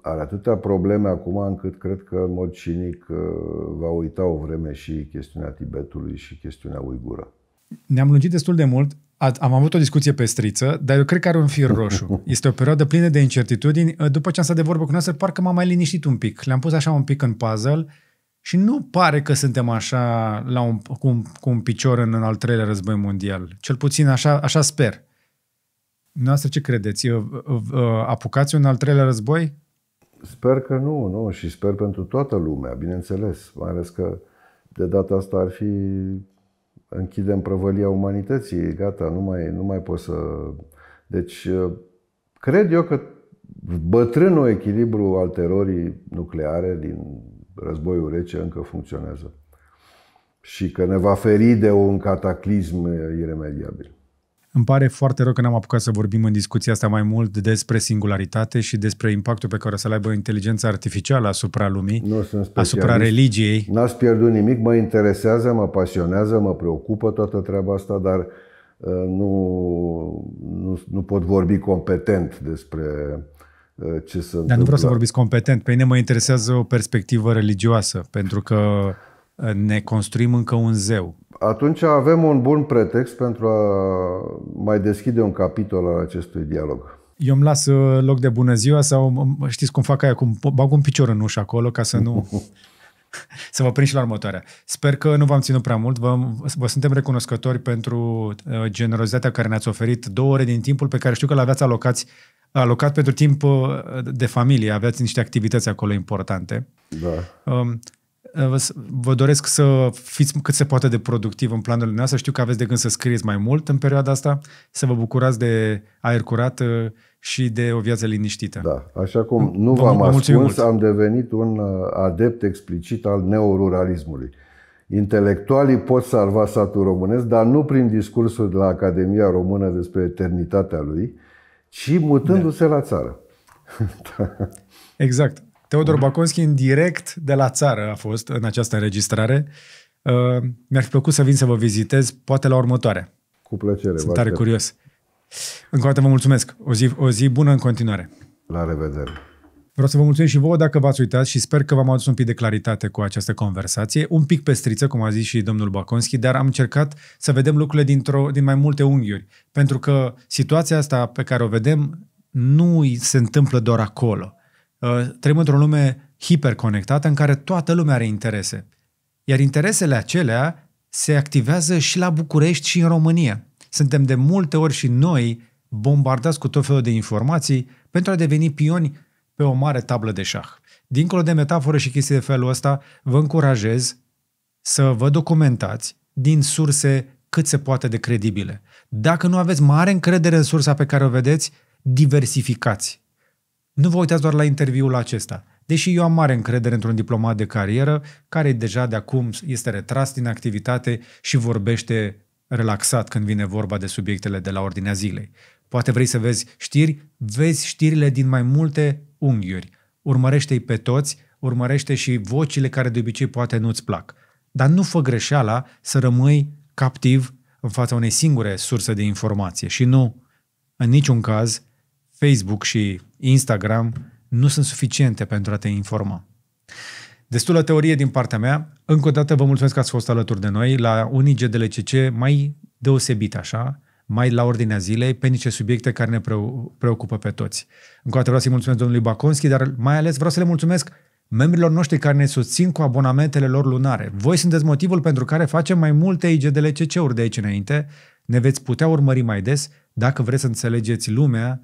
are atâtea probleme acum încât cred că în mod cinic uh, va uita o vreme și chestiunea Tibetului și chestiunea uigură. Ne-am lungit destul de mult. Am avut o discuție pe striță, dar eu cred că are un fir roșu. Este o perioadă plină de incertitudini. După ce am stat de vorbă cu noastră, parcă m-am mai liniștit un pic. Le-am pus așa un pic în puzzle și nu pare că suntem așa la un, cu, un, cu un picior în, în al treilea război mondial. Cel puțin așa, așa sper. Noastră ce credeți? Apucați un al treilea război? Sper că nu, nu. Și sper pentru toată lumea, bineînțeles. Mai ales că de data asta ar fi închidem prăvălia umanității, gata, nu mai, nu mai pot să... Deci, cred eu că bătrânul echilibru al terorii nucleare din războiul rece încă funcționează și că ne va feri de un cataclism iremediabil. Îmi pare foarte rău că n-am apucat să vorbim în discuția asta mai mult despre singularitate și despre impactul pe care o să-l aibă inteligența artificială asupra lumii, nu sunt asupra religiei. N-ați pierdut nimic, mă interesează, mă pasionează, mă preocupă toată treaba asta, dar uh, nu, nu, nu pot vorbi competent despre Uh, ce să. Dar nu vreau să vorbiți competent. Pe mine mă interesează o perspectivă religioasă, pentru că uh, ne construim încă un zeu. Atunci avem un bun pretext pentru a mai deschide un capitol al acestui dialog. Eu îmi las uh, loc de bună ziua sau știți cum fac aia, cum bag un picior în ușă acolo ca să nu... să vă prind și la următoarea. Sper că nu v-am ținut prea mult. Vă, vă suntem recunoscători pentru uh, generozitatea care ne-ați oferit două ore din timpul pe care știu că l-aveați alocați, alocat pentru timp uh, de familie. Aveați niște activități acolo importante. Da. Um, Vă doresc să fiți cât se poate de productiv în planul noastre. Știu că aveți de gând să scrieți mai mult în perioada asta, să vă bucurați de aer curat uh, și de o viață liniștită. Da, așa cum nu v-am ascuns, am devenit un uh, adept explicit al neoruralismului. Intelectualii pot salva satul românesc, dar nu prin discursul de la Academia Română despre eternitatea lui, ci mutându-se da. la țară. Da. Exact. Teodor Baconski în direct de la țară a fost în această înregistrare. Uh, mi-ar fi plăcut să vin să vă vizitez, poate la următoare. Cu plăcere. Sunt tare curios. Încă o dată vă mulțumesc. O zi, o zi bună în continuare. La revedere. Vreau să vă mulțumesc și vouă dacă v-ați uitat și sper că v-am adus un pic de claritate cu această conversație, un pic pestriță, cum a zis și domnul Baconski, dar am încercat să vedem lucrurile dintr-o, din mai multe unghiuri, pentru că situația asta pe care o vedem nu se întâmplă doar acolo. Uh, trăim într-o lume hiperconectată în care toată lumea are interese. Iar interesele acelea se activează și la București și în România. Suntem de multe ori și noi bombardați cu tot felul de informații pentru a deveni pioni pe o mare tablă de șah. Dincolo de metaforă și chestii de felul ăsta, vă încurajez să vă documentați din surse cât se poate de credibile. Dacă nu aveți mare încredere în sursa pe care o vedeți, diversificați. Nu vă uitați doar la interviul acesta. Deși eu am mare încredere într-un diplomat de carieră care deja de acum este retras din activitate și vorbește relaxat când vine vorba de subiectele de la ordinea zilei. Poate vrei să vezi știri, vezi știrile din mai multe unghiuri. Urmărește-i pe toți, urmărește și vocile care de obicei poate nu-ți plac. Dar nu fă greșeala să rămâi captiv în fața unei singure surse de informație și nu, în niciun caz, Facebook și Instagram nu sunt suficiente pentru a te informa. Destulă teorie din partea mea. Încă o dată vă mulțumesc că ați fost alături de noi la un IGDLCC mai deosebit așa, mai la ordinea zilei, pe niște subiecte care ne preocupă pe toți. Încă o dată vreau să-i mulțumesc domnului Baconski, dar mai ales vreau să le mulțumesc membrilor noștri care ne susțin cu abonamentele lor lunare. Voi sunteți motivul pentru care facem mai multe IGDLCC-uri de aici înainte. Ne veți putea urmări mai des dacă vreți să înțelegeți lumea,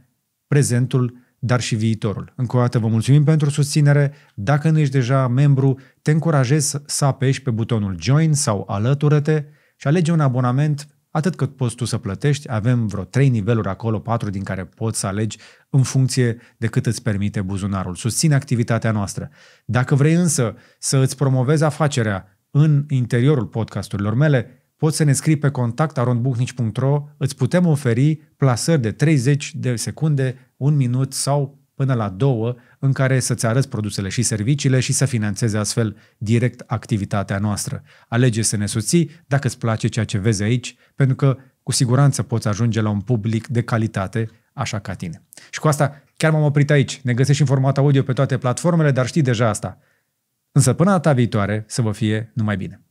prezentul dar și viitorul. Încă o dată vă mulțumim pentru susținere. Dacă nu ești deja membru, te încurajez să apeși pe butonul Join sau Alătură-te și alege un abonament atât cât poți tu să plătești. Avem vreo 3 niveluri acolo, 4 din care poți să alegi în funcție de cât îți permite buzunarul. Susține activitatea noastră. Dacă vrei însă să îți promovezi afacerea în interiorul podcasturilor mele, poți să ne scrii pe contact arondbuhnici.ro, îți putem oferi plasări de 30 de secunde un minut sau până la două în care să-ți arăți produsele și serviciile și să finanțezi astfel direct activitatea noastră. Alege să ne susții dacă îți place ceea ce vezi aici, pentru că cu siguranță poți ajunge la un public de calitate așa ca tine. Și cu asta chiar m-am oprit aici. Ne găsești în format audio pe toate platformele, dar știi deja asta. Însă până data viitoare să vă fie numai bine.